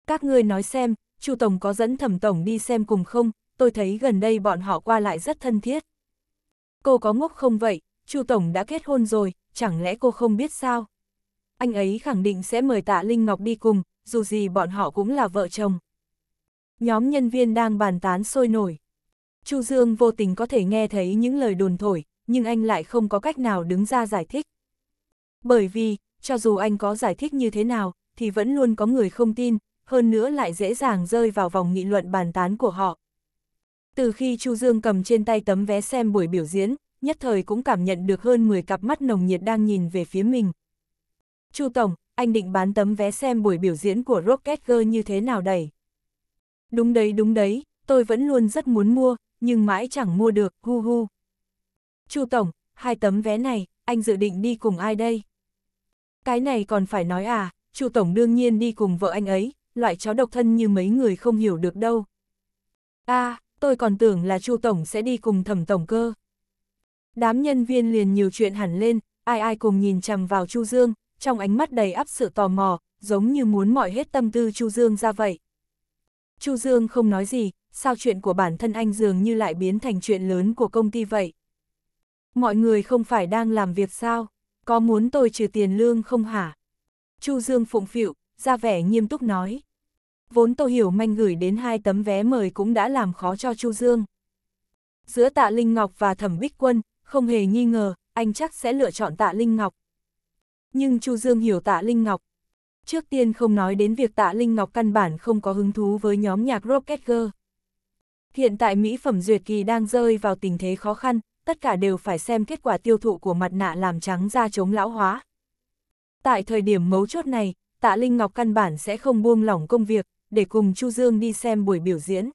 Các người nói xem, Chu Tổng có dẫn thẩm Tổng đi xem cùng không? Tôi thấy gần đây bọn họ qua lại rất thân thiết. Cô có ngốc không vậy? Chu Tổng đã kết hôn rồi, chẳng lẽ cô không biết sao? anh ấy khẳng định sẽ mời tạ Linh Ngọc đi cùng, dù gì bọn họ cũng là vợ chồng. Nhóm nhân viên đang bàn tán sôi nổi. Chu Dương vô tình có thể nghe thấy những lời đồn thổi, nhưng anh lại không có cách nào đứng ra giải thích. Bởi vì, cho dù anh có giải thích như thế nào, thì vẫn luôn có người không tin, hơn nữa lại dễ dàng rơi vào vòng nghị luận bàn tán của họ. Từ khi Chu Dương cầm trên tay tấm vé xem buổi biểu diễn, nhất thời cũng cảm nhận được hơn 10 cặp mắt nồng nhiệt đang nhìn về phía mình. Chu Tổng, anh định bán tấm vé xem buổi biểu diễn của Rocket Girl như thế nào đẩy. Đúng đấy đúng đấy, tôi vẫn luôn rất muốn mua, nhưng mãi chẳng mua được, hu hu. Chu Tổng, hai tấm vé này, anh dự định đi cùng ai đây? Cái này còn phải nói à, Chu Tổng đương nhiên đi cùng vợ anh ấy, loại chó độc thân như mấy người không hiểu được đâu. a à, tôi còn tưởng là Chu Tổng sẽ đi cùng thẩm Tổng cơ. Đám nhân viên liền nhiều chuyện hẳn lên, ai ai cùng nhìn chằm vào Chu Dương, trong ánh mắt đầy áp sự tò mò, giống như muốn mọi hết tâm tư Chu Dương ra vậy. Chu Dương không nói gì, sao chuyện của bản thân anh dường như lại biến thành chuyện lớn của công ty vậy? Mọi người không phải đang làm việc sao? Có muốn tôi trừ tiền lương không hả? Chu Dương phụng phịu, ra vẻ nghiêm túc nói. Vốn tôi Hiểu Manh gửi đến hai tấm vé mời cũng đã làm khó cho Chu Dương. Giữa Tạ Linh Ngọc và Thẩm Bích Quân, không hề nghi ngờ, anh chắc sẽ lựa chọn Tạ Linh Ngọc nhưng Chu Dương hiểu tạ Linh Ngọc. Trước tiên không nói đến việc tạ Linh Ngọc căn bản không có hứng thú với nhóm nhạc Rocket Girl. Hiện tại mỹ phẩm duyệt kỳ đang rơi vào tình thế khó khăn, tất cả đều phải xem kết quả tiêu thụ của mặt nạ làm trắng da chống lão hóa. Tại thời điểm mấu chốt này, tạ Linh Ngọc căn bản sẽ không buông lỏng công việc, để cùng Chu Dương đi xem buổi biểu diễn.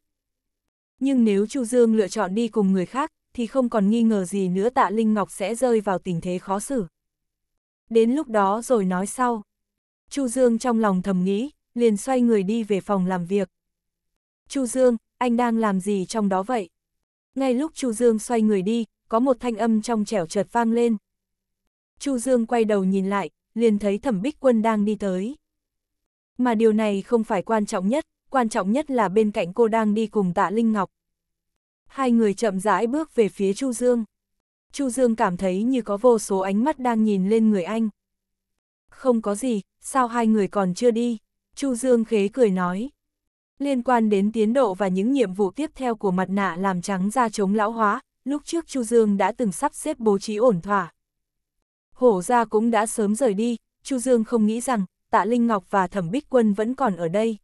Nhưng nếu Chu Dương lựa chọn đi cùng người khác, thì không còn nghi ngờ gì nữa tạ Linh Ngọc sẽ rơi vào tình thế khó xử đến lúc đó rồi nói sau. Chu Dương trong lòng thầm nghĩ, liền xoay người đi về phòng làm việc. Chu Dương, anh đang làm gì trong đó vậy? Ngay lúc Chu Dương xoay người đi, có một thanh âm trong trẻo chợt vang lên. Chu Dương quay đầu nhìn lại, liền thấy Thẩm Bích Quân đang đi tới. Mà điều này không phải quan trọng nhất, quan trọng nhất là bên cạnh cô đang đi cùng Tạ Linh Ngọc. Hai người chậm rãi bước về phía Chu Dương. Chu Dương cảm thấy như có vô số ánh mắt đang nhìn lên người anh. Không có gì, sao hai người còn chưa đi? Chu Dương khế cười nói. Liên quan đến tiến độ và những nhiệm vụ tiếp theo của mặt nạ làm trắng da chống lão hóa, lúc trước Chu Dương đã từng sắp xếp bố trí ổn thỏa. Hổ ra cũng đã sớm rời đi, Chu Dương không nghĩ rằng Tạ Linh Ngọc và Thẩm Bích Quân vẫn còn ở đây.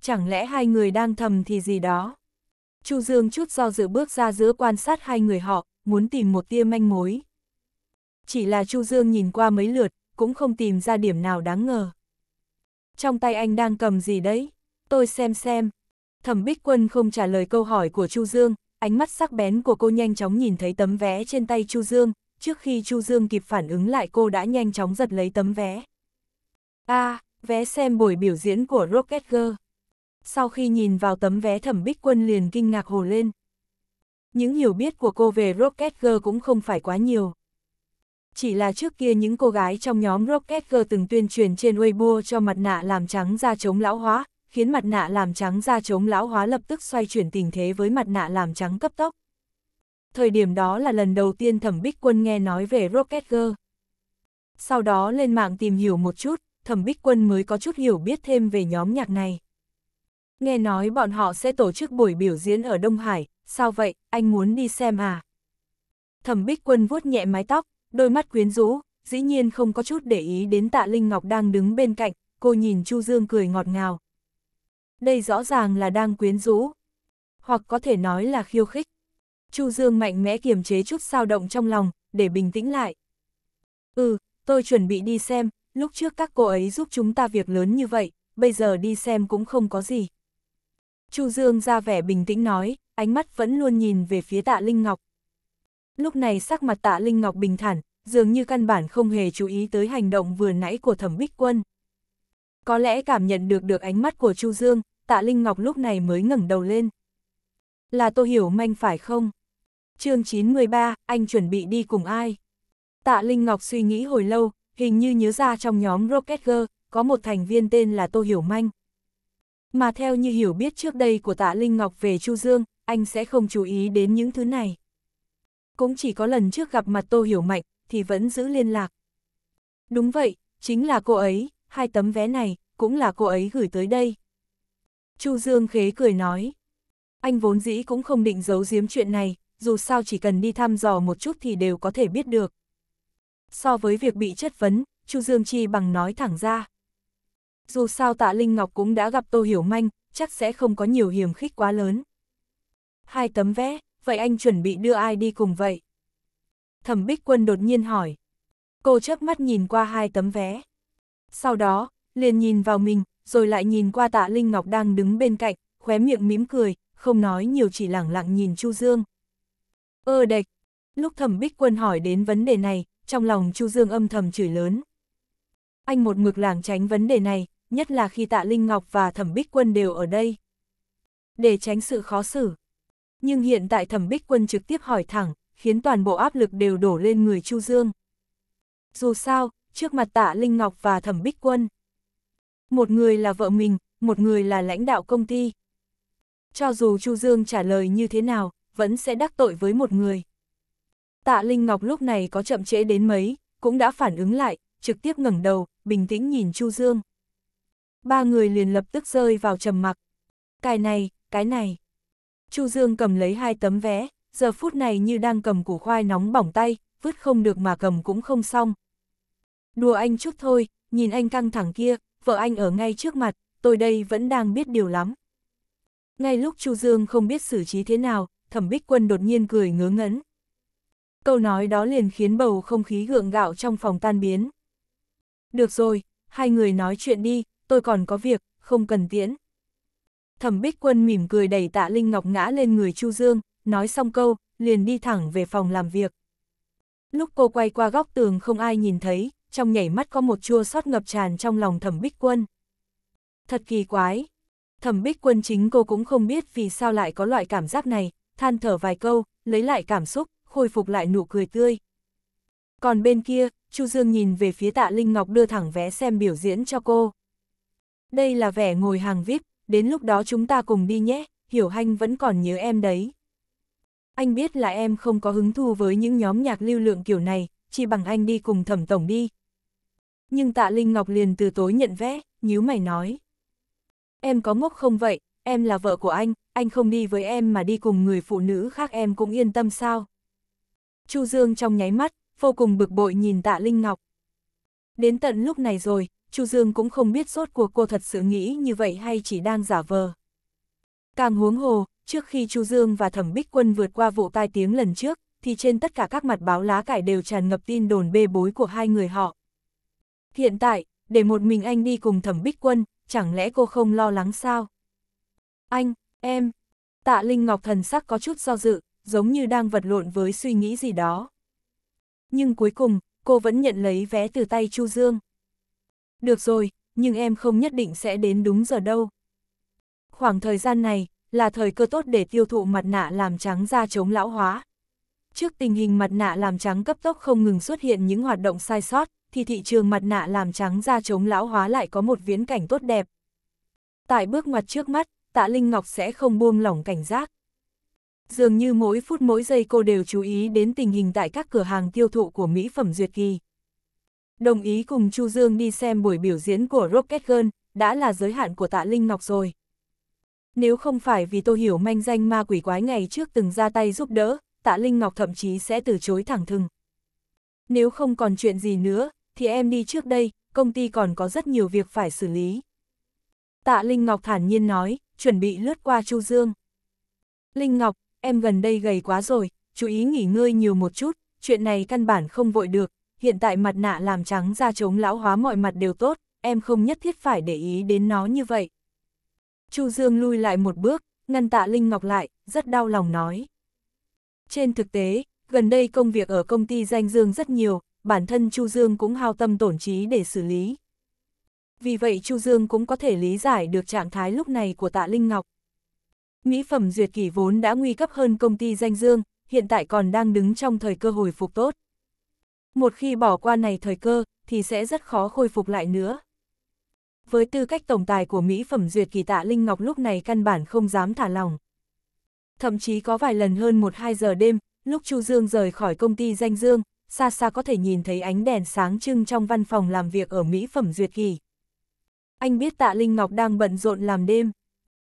Chẳng lẽ hai người đang thầm thì gì đó? Chu Dương chút do dự bước ra giữa quan sát hai người họ, muốn tìm một tia manh mối. Chỉ là Chu Dương nhìn qua mấy lượt, cũng không tìm ra điểm nào đáng ngờ. Trong tay anh đang cầm gì đấy? Tôi xem xem. Thẩm Bích Quân không trả lời câu hỏi của Chu Dương, ánh mắt sắc bén của cô nhanh chóng nhìn thấy tấm vé trên tay Chu Dương, trước khi Chu Dương kịp phản ứng lại cô đã nhanh chóng giật lấy tấm vé. A, à, vé xem buổi biểu diễn của Rocket Girl. Sau khi nhìn vào tấm vé Thẩm Bích Quân liền kinh ngạc hồ lên. Những hiểu biết của cô về Rocket Girl cũng không phải quá nhiều. Chỉ là trước kia những cô gái trong nhóm Rocket Girl từng tuyên truyền trên Weibo cho mặt nạ làm trắng da chống lão hóa, khiến mặt nạ làm trắng da chống lão hóa lập tức xoay chuyển tình thế với mặt nạ làm trắng cấp tốc. Thời điểm đó là lần đầu tiên Thẩm Bích Quân nghe nói về Rocket Girl. Sau đó lên mạng tìm hiểu một chút, Thẩm Bích Quân mới có chút hiểu biết thêm về nhóm nhạc này. Nghe nói bọn họ sẽ tổ chức buổi biểu diễn ở Đông Hải, sao vậy, anh muốn đi xem à? Thẩm Bích Quân vuốt nhẹ mái tóc, đôi mắt quyến rũ, dĩ nhiên không có chút để ý đến Tạ Linh Ngọc đang đứng bên cạnh, cô nhìn Chu Dương cười ngọt ngào. Đây rõ ràng là đang quyến rũ, hoặc có thể nói là khiêu khích. Chu Dương mạnh mẽ kiềm chế chút sao động trong lòng, để bình tĩnh lại. Ừ, tôi chuẩn bị đi xem, lúc trước các cô ấy giúp chúng ta việc lớn như vậy, bây giờ đi xem cũng không có gì. Chu Dương ra vẻ bình tĩnh nói, ánh mắt vẫn luôn nhìn về phía tạ Linh Ngọc. Lúc này sắc mặt tạ Linh Ngọc bình thản, dường như căn bản không hề chú ý tới hành động vừa nãy của thẩm bích quân. Có lẽ cảm nhận được được ánh mắt của Chu Dương, tạ Linh Ngọc lúc này mới ngẩng đầu lên. Là tôi hiểu manh phải không? chương 93, anh chuẩn bị đi cùng ai? Tạ Linh Ngọc suy nghĩ hồi lâu, hình như nhớ ra trong nhóm Rocket Girl, có một thành viên tên là Tô Hiểu Manh. Mà theo như hiểu biết trước đây của Tạ Linh Ngọc về Chu Dương, anh sẽ không chú ý đến những thứ này. Cũng chỉ có lần trước gặp mặt Tô Hiểu Mạnh, thì vẫn giữ liên lạc. Đúng vậy, chính là cô ấy, hai tấm vé này, cũng là cô ấy gửi tới đây. Chu Dương khế cười nói. Anh vốn dĩ cũng không định giấu giếm chuyện này, dù sao chỉ cần đi thăm dò một chút thì đều có thể biết được. So với việc bị chất vấn, Chu Dương Chi bằng nói thẳng ra. Dù sao tạ Linh Ngọc cũng đã gặp Tô Hiểu Manh, chắc sẽ không có nhiều hiểm khích quá lớn hai tấm vé, vậy anh chuẩn bị đưa ai đi cùng vậy? Thẩm Bích Quân đột nhiên hỏi. Cô chớp mắt nhìn qua hai tấm vé. Sau đó, liền nhìn vào mình, rồi lại nhìn qua tạ Linh Ngọc đang đứng bên cạnh, khóe miệng mím cười, không nói nhiều chỉ lẳng lặng nhìn Chu Dương. Ơ ờ đệch, lúc thẩm Bích Quân hỏi đến vấn đề này, trong lòng Chu Dương âm thầm chửi lớn. Anh một mực lảng tránh vấn đề này, nhất là khi tạ Linh Ngọc và thẩm Bích Quân đều ở đây. Để tránh sự khó xử, nhưng hiện tại thẩm bích quân trực tiếp hỏi thẳng, khiến toàn bộ áp lực đều đổ lên người Chu Dương. Dù sao, trước mặt tạ Linh Ngọc và thẩm bích quân, một người là vợ mình, một người là lãnh đạo công ty. Cho dù Chu Dương trả lời như thế nào, vẫn sẽ đắc tội với một người. Tạ Linh Ngọc lúc này có chậm trễ đến mấy, cũng đã phản ứng lại, trực tiếp ngẩng đầu, bình tĩnh nhìn Chu Dương. Ba người liền lập tức rơi vào trầm mặc. Cái này, cái này. Chu Dương cầm lấy hai tấm vé, giờ phút này như đang cầm củ khoai nóng bỏng tay, vứt không được mà cầm cũng không xong. Đùa anh chút thôi, nhìn anh căng thẳng kia, vợ anh ở ngay trước mặt, tôi đây vẫn đang biết điều lắm. Ngay lúc Chu Dương không biết xử trí thế nào, Thẩm Bích Quân đột nhiên cười ngớ ngẩn. Câu nói đó liền khiến bầu không khí gượng gạo trong phòng tan biến. Được rồi, hai người nói chuyện đi, tôi còn có việc, không cần tiễn thẩm bích quân mỉm cười đẩy tạ Linh Ngọc ngã lên người Chu Dương, nói xong câu, liền đi thẳng về phòng làm việc. Lúc cô quay qua góc tường không ai nhìn thấy, trong nhảy mắt có một chua xót ngập tràn trong lòng thẩm bích quân. Thật kỳ quái. Thẩm bích quân chính cô cũng không biết vì sao lại có loại cảm giác này, than thở vài câu, lấy lại cảm xúc, khôi phục lại nụ cười tươi. Còn bên kia, Chu Dương nhìn về phía tạ Linh Ngọc đưa thẳng vé xem biểu diễn cho cô. Đây là vẻ ngồi hàng VIP, đến lúc đó chúng ta cùng đi nhé, hiểu hanh vẫn còn nhớ em đấy. Anh biết là em không có hứng thú với những nhóm nhạc lưu lượng kiểu này, chỉ bằng anh đi cùng thẩm tổng đi. Nhưng tạ Linh Ngọc liền từ tối nhận vé, nhíu mày nói. Em có ngốc không vậy, em là vợ của anh, anh không đi với em mà đi cùng người phụ nữ khác em cũng yên tâm sao. Chu Dương trong nháy mắt, vô cùng bực bội nhìn tạ Linh Ngọc. Đến tận lúc này rồi, Chu Dương cũng không biết sốt cuộc cô thật sự nghĩ như vậy hay chỉ đang giả vờ. Càng huống hồ, trước khi Chu Dương và Thẩm Bích Quân vượt qua vụ tai tiếng lần trước, thì trên tất cả các mặt báo lá cải đều tràn ngập tin đồn bê bối của hai người họ. Hiện tại, để một mình anh đi cùng Thẩm Bích Quân, chẳng lẽ cô không lo lắng sao? Anh, em, tạ Linh Ngọc thần sắc có chút do dự, giống như đang vật lộn với suy nghĩ gì đó. Nhưng cuối cùng, cô vẫn nhận lấy vé từ tay Chu Dương. Được rồi, nhưng em không nhất định sẽ đến đúng giờ đâu. Khoảng thời gian này, là thời cơ tốt để tiêu thụ mặt nạ làm trắng da chống lão hóa. Trước tình hình mặt nạ làm trắng cấp tốc không ngừng xuất hiện những hoạt động sai sót, thì thị trường mặt nạ làm trắng da chống lão hóa lại có một viễn cảnh tốt đẹp. Tại bước ngoặt trước mắt, tạ Linh Ngọc sẽ không buông lỏng cảnh giác. Dường như mỗi phút mỗi giây cô đều chú ý đến tình hình tại các cửa hàng tiêu thụ của mỹ phẩm duyệt kỳ đồng ý cùng Chu Dương đi xem buổi biểu diễn của Rocket Girl, đã là giới hạn của tạ Linh Ngọc rồi. Nếu không phải vì Tô Hiểu manh danh ma quỷ quái ngày trước từng ra tay giúp đỡ, tạ Linh Ngọc thậm chí sẽ từ chối thẳng thừng. Nếu không còn chuyện gì nữa, thì em đi trước đây, công ty còn có rất nhiều việc phải xử lý. Tạ Linh Ngọc thản nhiên nói, chuẩn bị lướt qua Chu Dương. Linh Ngọc, em gần đây gầy quá rồi, chú ý nghỉ ngơi nhiều một chút, chuyện này căn bản không vội được, hiện tại mặt nạ làm trắng da chống lão hóa mọi mặt đều tốt, em không nhất thiết phải để ý đến nó như vậy. Chu Dương lui lại một bước, ngăn tạ Linh Ngọc lại, rất đau lòng nói. Trên thực tế, gần đây công việc ở công ty danh Dương rất nhiều, bản thân Chu Dương cũng hao tâm tổn trí để xử lý. Vì vậy Chu Dương cũng có thể lý giải được trạng thái lúc này của tạ Linh Ngọc. Mỹ phẩm duyệt kỷ vốn đã nguy cấp hơn công ty danh Dương, hiện tại còn đang đứng trong thời cơ hồi phục tốt. Một khi bỏ qua này thời cơ, thì sẽ rất khó khôi phục lại nữa. Với tư cách tổng tài của Mỹ phẩm duyệt kỳ tạ Linh Ngọc lúc này căn bản không dám thả lòng. Thậm chí có vài lần hơn 1-2 giờ đêm, lúc Chu Dương rời khỏi công ty danh Dương, xa xa có thể nhìn thấy ánh đèn sáng trưng trong văn phòng làm việc ở Mỹ phẩm duyệt kỳ. Anh biết tạ Linh Ngọc đang bận rộn làm đêm.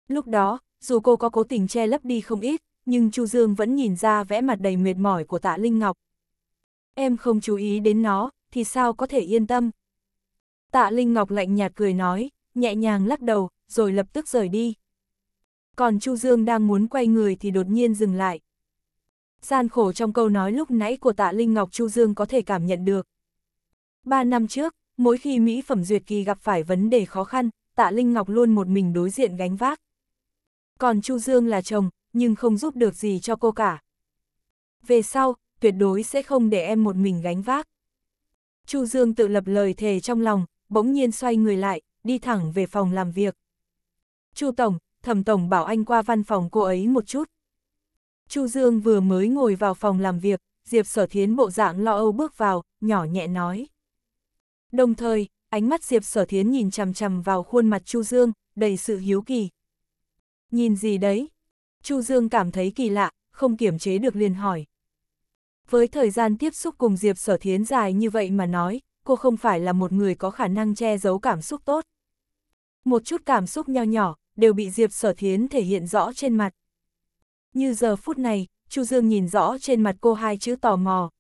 Lúc đó, dù cô có cố tình che lấp đi không ít, nhưng Chu Dương vẫn nhìn ra vẽ mặt đầy mệt mỏi của tạ Linh Ngọc em không chú ý đến nó, thì sao có thể yên tâm. Tạ Linh Ngọc lạnh nhạt cười nói, nhẹ nhàng lắc đầu, rồi lập tức rời đi. Còn Chu Dương đang muốn quay người thì đột nhiên dừng lại. Gian khổ trong câu nói lúc nãy của tạ Linh Ngọc Chu Dương có thể cảm nhận được. Ba năm trước, mỗi khi Mỹ phẩm duyệt kỳ gặp phải vấn đề khó khăn, tạ Linh Ngọc luôn một mình đối diện gánh vác. Còn Chu Dương là chồng, nhưng không giúp được gì cho cô cả. Về sau, tuyệt đối sẽ không để em một mình gánh vác. Chu Dương tự lập lời thề trong lòng, bỗng nhiên xoay người lại, đi thẳng về phòng làm việc. Chu Tổng, Thẩm Tổng bảo anh qua văn phòng cô ấy một chút. Chu Dương vừa mới ngồi vào phòng làm việc, Diệp Sở Thiến bộ dạng lo âu bước vào, nhỏ nhẹ nói. Đồng thời, ánh mắt Diệp Sở Thiến nhìn chằm chằm vào khuôn mặt Chu Dương, đầy sự hiếu kỳ. Nhìn gì đấy? Chu Dương cảm thấy kỳ lạ, không kiểm chế được liền hỏi. Với thời gian tiếp xúc cùng Diệp Sở Thiến dài như vậy mà nói, cô không phải là một người có khả năng che giấu cảm xúc tốt. Một chút cảm xúc nho nhỏ, đều bị Diệp Sở Thiến thể hiện rõ trên mặt. Như giờ phút này, Chu Dương nhìn rõ trên mặt cô hai chữ tò mò.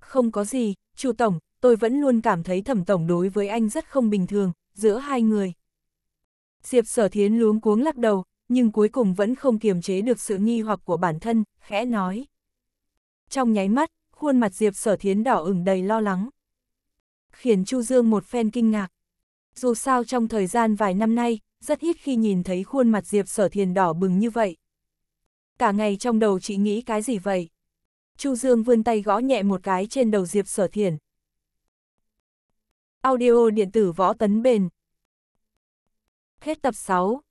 Không có gì, Chu Tổng, tôi vẫn luôn cảm thấy thẩm tổng đối với anh rất không bình thường, giữa hai người. Diệp Sở Thiến luống cuống lắc đầu, nhưng cuối cùng vẫn không kiềm chế được sự nghi hoặc của bản thân, khẽ nói trong nháy mắt, khuôn mặt Diệp Sở Thiến đỏ ửng đầy lo lắng. Khiến Chu Dương một phen kinh ngạc. Dù sao trong thời gian vài năm nay, rất ít khi nhìn thấy khuôn mặt Diệp Sở Thiền đỏ bừng như vậy. Cả ngày trong đầu chị nghĩ cái gì vậy? Chu Dương vươn tay gõ nhẹ một cái trên đầu Diệp Sở Thiền. Audio điện tử võ tấn bền. Hết tập 6